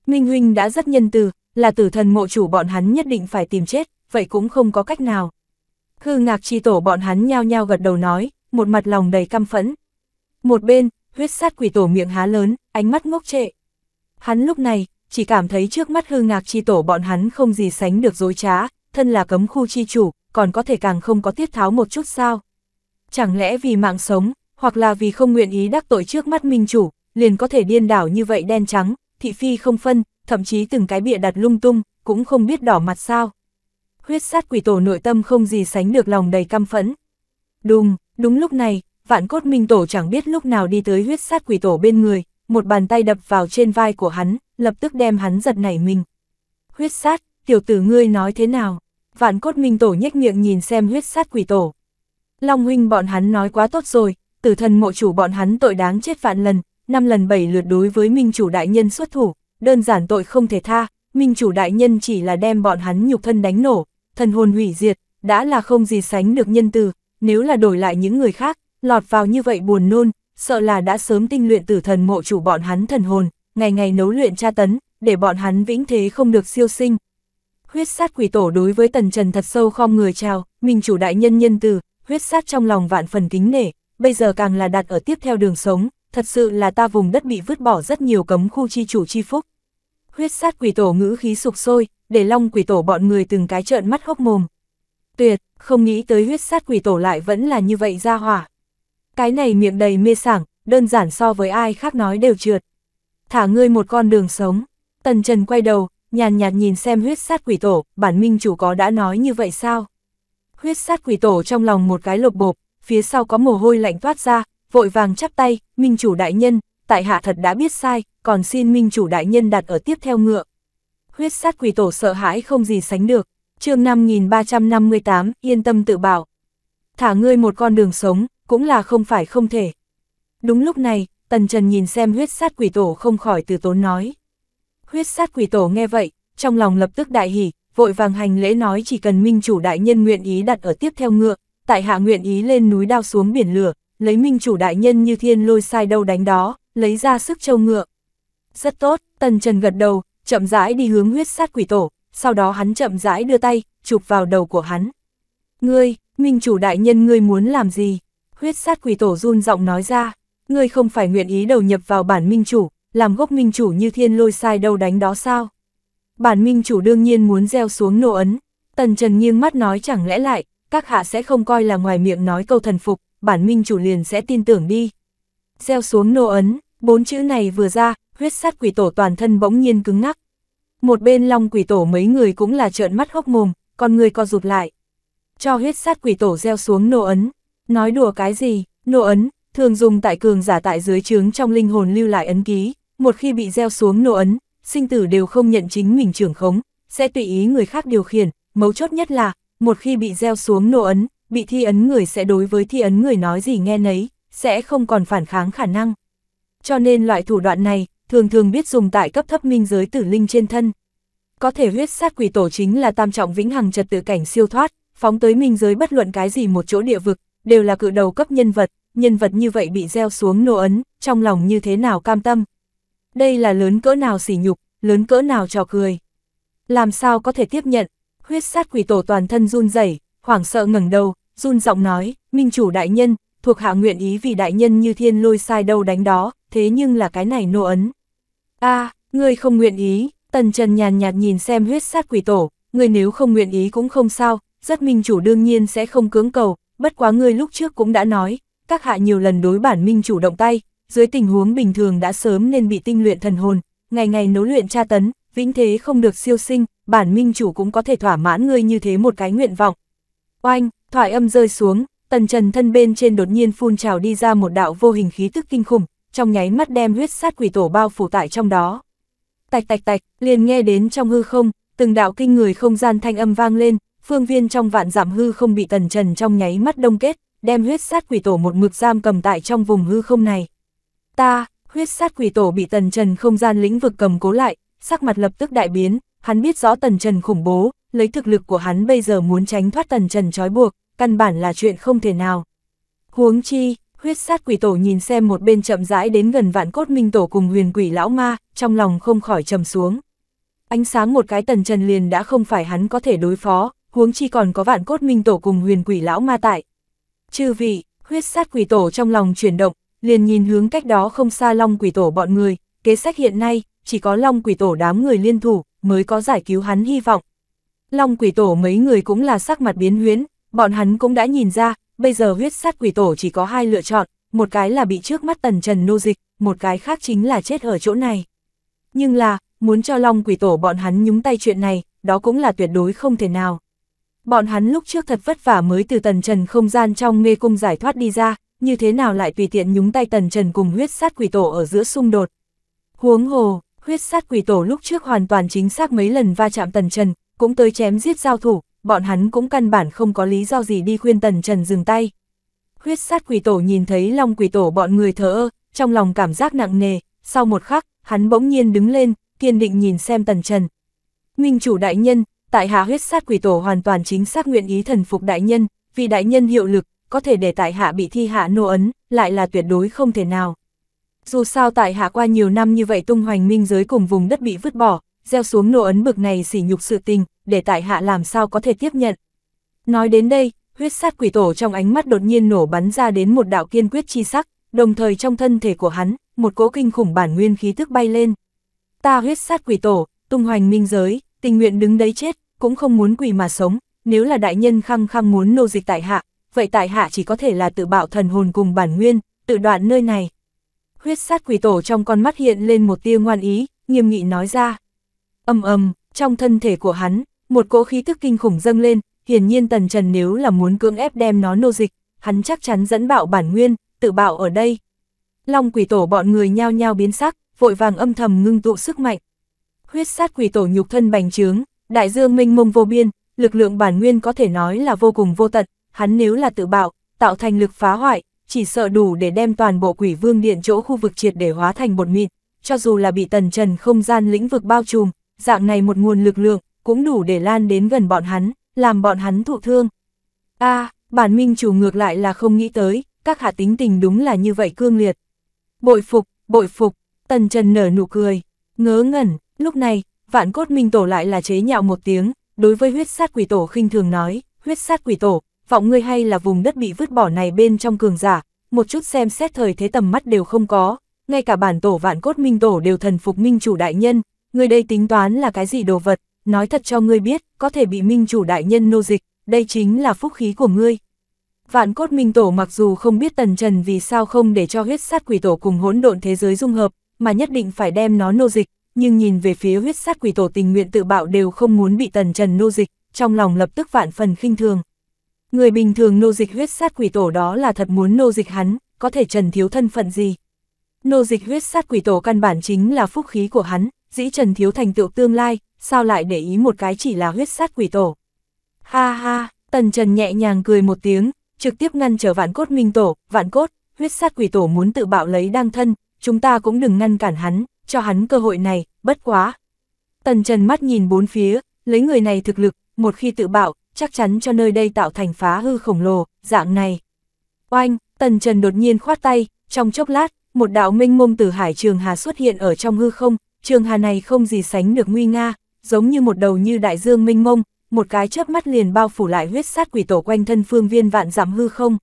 [SPEAKER 1] Minh huynh đã rất nhân từ, là tử thần mộ chủ bọn hắn nhất định phải tìm chết, vậy cũng không có cách nào. Hư ngạc chi tổ bọn hắn nhao nhao gật đầu nói, một mặt lòng đầy căm phẫn. Một bên, huyết sát quỷ tổ miệng há lớn, ánh mắt ngốc trệ. Hắn lúc này, chỉ cảm thấy trước mắt hư ngạc chi tổ bọn hắn không gì sánh được dối trá, thân là cấm khu chi chủ, còn có thể càng không có tiết tháo một chút sao. Chẳng lẽ vì mạng sống, hoặc là vì không nguyện ý đắc tội trước mắt minh chủ, liền có thể điên đảo như vậy đen trắng, thị phi không phân, thậm chí từng cái bịa đặt lung tung, cũng không biết đỏ mặt sao. Huyết sát quỷ tổ nội tâm không gì sánh được lòng đầy căm phẫn. Đùng, đúng lúc này, vạn cốt minh tổ chẳng biết lúc nào đi tới huyết sát quỷ tổ bên người, một bàn tay đập vào trên vai của hắn, lập tức đem hắn giật nảy mình. Huyết sát, tiểu tử ngươi nói thế nào? Vạn cốt minh tổ nhếch miệng nhìn xem huyết sát quỷ tổ. Long huynh bọn hắn nói quá tốt rồi, tử thần mộ chủ bọn hắn tội đáng chết vạn lần, năm lần bảy lượt đối với minh chủ đại nhân xuất thủ, đơn giản tội không thể tha, minh chủ đại nhân chỉ là đem bọn hắn nhục thân đánh nổ, thần hồn hủy diệt, đã là không gì sánh được nhân từ, nếu là đổi lại những người khác, lọt vào như vậy buồn nôn, sợ là đã sớm tinh luyện tử thần mộ chủ bọn hắn thần hồn, ngày ngày nấu luyện tra tấn, để bọn hắn vĩnh thế không được siêu sinh. Huyết sát quỷ tổ đối với tần trần thật sâu khom người chào, minh chủ đại nhân nhân từ, huyết sát trong lòng vạn phần kính nể, bây giờ càng là đặt ở tiếp theo đường sống, thật sự là ta vùng đất bị vứt bỏ rất nhiều cấm khu chi chủ chi phúc huyết sát quỷ tổ ngữ khí sục sôi, để long quỷ tổ bọn người từng cái trợn mắt hốc mồm. Tuyệt, không nghĩ tới huyết sát quỷ tổ lại vẫn là như vậy ra hỏa. Cái này miệng đầy mê sảng, đơn giản so với ai khác nói đều trượt. Thả ngươi một con đường sống. Tần Trần quay đầu, nhàn nhạt nhìn xem huyết sát quỷ tổ, bản minh chủ có đã nói như vậy sao? Huyết sát quỷ tổ trong lòng một cái lột bộp, phía sau có mồ hôi lạnh toát ra, vội vàng chắp tay, minh chủ đại nhân, tại hạ thật đã biết sai, còn xin minh chủ đại nhân đặt ở tiếp theo ngựa. Huyết sát quỷ tổ sợ hãi không gì sánh được, chương 5358, yên tâm tự bảo. Thả ngươi một con đường sống, cũng là không phải không thể. Đúng lúc này, Tần Trần nhìn xem huyết sát quỷ tổ không khỏi từ tốn nói. Huyết sát quỷ tổ nghe vậy, trong lòng lập tức đại hỉ, vội vàng hành lễ nói chỉ cần minh chủ đại nhân nguyện ý đặt ở tiếp theo ngựa, tại hạ nguyện ý lên núi đao xuống biển lửa, lấy minh chủ đại nhân như thiên lôi sai đâu đánh đó, lấy ra sức trâu ngựa. Rất tốt, Tần Trần gật đầu, chậm rãi đi hướng huyết sát quỷ tổ, sau đó hắn chậm rãi đưa tay, chụp vào đầu của hắn. Ngươi, minh chủ đại nhân ngươi muốn làm gì? Huyết sát quỷ tổ run giọng nói ra, ngươi không phải nguyện ý đầu nhập vào bản minh chủ, làm gốc minh chủ như thiên lôi sai đâu đánh đó sao? Bản minh chủ đương nhiên muốn gieo xuống nô ấn, tần trần nghiêng mắt nói chẳng lẽ lại, các hạ sẽ không coi là ngoài miệng nói câu thần phục, bản minh chủ liền sẽ tin tưởng đi gieo xuống nô ấn, bốn chữ này vừa ra, huyết sát quỷ tổ toàn thân bỗng nhiên cứng ngắc. Một bên long quỷ tổ mấy người cũng là trợn mắt hốc mồm, còn người co rụt lại. Cho huyết sát quỷ tổ gieo xuống nô ấn, nói đùa cái gì, nô ấn, thường dùng tại cường giả tại dưới trướng trong linh hồn lưu lại ấn ký, một khi bị gieo xuống nô ấn, sinh tử đều không nhận chính mình trưởng khống, sẽ tùy ý người khác điều khiển, mấu chốt nhất là, một khi bị gieo xuống nô ấn, bị thi ấn người sẽ đối với thi ấn người nói gì nghe nấy, sẽ không còn phản kháng khả năng. Cho nên loại thủ đoạn này, thường thường biết dùng tại cấp thấp minh giới tử linh trên thân. Có thể huyết sát quỷ tổ chính là tam trọng vĩnh hằng trật tự cảnh siêu thoát, phóng tới minh giới bất luận cái gì một chỗ địa vực, đều là cự đầu cấp nhân vật, nhân vật như vậy bị gieo xuống nô ấn, trong lòng như thế nào cam tâm. Đây là lớn cỡ nào sỉ nhục, lớn cỡ nào trò cười. Làm sao có thể tiếp nhận, huyết sát quỷ tổ toàn thân run rẩy hoảng sợ ngẩng đầu, run giọng nói, minh chủ đại nhân, thuộc hạ nguyện ý vì đại nhân như thiên lôi sai đâu đánh đó, thế nhưng là cái này nô ấn. a à, ngươi không nguyện ý, tần trần nhàn nhạt nhìn xem huyết sát quỷ tổ, ngươi nếu không nguyện ý cũng không sao, rất minh chủ đương nhiên sẽ không cưỡng cầu, bất quá ngươi lúc trước cũng đã nói, các hạ nhiều lần đối bản minh chủ động tay, dưới tình huống bình thường đã sớm nên bị tinh luyện thần hồn, ngày ngày nấu luyện tra tấn, vĩnh thế không được siêu sinh, bản minh chủ cũng có thể thỏa mãn ngươi như thế một cái nguyện vọng. Oanh, thoại âm rơi xuống, Tần Trần thân bên trên đột nhiên phun trào đi ra một đạo vô hình khí tức kinh khủng, trong nháy mắt đem huyết sát quỷ tổ bao phủ tại trong đó. Tạch tạch tạch, liền nghe đến trong hư không, từng đạo kinh người không gian thanh âm vang lên, phương viên trong vạn giảm hư không bị Tần Trần trong nháy mắt đông kết, đem huyết sát quỷ tổ một mực giam cầm tại trong vùng hư không này. Ta, huyết sát quỷ tổ bị Tần Trần không gian lĩnh vực cầm cố lại, sắc mặt lập tức đại biến, hắn biết rõ Tần Trần khủng bố, lấy thực lực của hắn bây giờ muốn tránh thoát Tần Trần trói buộc, căn bản là chuyện không thể nào. Huống chi, huyết sát quỷ tổ nhìn xem một bên chậm rãi đến gần vạn cốt minh tổ cùng huyền quỷ lão ma, trong lòng không khỏi trầm xuống. Ánh sáng một cái tần trần liền đã không phải hắn có thể đối phó, huống chi còn có vạn cốt minh tổ cùng huyền quỷ lão ma tại. Chư vị, huyết sát quỷ tổ trong lòng chuyển động, liền nhìn hướng cách đó không xa long quỷ tổ bọn người, kế sách hiện nay, chỉ có long quỷ tổ đám người liên thủ, mới có giải cứu hắn hy vọng. Long quỷ tổ mấy người cũng là sắc mặt biến huyễn, Bọn hắn cũng đã nhìn ra, bây giờ huyết sát quỷ tổ chỉ có hai lựa chọn, một cái là bị trước mắt tần trần nô dịch, một cái khác chính là chết ở chỗ này. Nhưng là, muốn cho long quỷ tổ bọn hắn nhúng tay chuyện này, đó cũng là tuyệt đối không thể nào. Bọn hắn lúc trước thật vất vả mới từ tần trần không gian trong mê cung giải thoát đi ra, như thế nào lại tùy tiện nhúng tay tần trần cùng huyết sát quỷ tổ ở giữa xung đột. Huống hồ, huyết sát quỷ tổ lúc trước hoàn toàn chính xác mấy lần va chạm tần trần, cũng tới chém giết giao thủ, bọn hắn cũng căn bản không có lý do gì đi khuyên Tần Trần dừng tay. Huyết sát quỷ tổ nhìn thấy long quỷ tổ bọn người thở ơ, trong lòng cảm giác nặng nề, sau một khắc, hắn bỗng nhiên đứng lên, kiên định nhìn xem Tần Trần. nguyên chủ đại nhân, tại hạ huyết sát quỷ tổ hoàn toàn chính xác nguyện ý thần phục đại nhân, vì đại nhân hiệu lực, có thể để tại hạ bị thi hạ nô ấn, lại là tuyệt đối không thể nào. Dù sao tại hạ qua nhiều năm như vậy tung hoành minh giới cùng vùng đất bị vứt bỏ, gieo xuống nô ấn bực này sỉ nhục sự tình, để tại hạ làm sao có thể tiếp nhận. Nói đến đây, huyết sát quỷ tổ trong ánh mắt đột nhiên nổ bắn ra đến một đạo kiên quyết chi sắc, đồng thời trong thân thể của hắn, một cỗ kinh khủng bản nguyên khí tức bay lên. Ta huyết sát quỷ tổ, tung hoành minh giới, tình nguyện đứng đấy chết, cũng không muốn quỷ mà sống, nếu là đại nhân khăng khăng muốn nô dịch tại hạ, vậy tại hạ chỉ có thể là tự bạo thần hồn cùng bản nguyên, tự đoạn nơi này. Huyết sát quỷ tổ trong con mắt hiện lên một tia ngoan ý, nghiêm nghị nói ra ầm ầm trong thân thể của hắn, một cỗ khí tức kinh khủng dâng lên, hiển nhiên tần trần nếu là muốn cưỡng ép đem nó nô dịch, hắn chắc chắn dẫn bạo bản nguyên, tự bạo ở đây. Long quỷ tổ bọn người nhao nhao biến sắc, vội vàng âm thầm ngưng tụ sức mạnh. Huyết sát quỷ tổ nhục thân bành trướng, đại dương minh mông vô biên, lực lượng bản nguyên có thể nói là vô cùng vô tận, hắn nếu là tự bạo, tạo thành lực phá hoại, chỉ sợ đủ để đem toàn bộ quỷ vương điện chỗ khu vực triệt để hóa thành bột mịn, cho dù là bị tần trần không gian lĩnh vực bao trùm, dạng này một nguồn lực lượng, cũng đủ để lan đến gần bọn hắn, làm bọn hắn thụ thương. a bản minh chủ ngược lại là không nghĩ tới, các hạ tính tình đúng là như vậy cương liệt. Bội phục, bội phục, tần trần nở nụ cười, ngớ ngẩn, lúc này, vạn cốt minh tổ lại là chế nhạo một tiếng, đối với huyết sát quỷ tổ khinh thường nói, huyết sát quỷ tổ, vọng ngươi hay là vùng đất bị vứt bỏ này bên trong cường giả, một chút xem xét thời thế tầm mắt đều không có, ngay cả bản tổ vạn cốt minh tổ đều thần phục minh chủ đại nhân, Người đây tính toán là cái gì đồ vật, nói thật cho ngươi biết, có thể bị minh chủ đại nhân nô dịch, đây chính là phúc khí của ngươi. Vạn cốt minh tổ mặc dù không biết tần trần vì sao không để cho huyết sát quỷ tổ cùng hỗn độn thế giới dung hợp, mà nhất định phải đem nó nô dịch, nhưng nhìn về phía huyết sát quỷ tổ tình nguyện tự bạo đều không muốn bị tần trần nô dịch, trong lòng lập tức vạn phần khinh thường. Người bình thường nô dịch huyết sát quỷ tổ đó là thật muốn nô dịch hắn, có thể trần thiếu thân phận gì. Nô dịch huyết sát quỷ tổ căn bản chính là phúc khí của hắn, dĩ Trần Thiếu thành tựu tương lai, sao lại để ý một cái chỉ là huyết sát quỷ tổ. Ha ha, Tần Trần nhẹ nhàng cười một tiếng, trực tiếp ngăn trở vạn cốt minh tổ, vạn cốt, huyết sát quỷ tổ muốn tự bạo lấy đang thân, chúng ta cũng đừng ngăn cản hắn, cho hắn cơ hội này, bất quá. Tần Trần mắt nhìn bốn phía, lấy người này thực lực, một khi tự bạo, chắc chắn cho nơi đây tạo thành phá hư khổng lồ, dạng này. Oanh, Tần Trần đột nhiên khoát tay, trong chốc lát, một đạo minh mông từ hải trường hà xuất hiện ở trong hư không, trường hà này không gì sánh được nguy nga, giống như một đầu như đại dương minh mông, một cái chớp mắt liền bao phủ lại huyết sát quỷ tổ quanh thân phương viên vạn giảm hư không.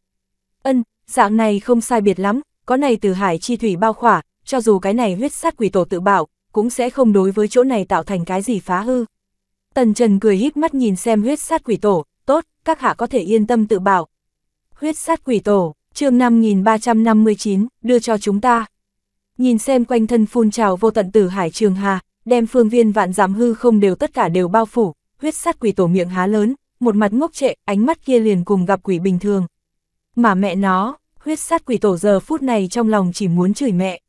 [SPEAKER 1] Ân, dạng này không sai biệt lắm, có này từ hải chi thủy bao khỏa, cho dù cái này huyết sát quỷ tổ tự bảo, cũng sẽ không đối với chỗ này tạo thành cái gì phá hư. Tần Trần cười híp mắt nhìn xem huyết sát quỷ tổ, tốt, các hạ có thể yên tâm tự bảo. Huyết sát quỷ tổ, chương 5359, đưa cho chúng ta nhìn xem quanh thân phun trào vô tận tử hải trường hà, đem phương viên vạn giảm hư không đều tất cả đều bao phủ, huyết sát quỷ tổ miệng há lớn, một mặt ngốc trệ, ánh mắt kia liền cùng gặp quỷ bình thường. Mà mẹ nó, huyết sát quỷ tổ giờ phút này trong lòng chỉ muốn chửi mẹ.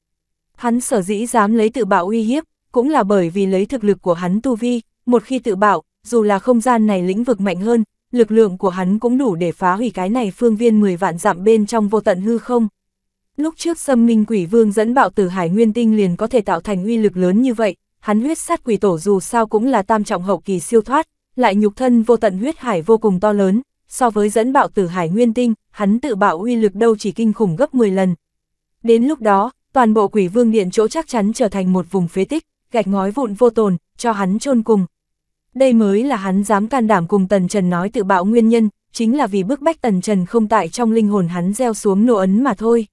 [SPEAKER 1] Hắn sở dĩ dám lấy tự bạo uy hiếp, cũng là bởi vì lấy thực lực của hắn tu vi, một khi tự bạo, dù là không gian này lĩnh vực mạnh hơn, lực lượng của hắn cũng đủ để phá hủy cái này phương viên 10 vạn dặm bên trong vô tận hư không. Lúc trước xâm minh quỷ vương dẫn bạo tử hải nguyên tinh liền có thể tạo thành uy lực lớn như vậy, hắn huyết sát quỷ tổ dù sao cũng là tam trọng hậu kỳ siêu thoát, lại nhục thân vô tận huyết hải vô cùng to lớn, so với dẫn bạo tử hải nguyên tinh, hắn tự bạo uy lực đâu chỉ kinh khủng gấp 10 lần. Đến lúc đó, toàn bộ quỷ vương điện chỗ chắc chắn trở thành một vùng phế tích, gạch ngói vụn vô tồn, cho hắn chôn cùng. Đây mới là hắn dám can đảm cùng Tần Trần nói tự bạo nguyên nhân, chính là vì bức bách Tần Trần không tại trong linh hồn hắn gieo xuống nô ấn mà thôi.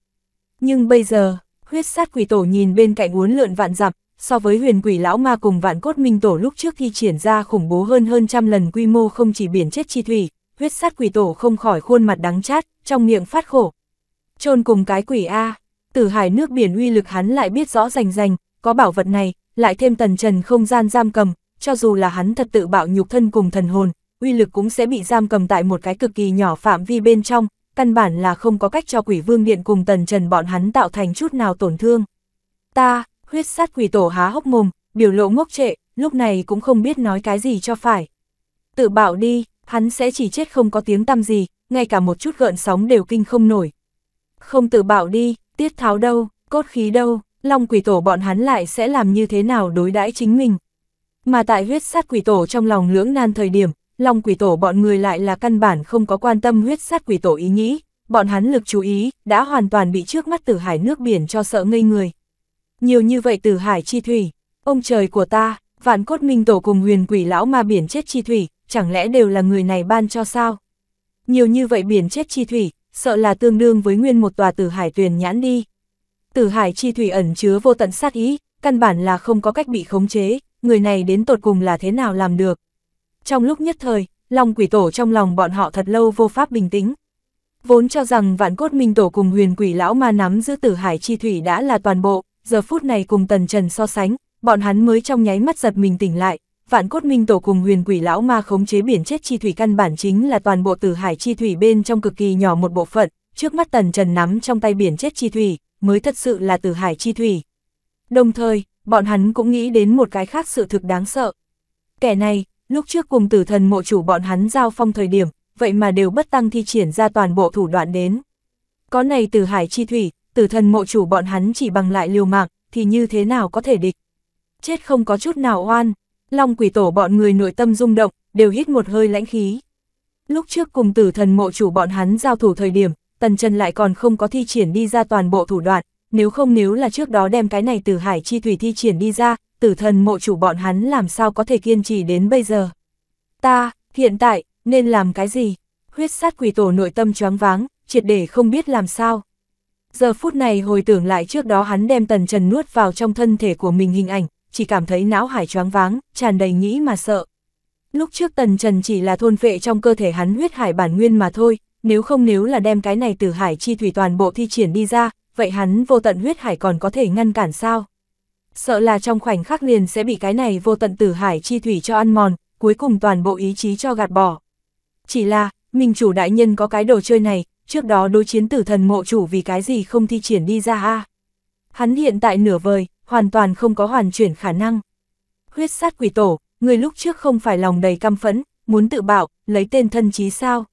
[SPEAKER 1] Nhưng bây giờ, huyết sát quỷ tổ nhìn bên cạnh uốn lượn vạn dặm, so với huyền quỷ lão ma cùng vạn cốt minh tổ lúc trước thi triển ra khủng bố hơn hơn trăm lần quy mô không chỉ biển chết chi thủy, huyết sát quỷ tổ không khỏi khuôn mặt đắng chát, trong miệng phát khổ. chôn cùng cái quỷ A, tử hải nước biển uy lực hắn lại biết rõ rành rành, có bảo vật này, lại thêm tần trần không gian giam cầm, cho dù là hắn thật tự bạo nhục thân cùng thần hồn, uy lực cũng sẽ bị giam cầm tại một cái cực kỳ nhỏ phạm vi bên trong, căn bản là không có cách cho quỷ vương điện cùng tần trần bọn hắn tạo thành chút nào tổn thương. Ta, huyết sát quỷ tổ há hốc mồm, biểu lộ ngốc trệ, lúc này cũng không biết nói cái gì cho phải. Tự bảo đi, hắn sẽ chỉ chết không có tiếng tăm gì, ngay cả một chút gợn sóng đều kinh không nổi. Không tự bảo đi, tiết tháo đâu, cốt khí đâu, long quỷ tổ bọn hắn lại sẽ làm như thế nào đối đãi chính mình. Mà tại huyết sát quỷ tổ trong lòng lưỡng nan thời điểm, Long quỷ tổ bọn người lại là căn bản không có quan tâm huyết sát quỷ tổ ý nghĩ, bọn hắn lực chú ý, đã hoàn toàn bị trước mắt tử hải nước biển cho sợ ngây người. Nhiều như vậy tử hải chi thủy, ông trời của ta, vạn cốt minh tổ cùng huyền quỷ lão ma biển chết chi thủy, chẳng lẽ đều là người này ban cho sao? Nhiều như vậy biển chết chi thủy, sợ là tương đương với nguyên một tòa tử hải tuyền nhãn đi. Tử hải chi thủy ẩn chứa vô tận sát ý, căn bản là không có cách bị khống chế, người này đến tột cùng là thế nào làm được, trong lúc nhất thời, lòng quỷ tổ trong lòng bọn họ thật lâu vô pháp bình tĩnh. Vốn cho rằng vạn cốt minh tổ cùng huyền quỷ lão ma nắm giữ tử hải chi thủy đã là toàn bộ, giờ phút này cùng tần trần so sánh, bọn hắn mới trong nháy mắt giật mình tỉnh lại, vạn cốt minh tổ cùng huyền quỷ lão ma khống chế biển chết chi thủy căn bản chính là toàn bộ tử hải chi thủy bên trong cực kỳ nhỏ một bộ phận, trước mắt tần trần nắm trong tay biển chết chi thủy, mới thật sự là tử hải chi thủy. Đồng thời, bọn hắn cũng nghĩ đến một cái khác sự thực đáng sợ. Kẻ này, lúc trước cùng tử thần mộ chủ bọn hắn giao phong thời điểm, vậy mà đều bất tăng thi triển ra toàn bộ thủ đoạn đến. Có này từ hải chi thủy, tử thần mộ chủ bọn hắn chỉ bằng lại liều mạng, thì như thế nào có thể địch. Chết không có chút nào oan, long quỷ tổ bọn người nội tâm rung động, đều hít một hơi lãnh khí. Lúc trước cùng tử thần mộ chủ bọn hắn giao thủ thời điểm, tần chân lại còn không có thi triển đi ra toàn bộ thủ đoạn, nếu không nếu là trước đó đem cái này từ hải chi thủy thi triển đi ra, tử thần mộ chủ bọn hắn làm sao có thể kiên trì đến bây giờ. Ta, hiện tại, nên làm cái gì? Huyết sát quỷ tổ nội tâm choáng váng, triệt để không biết làm sao. Giờ phút này hồi tưởng lại trước đó hắn đem tần trần nuốt vào trong thân thể của mình hình ảnh, chỉ cảm thấy não hải choáng váng, tràn đầy nghĩ mà sợ. Lúc trước tần trần chỉ là thôn vệ trong cơ thể hắn huyết hải bản nguyên mà thôi, nếu không nếu là đem cái này từ hải chi thủy toàn bộ thi triển đi ra, vậy hắn vô tận huyết hải còn có thể ngăn cản sao? sợ là trong khoảnh khắc liền sẽ bị cái này vô tận tử hải chi thủy cho ăn mòn, cuối cùng toàn bộ ý chí cho gạt bỏ. Chỉ là, mình chủ đại nhân có cái đồ chơi này, trước đó đối chiến tử thần mộ chủ vì cái gì không thi triển đi ra a Hắn hiện tại nửa vời, hoàn toàn không có hoàn chuyển khả năng. Huyết sát quỷ tổ, người lúc trước không phải lòng đầy căm phẫn, muốn tự bạo, lấy tên thân chí sao.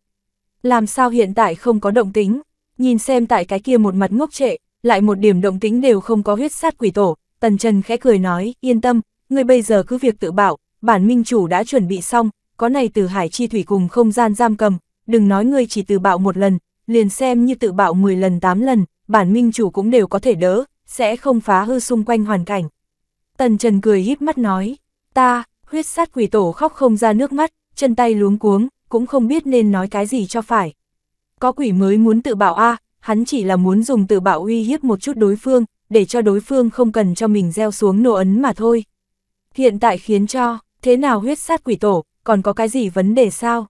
[SPEAKER 1] Làm sao hiện tại không có động tính, nhìn xem tại cái kia một mặt ngốc trệ, lại một điểm động tính đều không có huyết sát quỷ tổ, Tần Trần khẽ cười nói, yên tâm, ngươi bây giờ cứ việc tự bảo, bản minh chủ đã chuẩn bị xong, có này từ hải chi thủy cùng không gian giam cầm, đừng nói ngươi chỉ tự bảo một lần, liền xem như tự bảo 10 lần 8 lần, bản minh chủ cũng đều có thể đỡ, sẽ không phá hư xung quanh hoàn cảnh. Tần Trần cười híp mắt nói, ta, huyết sát quỷ tổ khóc không ra nước mắt, chân tay luống cuống, cũng không biết nên nói cái gì cho phải. Có quỷ mới muốn tự bảo a hắn chỉ là muốn dùng tự bảo uy hiếp một chút đối phương, để cho đối phương không cần cho mình gieo xuống nô ấn mà thôi. Hiện tại khiến cho, thế nào huyết sát quỷ tổ, còn có cái gì vấn đề sao?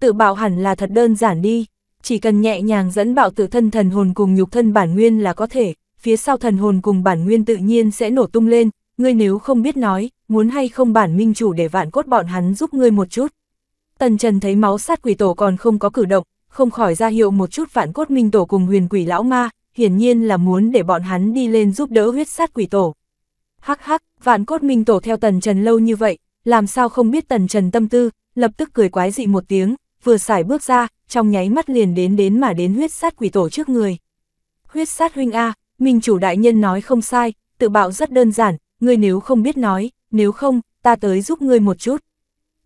[SPEAKER 1] Tự bạo hẳn là thật đơn giản đi, chỉ cần nhẹ nhàng dẫn bạo tự thân thần hồn cùng nhục thân bản nguyên là có thể, phía sau thần hồn cùng bản nguyên tự nhiên sẽ nổ tung lên, ngươi nếu không biết nói, muốn hay không bản minh chủ để vạn cốt bọn hắn giúp ngươi một chút. Tần Trần thấy máu sát quỷ tổ còn không có cử động, không khỏi ra hiệu một chút vạn cốt minh tổ cùng huyền quỷ lão ma, hiển nhiên là muốn để bọn hắn đi lên giúp đỡ huyết sát quỷ tổ. Hắc hắc, vạn cốt minh tổ theo Tần Trần lâu như vậy, làm sao không biết Tần Trần tâm tư, lập tức cười quái dị một tiếng, vừa xài bước ra, trong nháy mắt liền đến đến mà đến huyết sát quỷ tổ trước người. Huyết sát huynh A, minh chủ đại nhân nói không sai, tự bạo rất đơn giản, ngươi nếu không biết nói, nếu không, ta tới giúp ngươi một chút.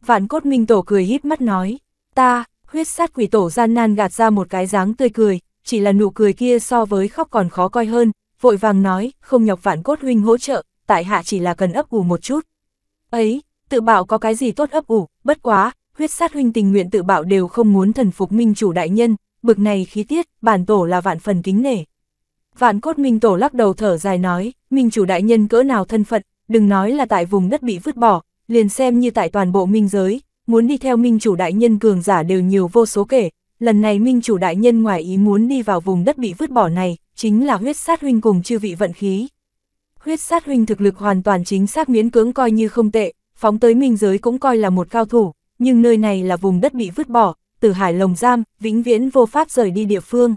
[SPEAKER 1] Vạn cốt minh tổ cười híp mắt nói, ta, huyết sát quỷ tổ gian nan gạt ra một cái dáng tươi cười, chỉ là nụ cười kia so với khóc còn khó coi hơn, vội vàng nói, không nhọc vạn cốt huynh hỗ trợ, tại hạ chỉ là cần ấp ủ một chút. Ấy, tự bảo có cái gì tốt ấp ủ, bất quá, huyết sát huynh tình nguyện tự bảo đều không muốn thần phục minh chủ đại nhân, bực này khí tiết, bản tổ là vạn phần kính nể. Vạn cốt minh tổ lắc đầu thở dài nói, minh chủ đại nhân cỡ nào thân phận, đừng nói là tại vùng đất bị vứt bỏ, liền xem như tại toàn bộ minh giới, muốn đi theo minh chủ đại nhân cường giả đều nhiều vô số kể, lần này minh chủ đại nhân ngoài ý muốn đi vào vùng đất bị vứt bỏ này, chính là huyết sát huynh cùng chư vị vận khí. Huyết sát huynh thực lực hoàn toàn chính xác miễn cưỡng coi như không tệ, phóng tới minh giới cũng coi là một cao thủ, nhưng nơi này là vùng đất bị vứt bỏ, từ hải lồng giam, vĩnh viễn vô pháp rời đi địa phương.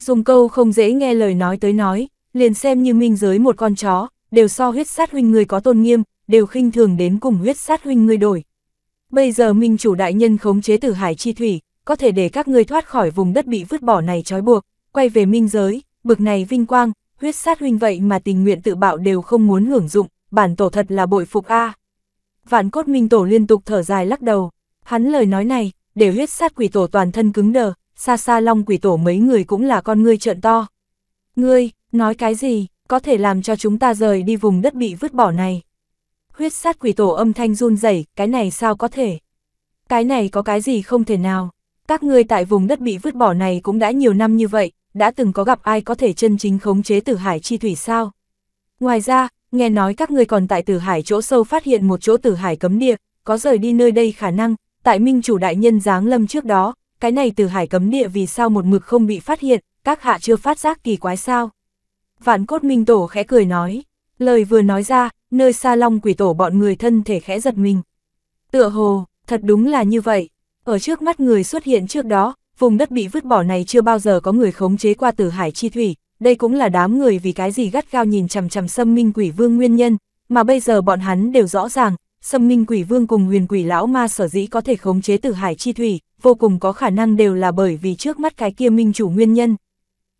[SPEAKER 1] Dùng câu không dễ nghe lời nói tới nói, liền xem như minh giới một con chó, đều so huyết sát huynh người có tôn nghiêm, đều khinh thường đến cùng huyết sát huynh người đổi. Bây giờ minh chủ đại nhân khống chế tử hải chi thủy, có thể để các ngươi thoát khỏi vùng đất bị vứt bỏ này trói buộc, quay về minh giới, bực này vinh quang, huyết sát huynh vậy mà tình nguyện tự bạo đều không muốn hưởng dụng, bản tổ thật là bội phục a. Vạn cốt minh tổ liên tục thở dài lắc đầu, hắn lời nói này, để huyết sát quỷ tổ toàn thân cứng đờ, xa xa long quỷ tổ mấy người cũng là con ngươi trợn to. Ngươi, nói cái gì, có thể làm cho chúng ta rời đi vùng đất bị vứt bỏ này. Huyết sát quỷ tổ âm thanh run rẩy, cái này sao có thể? Cái này có cái gì không thể nào? Các ngươi tại vùng đất bị vứt bỏ này cũng đã nhiều năm như vậy, đã từng có gặp ai có thể chân chính khống chế tử hải chi thủy sao? Ngoài ra, nghe nói các ngươi còn tại tử hải chỗ sâu phát hiện một chỗ tử hải cấm địa, có rời đi nơi đây khả năng, tại minh chủ đại nhân giáng lâm trước đó, cái này tử hải cấm địa vì sao một mực không bị phát hiện, các hạ chưa phát giác kỳ quái sao? Vạn cốt minh tổ khẽ cười nói, lời vừa nói ra, nơi xa long quỷ tổ bọn người thân thể khẽ giật mình. Tựa hồ, thật đúng là như vậy, ở trước mắt người xuất hiện trước đó, vùng đất bị vứt bỏ này chưa bao giờ có người khống chế qua tử hải chi thủy, đây cũng là đám người vì cái gì gắt gao nhìn chằm chằm xâm minh quỷ vương nguyên nhân, mà bây giờ bọn hắn đều rõ ràng, xâm minh quỷ vương cùng huyền quỷ lão ma sở dĩ có thể khống chế tử hải chi thủy, vô cùng có khả năng đều là bởi vì trước mắt cái kia minh chủ nguyên nhân.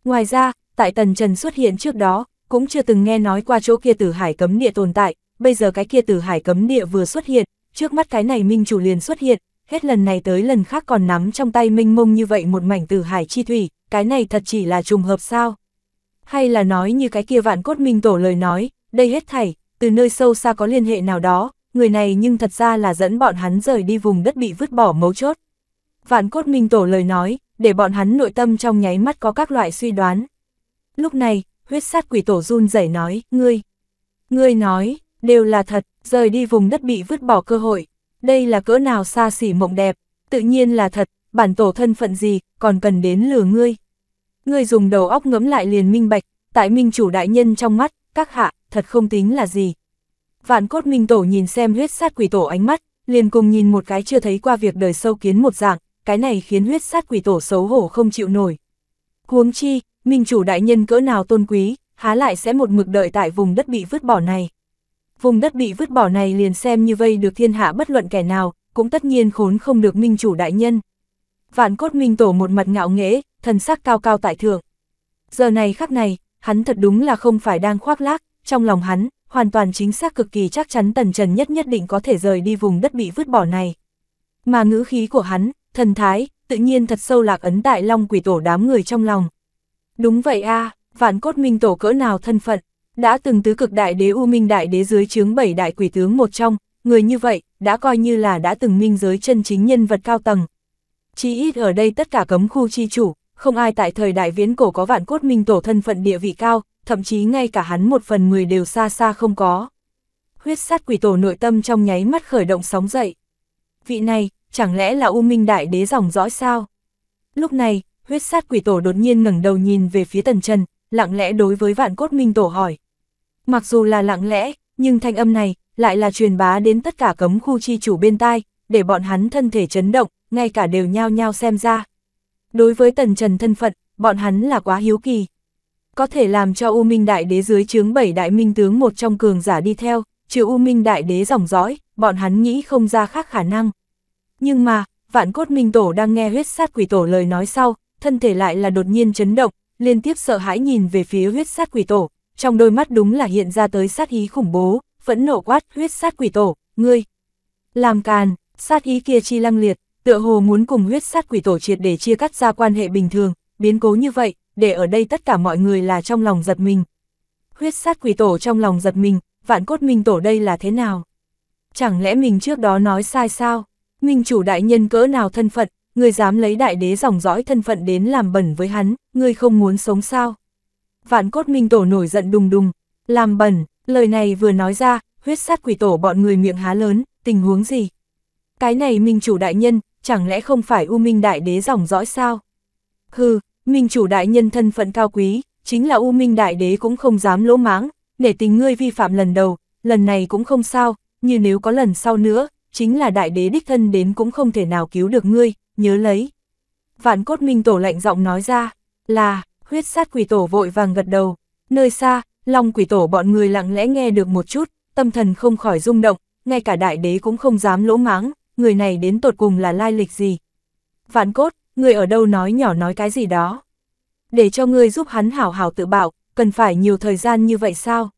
[SPEAKER 1] Ngoài ra, tại tần trần xuất hiện trước đó, cũng chưa từng nghe nói qua chỗ kia tử hải cấm địa tồn tại, bây giờ cái kia tử hải cấm địa vừa xuất hiện, trước mắt cái này minh chủ liền xuất hiện, hết lần này tới lần khác còn nắm trong tay minh mông như vậy một mảnh từ hải chi thủy, cái này thật chỉ là trùng hợp sao? Hay là nói như cái kia vạn cốt minh tổ lời nói, đây hết thảy, từ nơi sâu xa có liên hệ nào đó, người này nhưng thật ra là dẫn bọn hắn rời đi vùng đất bị vứt bỏ mấu chốt. Vạn cốt minh tổ lời nói, để bọn hắn nội tâm trong nháy mắt có các loại suy đoán. Lúc này, huyết sát quỷ tổ run rẩy nói, ngươi, ngươi nói, đều là thật, rời đi vùng đất bị vứt bỏ cơ hội đây là cỡ nào xa xỉ mộng đẹp, tự nhiên là thật, bản tổ thân phận gì, còn cần đến lừa ngươi. Ngươi dùng đầu óc ngẫm lại liền minh bạch, tại minh chủ đại nhân trong mắt, các hạ, thật không tính là gì. Vạn cốt minh tổ nhìn xem huyết sát quỷ tổ ánh mắt, liền cùng nhìn một cái chưa thấy qua việc đời sâu kiến một dạng, cái này khiến huyết sát quỷ tổ xấu hổ không chịu nổi. Huống chi, minh chủ đại nhân cỡ nào tôn quý, há lại sẽ một mực đợi tại vùng đất bị vứt bỏ này vùng đất bị vứt bỏ này liền xem như vây được thiên hạ bất luận kẻ nào, cũng tất nhiên khốn không được minh chủ đại nhân. Vạn cốt minh tổ một mặt ngạo nghễ, thần sắc cao cao tại thượng. Giờ này khắc này, hắn thật đúng là không phải đang khoác lác, trong lòng hắn, hoàn toàn chính xác cực kỳ chắc chắn tần trần nhất nhất định có thể rời đi vùng đất bị vứt bỏ này. Mà ngữ khí của hắn, thần thái, tự nhiên thật sâu lạc ấn tại long quỷ tổ đám người trong lòng. Đúng vậy a vạn cốt minh tổ cỡ nào thân phận, đã từng tứ cực đại đế U Minh đại đế dưới chướng bảy đại quỷ tướng một trong, người như vậy, đã coi như là đã từng minh giới chân chính nhân vật cao tầng. Chỉ ít ở đây tất cả cấm khu chi chủ, không ai tại thời đại viễn cổ có vạn cốt minh tổ thân phận địa vị cao, thậm chí ngay cả hắn một phần người đều xa xa không có. Huyết sát quỷ tổ nội tâm trong nháy mắt khởi động sóng dậy. Vị này, chẳng lẽ là U Minh Đại Đế dòng dõi sao? Lúc này, huyết sát quỷ tổ đột nhiên ngẩng đầu nhìn về phía Tần Trần, lặng lẽ đối với vạn cốt minh tổ hỏi, Mặc dù là lặng lẽ, nhưng thanh âm này lại là truyền bá đến tất cả cấm khu chi chủ bên tai, để bọn hắn thân thể chấn động, ngay cả đều nhao nhao xem ra. Đối với tần trần thân phận, bọn hắn là quá hiếu kỳ. Có thể làm cho U Minh Đại Đế dưới chướng bảy đại minh tướng một trong cường giả đi theo, trừ U Minh Đại Đế dòng dõi, bọn hắn nghĩ không ra khác khả năng. Nhưng mà, vạn cốt minh tổ đang nghe huyết sát quỷ tổ lời nói sau, thân thể lại là đột nhiên chấn động, liên tiếp sợ hãi nhìn về phía huyết sát quỷ tổ, trong đôi mắt đúng là hiện ra tới sát ý khủng bố, phẫn nộ quát huyết sát quỷ tổ, ngươi. Làm càn, sát ý kia chi lăng liệt, tựa hồ muốn cùng huyết sát quỷ tổ triệt để chia cắt ra quan hệ bình thường, biến cố như vậy, để ở đây tất cả mọi người là trong lòng giật mình. Huyết sát quỷ tổ trong lòng giật mình, vạn cốt minh tổ đây là thế nào? Chẳng lẽ mình trước đó nói sai sao? Minh chủ đại nhân cỡ nào thân phận, người dám lấy đại đế dòng dõi thân phận đến làm bẩn với hắn, người không muốn sống sao? vạn cốt minh tổ nổi giận đùng đùng, làm bẩn, lời này vừa nói ra, huyết sát quỷ tổ bọn người miệng há lớn, tình huống gì? Cái này minh chủ đại nhân, chẳng lẽ không phải U Minh Đại Đế dòng dõi sao? Hừ, minh chủ đại nhân thân phận cao quý, chính là U Minh Đại Đế cũng không dám lỗ máng, nể tình ngươi vi phạm lần đầu, lần này cũng không sao, như nếu có lần sau nữa, chính là Đại Đế đích thân đến cũng không thể nào cứu được ngươi, nhớ lấy. Vạn cốt minh tổ lạnh giọng nói ra, là, huyết sát quỷ tổ vội vàng gật đầu. Nơi xa, long quỷ tổ bọn người lặng lẽ nghe được một chút, tâm thần không khỏi rung động, ngay cả đại đế cũng không dám lỗ máng, người này đến tột cùng là lai lịch gì. Vạn cốt, người ở đâu nói nhỏ nói cái gì đó. Để cho người giúp hắn hảo hảo tự bảo, cần phải nhiều thời gian như vậy sao?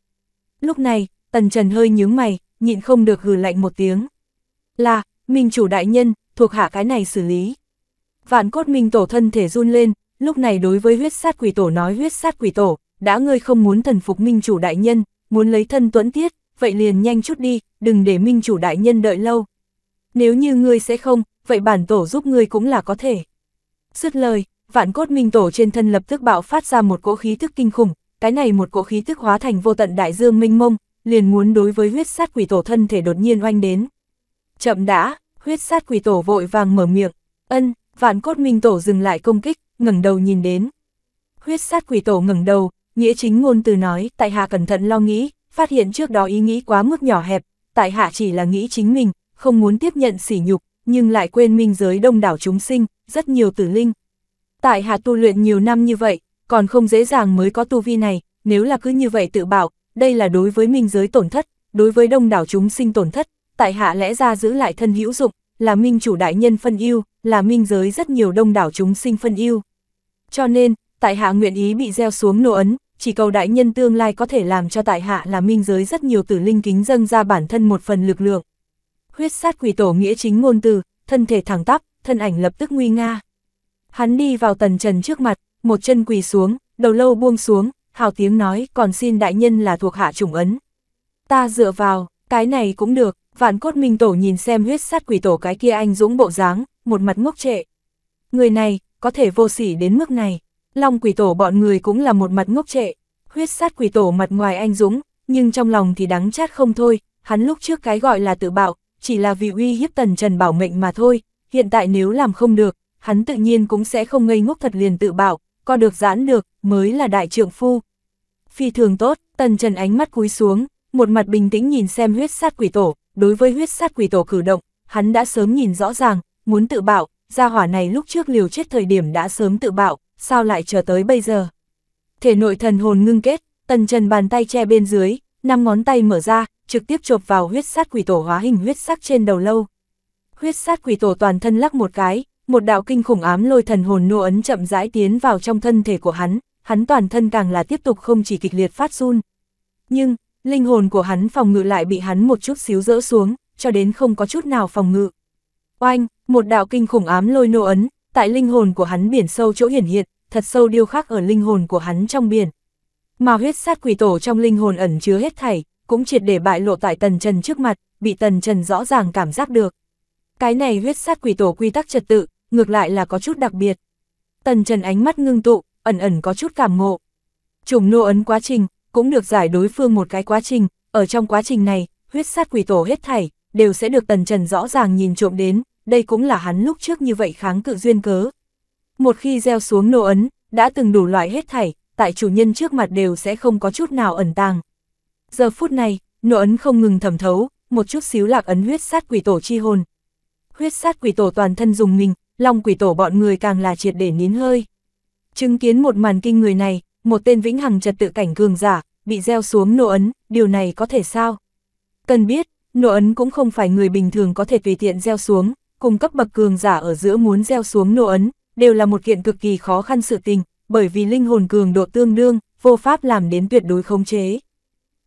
[SPEAKER 1] Lúc này, tần trần hơi nhướng mày, nhịn không được hừ lạnh một tiếng. Là, minh chủ đại nhân, thuộc hạ cái này xử lý. Vạn cốt minh tổ thân thể run lên, lúc này đối với huyết sát quỷ tổ nói huyết sát quỷ tổ, đã ngươi không muốn thần phục minh chủ đại nhân, muốn lấy thân tuẫn tiết, vậy liền nhanh chút đi, đừng để minh chủ đại nhân đợi lâu. Nếu như ngươi sẽ không, vậy bản tổ giúp ngươi cũng là có thể. Dứt lời, vạn cốt minh tổ trên thân lập tức bạo phát ra một cỗ khí tức kinh khủng, cái này một cỗ khí tức hóa thành vô tận đại dương minh mông, liền muốn đối với huyết sát quỷ tổ thân thể đột nhiên oanh đến. Chậm đã, huyết sát quỷ tổ vội vàng mở miệng, ân, vạn cốt minh tổ dừng lại công kích, ngẩng đầu nhìn đến. Huyết sát quỷ tổ ngẩng đầu, nghĩa chính ngôn từ nói, tại hạ cẩn thận lo nghĩ, phát hiện trước đó ý nghĩ quá mức nhỏ hẹp, tại hạ chỉ là nghĩ chính mình, không muốn tiếp nhận sỉ nhục, nhưng lại quên minh giới đông đảo chúng sinh, rất nhiều tử linh. Tại hạ tu luyện nhiều năm như vậy, còn không dễ dàng mới có tu vi này, nếu là cứ như vậy tự bảo, đây là đối với minh giới tổn thất, đối với đông đảo chúng sinh tổn thất, tại hạ lẽ ra giữ lại thân hữu dụng, là minh chủ đại nhân phân ưu, là minh giới rất nhiều đông đảo chúng sinh phân ưu. Cho nên, tại hạ nguyện ý bị gieo xuống nô ấn, chỉ cầu đại nhân tương lai có thể làm cho tại hạ là minh giới rất nhiều tử linh kính dâng ra bản thân một phần lực lượng. Huyết sát quỷ tổ nghĩa chính ngôn từ, thân thể thẳng tắp, thân ảnh lập tức nguy nga. Hắn đi vào tần trần trước mặt, một chân quỳ xuống, đầu lâu buông xuống, hào tiếng nói còn xin đại nhân là thuộc hạ chủng ấn. Ta dựa vào, cái này cũng được, Vạn cốt minh tổ nhìn xem huyết sát quỷ tổ cái kia anh dũng bộ dáng, một mặt ngốc trệ. Người này, có thể vô sỉ đến mức này. Long quỷ tổ bọn người cũng là một mặt ngốc trệ. Huyết sát quỷ tổ mặt ngoài anh dũng, nhưng trong lòng thì đắng chát không thôi. Hắn lúc trước cái gọi là tự bạo, chỉ là vì uy hiếp tần trần bảo mệnh mà thôi. Hiện tại nếu làm không được, hắn tự nhiên cũng sẽ không ngây ngốc thật liền tự bạo, có được giãn được, mới là đại trượng phu. Phi thường tốt, tần trần ánh mắt cúi xuống, một mặt bình tĩnh nhìn xem huyết sát quỷ tổ, đối với huyết sát quỷ tổ cử động, hắn đã sớm nhìn rõ ràng, muốn tự bạo, gia hỏa này lúc trước liều chết thời điểm đã sớm tự bạo, sao lại chờ tới bây giờ. Thể nội thần hồn ngưng kết, tần trần bàn tay che bên dưới, năm ngón tay mở ra, trực tiếp chộp vào huyết sát quỷ tổ hóa hình huyết sắc trên đầu lâu. Huyết sát quỷ tổ toàn thân lắc một cái, một đạo kinh khủng ám lôi thần hồn nô ấn chậm rãi tiến vào trong thân thể của hắn, hắn toàn thân càng là tiếp tục không chỉ kịch liệt phát run. Nhưng, Linh hồn của hắn phòng ngự lại bị hắn một chút xíu rỡ xuống, cho đến không có chút nào phòng ngự. Oanh, một đạo kinh khủng ám lôi nô ấn, tại linh hồn của hắn biển sâu chỗ hiển hiện, thật sâu điêu khắc ở linh hồn của hắn trong biển. Mà huyết sát quỷ tổ trong linh hồn ẩn chứa hết thảy, cũng triệt để bại lộ tại tần trần trước mặt, bị tần trần rõ ràng cảm giác được. Cái này huyết sát quỷ tổ quy tắc trật tự, ngược lại là có chút đặc biệt. Tần trần ánh mắt ngưng tụ, ẩn ẩn có chút cảm ngộ. Trùng nô ấn quá trình, cũng được giải đối phương một cái quá trình, ở trong quá trình này, huyết sát quỷ tổ hết thảy, đều sẽ được tần trần rõ ràng nhìn trộm đến, đây cũng là hắn lúc trước như vậy kháng cự duyên cớ. Một khi gieo xuống nô ấn, đã từng đủ loại hết thảy, tại chủ nhân trước mặt đều sẽ không có chút nào ẩn tàng. Giờ phút này, nô ấn không ngừng thẩm thấu, một chút xíu lạc ấn huyết sát quỷ tổ chi hồn. Huyết sát quỷ tổ toàn thân dùng mình, long quỷ tổ bọn người càng là triệt để nín hơi. Chứng kiến một màn kinh người này, một tên vĩnh hằng trật tự cảnh cường giả, bị gieo xuống nô ấn, điều này có thể sao? Cần biết, nô ấn cũng không phải người bình thường có thể tùy tiện gieo xuống, cùng cấp bậc cường giả ở giữa muốn gieo xuống nô ấn, đều là một kiện cực kỳ khó khăn sự tình, bởi vì linh hồn cường độ tương đương, vô pháp làm đến tuyệt đối khống chế.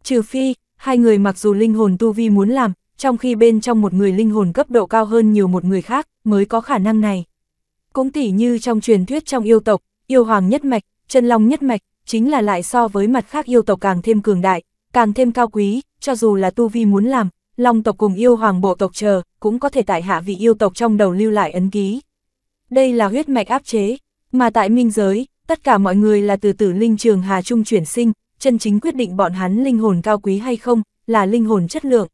[SPEAKER 1] Trừ phi, hai người mặc dù linh hồn tu vi muốn làm, trong khi bên trong một người linh hồn cấp độ cao hơn nhiều một người khác, mới có khả năng này. Cũng tỉ như trong truyền thuyết trong yêu tộc, yêu hoàng nhất mạch, chân long nhất mạch, chính là lại so với mặt khác yêu tộc càng thêm cường đại, càng thêm cao quý, cho dù là tu vi muốn làm, long tộc cùng yêu hoàng bộ tộc chờ, cũng có thể tại hạ vị yêu tộc trong đầu lưu lại ấn ký. Đây là huyết mạch áp chế, mà tại minh giới, tất cả mọi người là từ tử linh trường Hà Trung chuyển sinh, chân chính quyết định bọn hắn linh hồn cao quý hay không, là linh hồn chất lượng.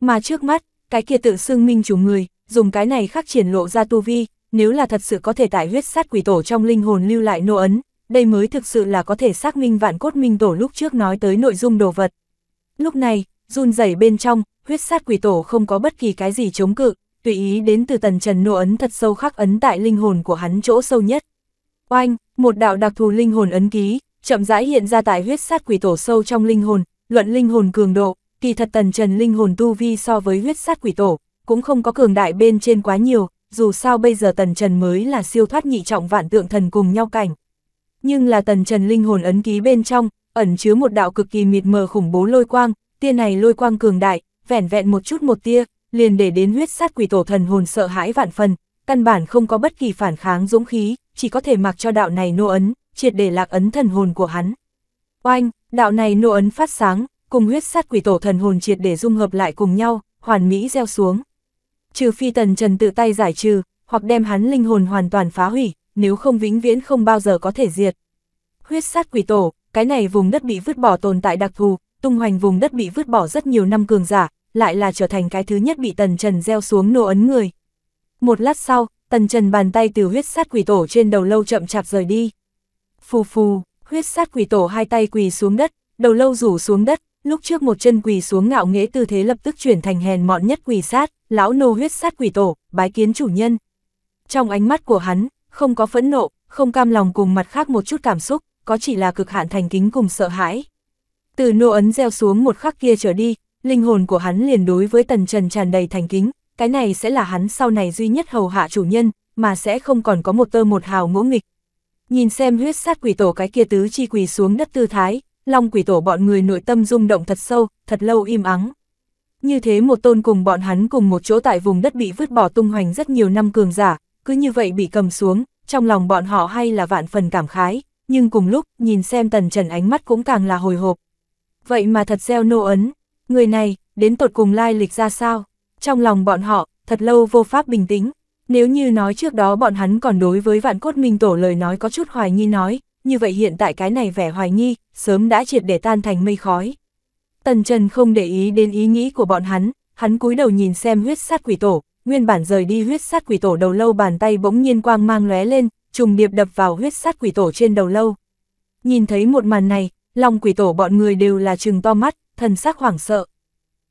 [SPEAKER 1] Mà trước mắt, cái kia tự xưng minh chủ người, dùng cái này khắc triển lộ ra tu vi, nếu là thật sự có thể tại huyết sát quỷ tổ trong linh hồn lưu lại nô ấn, đây mới thực sự là có thể xác minh vạn cốt minh tổ lúc trước nói tới nội dung đồ vật. Lúc này, run rẩy bên trong, huyết sát quỷ tổ không có bất kỳ cái gì chống cự, tùy ý đến từ tần trần nô ấn thật sâu khắc ấn tại linh hồn của hắn chỗ sâu nhất. Oanh, một đạo đặc thù linh hồn ấn ký, chậm rãi hiện ra tại huyết sát quỷ tổ sâu trong linh hồn, luận linh hồn cường độ, kỳ thật tần trần linh hồn tu vi so với huyết sát quỷ tổ, cũng không có cường đại bên trên quá nhiều, dù sao bây giờ tần trần mới là siêu thoát nhị trọng vạn tượng thần cùng nhau cảnh nhưng là tần trần linh hồn ấn ký bên trong, ẩn chứa một đạo cực kỳ mịt mờ khủng bố lôi quang, tia này lôi quang cường đại, vẻn vẹn một chút một tia, liền để đến huyết sát quỷ tổ thần hồn sợ hãi vạn phần, căn bản không có bất kỳ phản kháng dũng khí, chỉ có thể mặc cho đạo này nô ấn, triệt để lạc ấn thần hồn của hắn. Oanh, đạo này nô ấn phát sáng, cùng huyết sát quỷ tổ thần hồn triệt để dung hợp lại cùng nhau, hoàn mỹ gieo xuống. Trừ phi tần trần tự tay giải trừ, hoặc đem hắn linh hồn hoàn toàn phá hủy, nếu không vĩnh viễn không bao giờ có thể diệt. Huyết sát quỷ tổ, cái này vùng đất bị vứt bỏ tồn tại đặc thù, tung hoành vùng đất bị vứt bỏ rất nhiều năm cường giả, lại là trở thành cái thứ nhất bị Tần Trần gieo xuống nô ấn người. Một lát sau, Tần Trần bàn tay từ huyết sát quỷ tổ trên đầu lâu chậm chạp rời đi. Phù phù, huyết sát quỷ tổ hai tay quỳ xuống đất, đầu lâu rủ xuống đất, lúc trước một chân quỳ xuống ngạo nghễ tư thế lập tức chuyển thành hèn mọn nhất quỳ sát, lão nô huyết sát quỷ tổ, bái kiến chủ nhân. Trong ánh mắt của hắn, không có phẫn nộ, không cam lòng cùng mặt khác một chút cảm xúc, có chỉ là cực hạn thành kính cùng sợ hãi. Từ nô ấn gieo xuống một khắc kia trở đi, linh hồn của hắn liền đối với tần trần tràn đầy thành kính, cái này sẽ là hắn sau này duy nhất hầu hạ chủ nhân, mà sẽ không còn có một tơ một hào ngỗ nghịch. Nhìn xem huyết sát quỷ tổ cái kia tứ chi quỳ xuống đất tư thái, long quỷ tổ bọn người nội tâm rung động thật sâu, thật lâu im ắng. Như thế một tôn cùng bọn hắn cùng một chỗ tại vùng đất bị vứt bỏ tung hoành rất nhiều năm cường giả, cứ như vậy bị cầm xuống, trong lòng bọn họ hay là vạn phần cảm khái, nhưng cùng lúc nhìn xem tần trần ánh mắt cũng càng là hồi hộp. Vậy mà thật gieo nô ấn, người này, đến tột cùng lai lịch ra sao? Trong lòng bọn họ, thật lâu vô pháp bình tĩnh, nếu như nói trước đó bọn hắn còn đối với vạn cốt minh tổ lời nói có chút hoài nghi nói, như vậy hiện tại cái này vẻ hoài nghi, sớm đã triệt để tan thành mây khói. Tần Trần không để ý đến ý nghĩ của bọn hắn, hắn cúi đầu nhìn xem huyết sát quỷ tổ, nguyên bản rời đi huyết sát quỷ tổ đầu lâu bàn tay bỗng nhiên quang mang lóe lên, trùng điệp đập vào huyết sát quỷ tổ trên đầu lâu. Nhìn thấy một màn này, lòng quỷ tổ bọn người đều là trừng to mắt, thần sắc hoảng sợ.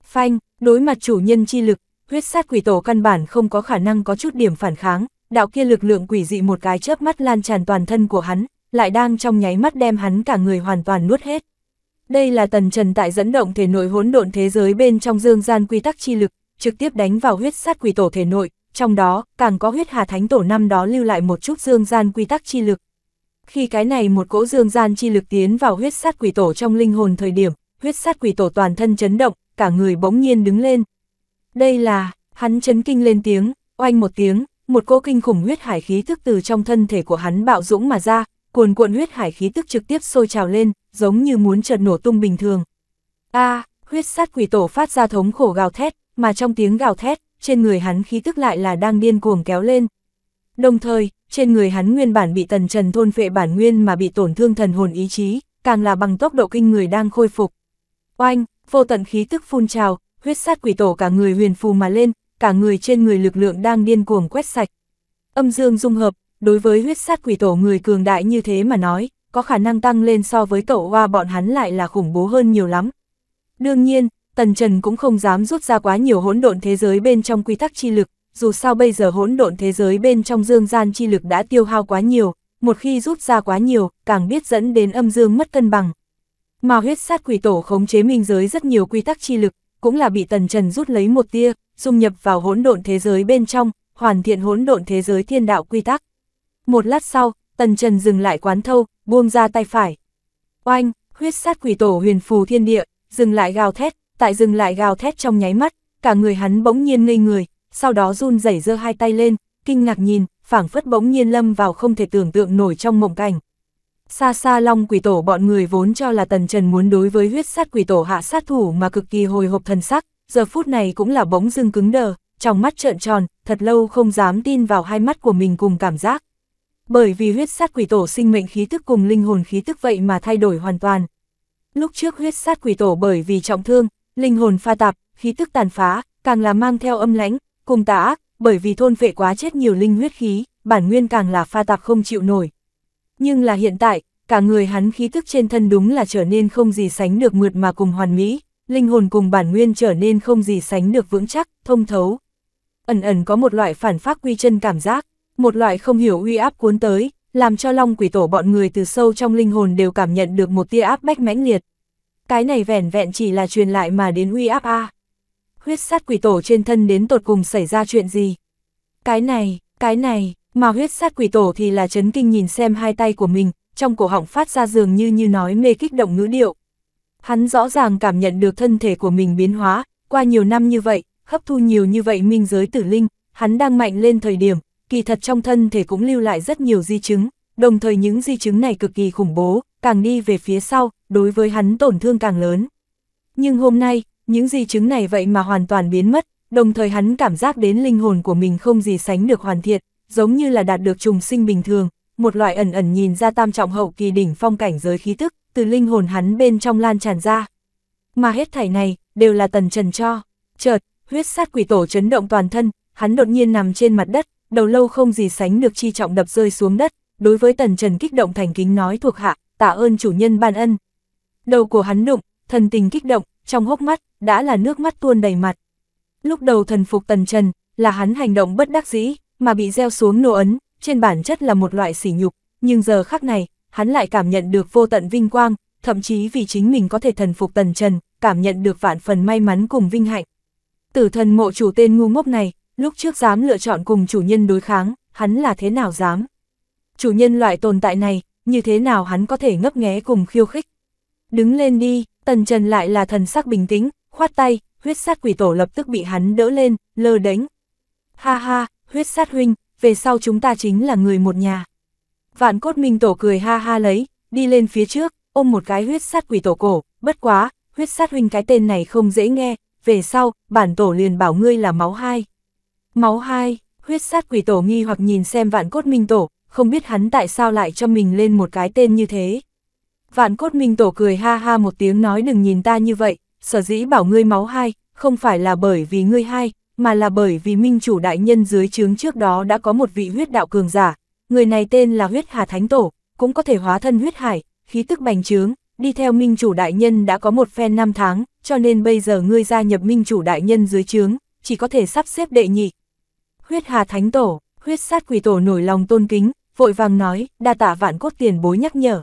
[SPEAKER 1] Phanh, đối mặt chủ nhân chi lực, huyết sát quỷ tổ căn bản không có khả năng có chút điểm phản kháng, đạo kia lực lượng quỷ dị một cái chớp mắt lan tràn toàn thân của hắn, lại đang trong nháy mắt đem hắn cả người hoàn toàn nuốt hết. Đây là tần trần tại dẫn động thể nội hỗn độn thế giới bên trong dương gian quy tắc chi lực, trực tiếp đánh vào huyết sát quỷ tổ thể nội, trong đó càng có huyết hà thánh tổ năm đó lưu lại một chút dương gian quy tắc chi lực. Khi cái này một cỗ dương gian chi lực tiến vào huyết sát quỷ tổ trong linh hồn thời điểm, huyết sát quỷ tổ toàn thân chấn động, cả người bỗng nhiên đứng lên. Đây là, hắn chấn kinh lên tiếng, oanh một tiếng, một cỗ kinh khủng huyết hải khí thức từ trong thân thể của hắn bạo dũng mà ra, cuồn cuộn huyết hải khí thức trực tiếp sôi trào lên, giống như muốn chợt nổ tung bình thường. A, huyết sát quỷ tổ phát ra thống khổ gào thét, mà trong tiếng gào thét, trên người hắn khí tức lại là đang điên cuồng kéo lên. Đồng thời, trên người hắn nguyên bản bị tần trần thôn phệ bản nguyên mà bị tổn thương thần hồn ý chí, càng là bằng tốc độ kinh người đang khôi phục. Oanh, vô tận khí tức phun trào, huyết sát quỷ tổ cả người huyền phù mà lên, cả người trên người lực lượng đang điên cuồng quét sạch. Âm dương dung hợp, đối với huyết sát quỷ tổ người cường đại như thế mà nói, có khả năng tăng lên so với tổ hoa bọn hắn lại là khủng bố hơn nhiều lắm. Đương nhiên, Tần Trần cũng không dám rút ra quá nhiều hỗn độn thế giới bên trong quy tắc chi lực, dù sao bây giờ hỗn độn thế giới bên trong dương gian chi lực đã tiêu hao quá nhiều, một khi rút ra quá nhiều, càng biết dẫn đến âm dương mất cân bằng. Mà huyết sát quỷ tổ khống chế minh giới rất nhiều quy tắc chi lực, cũng là bị Tần Trần rút lấy một tia, dung nhập vào hỗn độn thế giới bên trong, hoàn thiện hỗn độn thế giới thiên đạo quy tắc. Một lát sau, Tần Trần dừng lại quán thâu, buông ra tay phải. Oanh, huyết sát quỷ tổ huyền phù thiên địa, dừng lại gào thét, tại dừng lại gào thét trong nháy mắt, cả người hắn bỗng nhiên ngây người, sau đó run rẩy giơ hai tay lên, kinh ngạc nhìn, phảng phất bỗng nhiên lâm vào không thể tưởng tượng nổi trong mộng cảnh. Xa xa long quỷ tổ bọn người vốn cho là tần trần muốn đối với huyết sát quỷ tổ hạ sát thủ mà cực kỳ hồi hộp thần sắc, giờ phút này cũng là bỗng dưng cứng đờ, trong mắt trợn tròn, thật lâu không dám tin vào hai mắt của mình cùng cảm giác. Bởi vì huyết sát quỷ tổ sinh mệnh khí tức cùng linh hồn khí tức vậy mà thay đổi hoàn toàn. Lúc trước huyết sát quỷ tổ bởi vì trọng thương, linh hồn pha tạp, khí tức tàn phá, càng là mang theo âm lãnh, cùng tà ác, bởi vì thôn vệ quá chết nhiều linh huyết khí, bản nguyên càng là pha tạp không chịu nổi. Nhưng là hiện tại, cả người hắn khí tức trên thân đúng là trở nên không gì sánh được mượt mà cùng hoàn mỹ, linh hồn cùng bản nguyên trở nên không gì sánh được vững chắc, thông thấu. Ẩn ẩn có một loại phản phát quy chân cảm giác, một loại không hiểu uy áp cuốn tới, làm cho long quỷ tổ bọn người từ sâu trong linh hồn đều cảm nhận được một tia áp bách mãnh liệt cái này vẻn vẹn chỉ là truyền lại mà đến uy áp a. Huyết sát quỷ tổ trên thân đến tột cùng xảy ra chuyện gì? Cái này, cái này, mà huyết sát quỷ tổ thì là chấn kinh nhìn xem hai tay của mình, trong cổ họng phát ra dường như như nói mê kích động ngữ điệu. Hắn rõ ràng cảm nhận được thân thể của mình biến hóa, qua nhiều năm như vậy, hấp thu nhiều như vậy minh giới tử linh, hắn đang mạnh lên thời điểm, kỳ thật trong thân thể cũng lưu lại rất nhiều di chứng, đồng thời những di chứng này cực kỳ khủng bố, càng đi về phía sau, đối với hắn tổn thương càng lớn. Nhưng hôm nay, những di chứng này vậy mà hoàn toàn biến mất, đồng thời hắn cảm giác đến linh hồn của mình không gì sánh được hoàn thiện, giống như là đạt được trùng sinh bình thường, một loại ẩn ẩn nhìn ra tam trọng hậu kỳ đỉnh phong cảnh giới khí tức, từ linh hồn hắn bên trong lan tràn ra. Mà hết thảy này, đều là tần trần cho. Chợt, huyết sát quỷ tổ chấn động toàn thân, hắn đột nhiên nằm trên mặt đất, đầu lâu không gì sánh được chi trọng đập rơi xuống đất, đối với tần trần kích động thành kính nói thuộc hạ, tạ ơn chủ nhân ban ân, Đầu của hắn đụng, thần tình kích động, trong hốc mắt, đã là nước mắt tuôn đầy mặt. Lúc đầu thần phục tần trần, là hắn hành động bất đắc dĩ, mà bị gieo xuống nô ấn, trên bản chất là một loại sỉ nhục, nhưng giờ khắc này, hắn lại cảm nhận được vô tận vinh quang, thậm chí vì chính mình có thể thần phục tần trần, cảm nhận được vạn phần may mắn cùng vinh hạnh. Tử thần mộ chủ tên ngu ngốc này, lúc trước dám lựa chọn cùng chủ nhân đối kháng, hắn là thế nào dám? Chủ nhân loại tồn tại này, như thế nào hắn có thể ngấp nghé cùng khiêu khích? đứng lên đi, tần trần lại là thần sắc bình tĩnh, khoát tay, huyết sát quỷ tổ lập tức bị hắn đỡ lên, lơ đánh. Ha ha, huyết sát huynh, về sau chúng ta chính là người một nhà. Vạn cốt minh tổ cười ha ha lấy, đi lên phía trước, ôm một cái huyết sát quỷ tổ cổ, bất quá, huyết sát huynh cái tên này không dễ nghe, về sau, bản tổ liền bảo ngươi là máu hai. Máu hai, huyết sát quỷ tổ nghi hoặc nhìn xem vạn cốt minh tổ, không biết hắn tại sao lại cho mình lên một cái tên như thế vạn cốt minh tổ cười ha ha một tiếng nói đừng nhìn ta như vậy, sở dĩ bảo ngươi máu hai, không phải là bởi vì ngươi hai, mà là bởi vì minh chủ đại nhân dưới trướng trước đó đã có một vị huyết đạo cường giả, người này tên là huyết hà thánh tổ, cũng có thể hóa thân huyết hải, khí tức bành trướng, đi theo minh chủ đại nhân đã có một phen năm tháng, cho nên bây giờ ngươi gia nhập minh chủ đại nhân dưới trướng, chỉ có thể sắp xếp đệ nhị. Huyết hà thánh tổ, huyết sát quỷ tổ nổi lòng tôn kính, vội vàng nói, đa tạ vạn cốt tiền bối nhắc nhở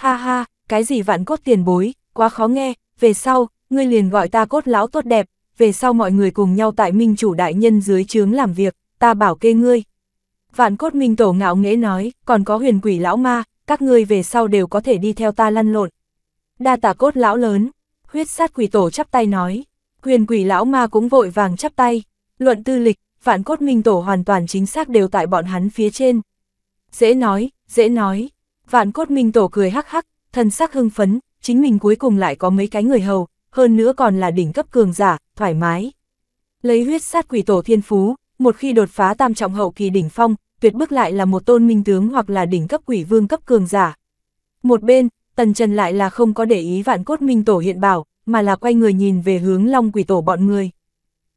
[SPEAKER 1] ha ha, cái gì vạn cốt tiền bối, quá khó nghe, về sau, ngươi liền gọi ta cốt lão tốt đẹp, về sau mọi người cùng nhau tại minh chủ đại nhân dưới trướng làm việc, ta bảo kê ngươi. Vạn cốt minh tổ ngạo nghễ nói, còn có huyền quỷ lão ma, các ngươi về sau đều có thể đi theo ta lăn lộn. Đa tả cốt lão lớn, huyết sát quỷ tổ chắp tay nói, huyền quỷ lão ma cũng vội vàng chắp tay, luận tư lịch, vạn cốt minh tổ hoàn toàn chính xác đều tại bọn hắn phía trên. Dễ nói, dễ nói, Vạn cốt minh tổ cười hắc hắc, thân sắc hưng phấn, chính mình cuối cùng lại có mấy cái người hầu, hơn nữa còn là đỉnh cấp cường giả, thoải mái. Lấy huyết sát quỷ tổ thiên phú, một khi đột phá tam trọng hậu kỳ đỉnh phong, tuyệt bức lại là một tôn minh tướng hoặc là đỉnh cấp quỷ vương cấp cường giả. Một bên, Tần Trần lại là không có để ý vạn cốt minh tổ hiện bảo, mà là quay người nhìn về hướng long quỷ tổ bọn người.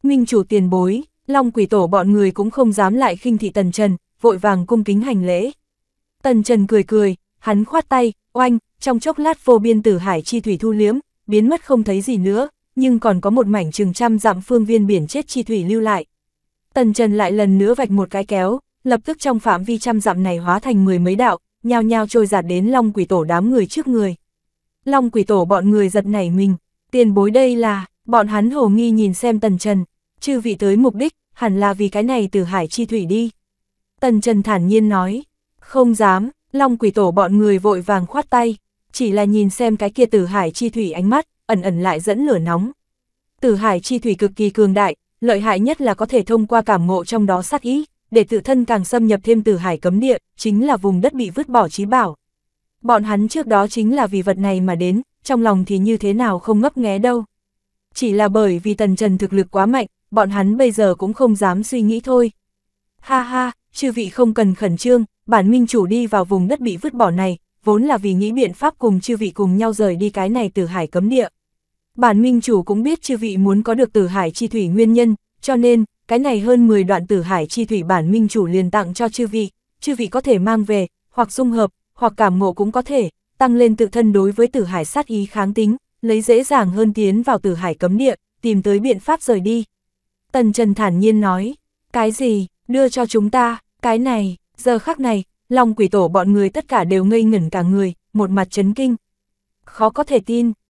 [SPEAKER 1] Minh chủ tiền bối, long quỷ tổ bọn người cũng không dám lại khinh thị Tần Trần, vội vàng cung kính hành lễ. Tần Trần cười cười, Hắn khoát tay, oanh, trong chốc lát vô biên tử hải chi thủy thu liếm, biến mất không thấy gì nữa, nhưng còn có một mảnh chừng trăm dặm phương viên biển chết chi thủy lưu lại. Tần Trần lại lần nữa vạch một cái kéo, lập tức trong phạm vi trăm dặm này hóa thành mười mấy đạo, nhao nhao trôi giạt đến Long Quỷ Tổ đám người trước người. Long Quỷ Tổ bọn người giật nảy mình, tiền bối đây là, bọn hắn hồ nghi nhìn xem Tần Trần, chư vị tới mục đích, hẳn là vì cái này từ hải chi thủy đi. Tần Trần thản nhiên nói, không dám, Long quỷ tổ bọn người vội vàng khoát tay, chỉ là nhìn xem cái kia tử hải chi thủy ánh mắt, ẩn ẩn lại dẫn lửa nóng. Tử hải chi thủy cực kỳ cường đại, lợi hại nhất là có thể thông qua cảm ngộ trong đó sát ý, để tự thân càng xâm nhập thêm tử hải cấm địa, chính là vùng đất bị vứt bỏ trí bảo. Bọn hắn trước đó chính là vì vật này mà đến, trong lòng thì như thế nào không ngấp nghé đâu. Chỉ là bởi vì tần trần thực lực quá mạnh, bọn hắn bây giờ cũng không dám suy nghĩ thôi. Ha ha, chư vị không cần khẩn trương, bản minh chủ đi vào vùng đất bị vứt bỏ này, vốn là vì nghĩ biện pháp cùng chư vị cùng nhau rời đi cái này từ hải cấm địa. Bản minh chủ cũng biết chư vị muốn có được từ hải chi thủy nguyên nhân, cho nên, cái này hơn 10 đoạn từ hải chi thủy bản minh chủ liền tặng cho chư vị, chư vị có thể mang về, hoặc dung hợp, hoặc cảm ngộ cũng có thể, tăng lên tự thân đối với từ hải sát ý kháng tính, lấy dễ dàng hơn tiến vào từ hải cấm địa, tìm tới biện pháp rời đi. Tần Trần thản nhiên nói, cái gì, đưa cho chúng ta, cái này, Giờ khắc này, lòng quỷ tổ bọn người tất cả đều ngây ngẩn cả người, một mặt chấn kinh. Khó có thể tin,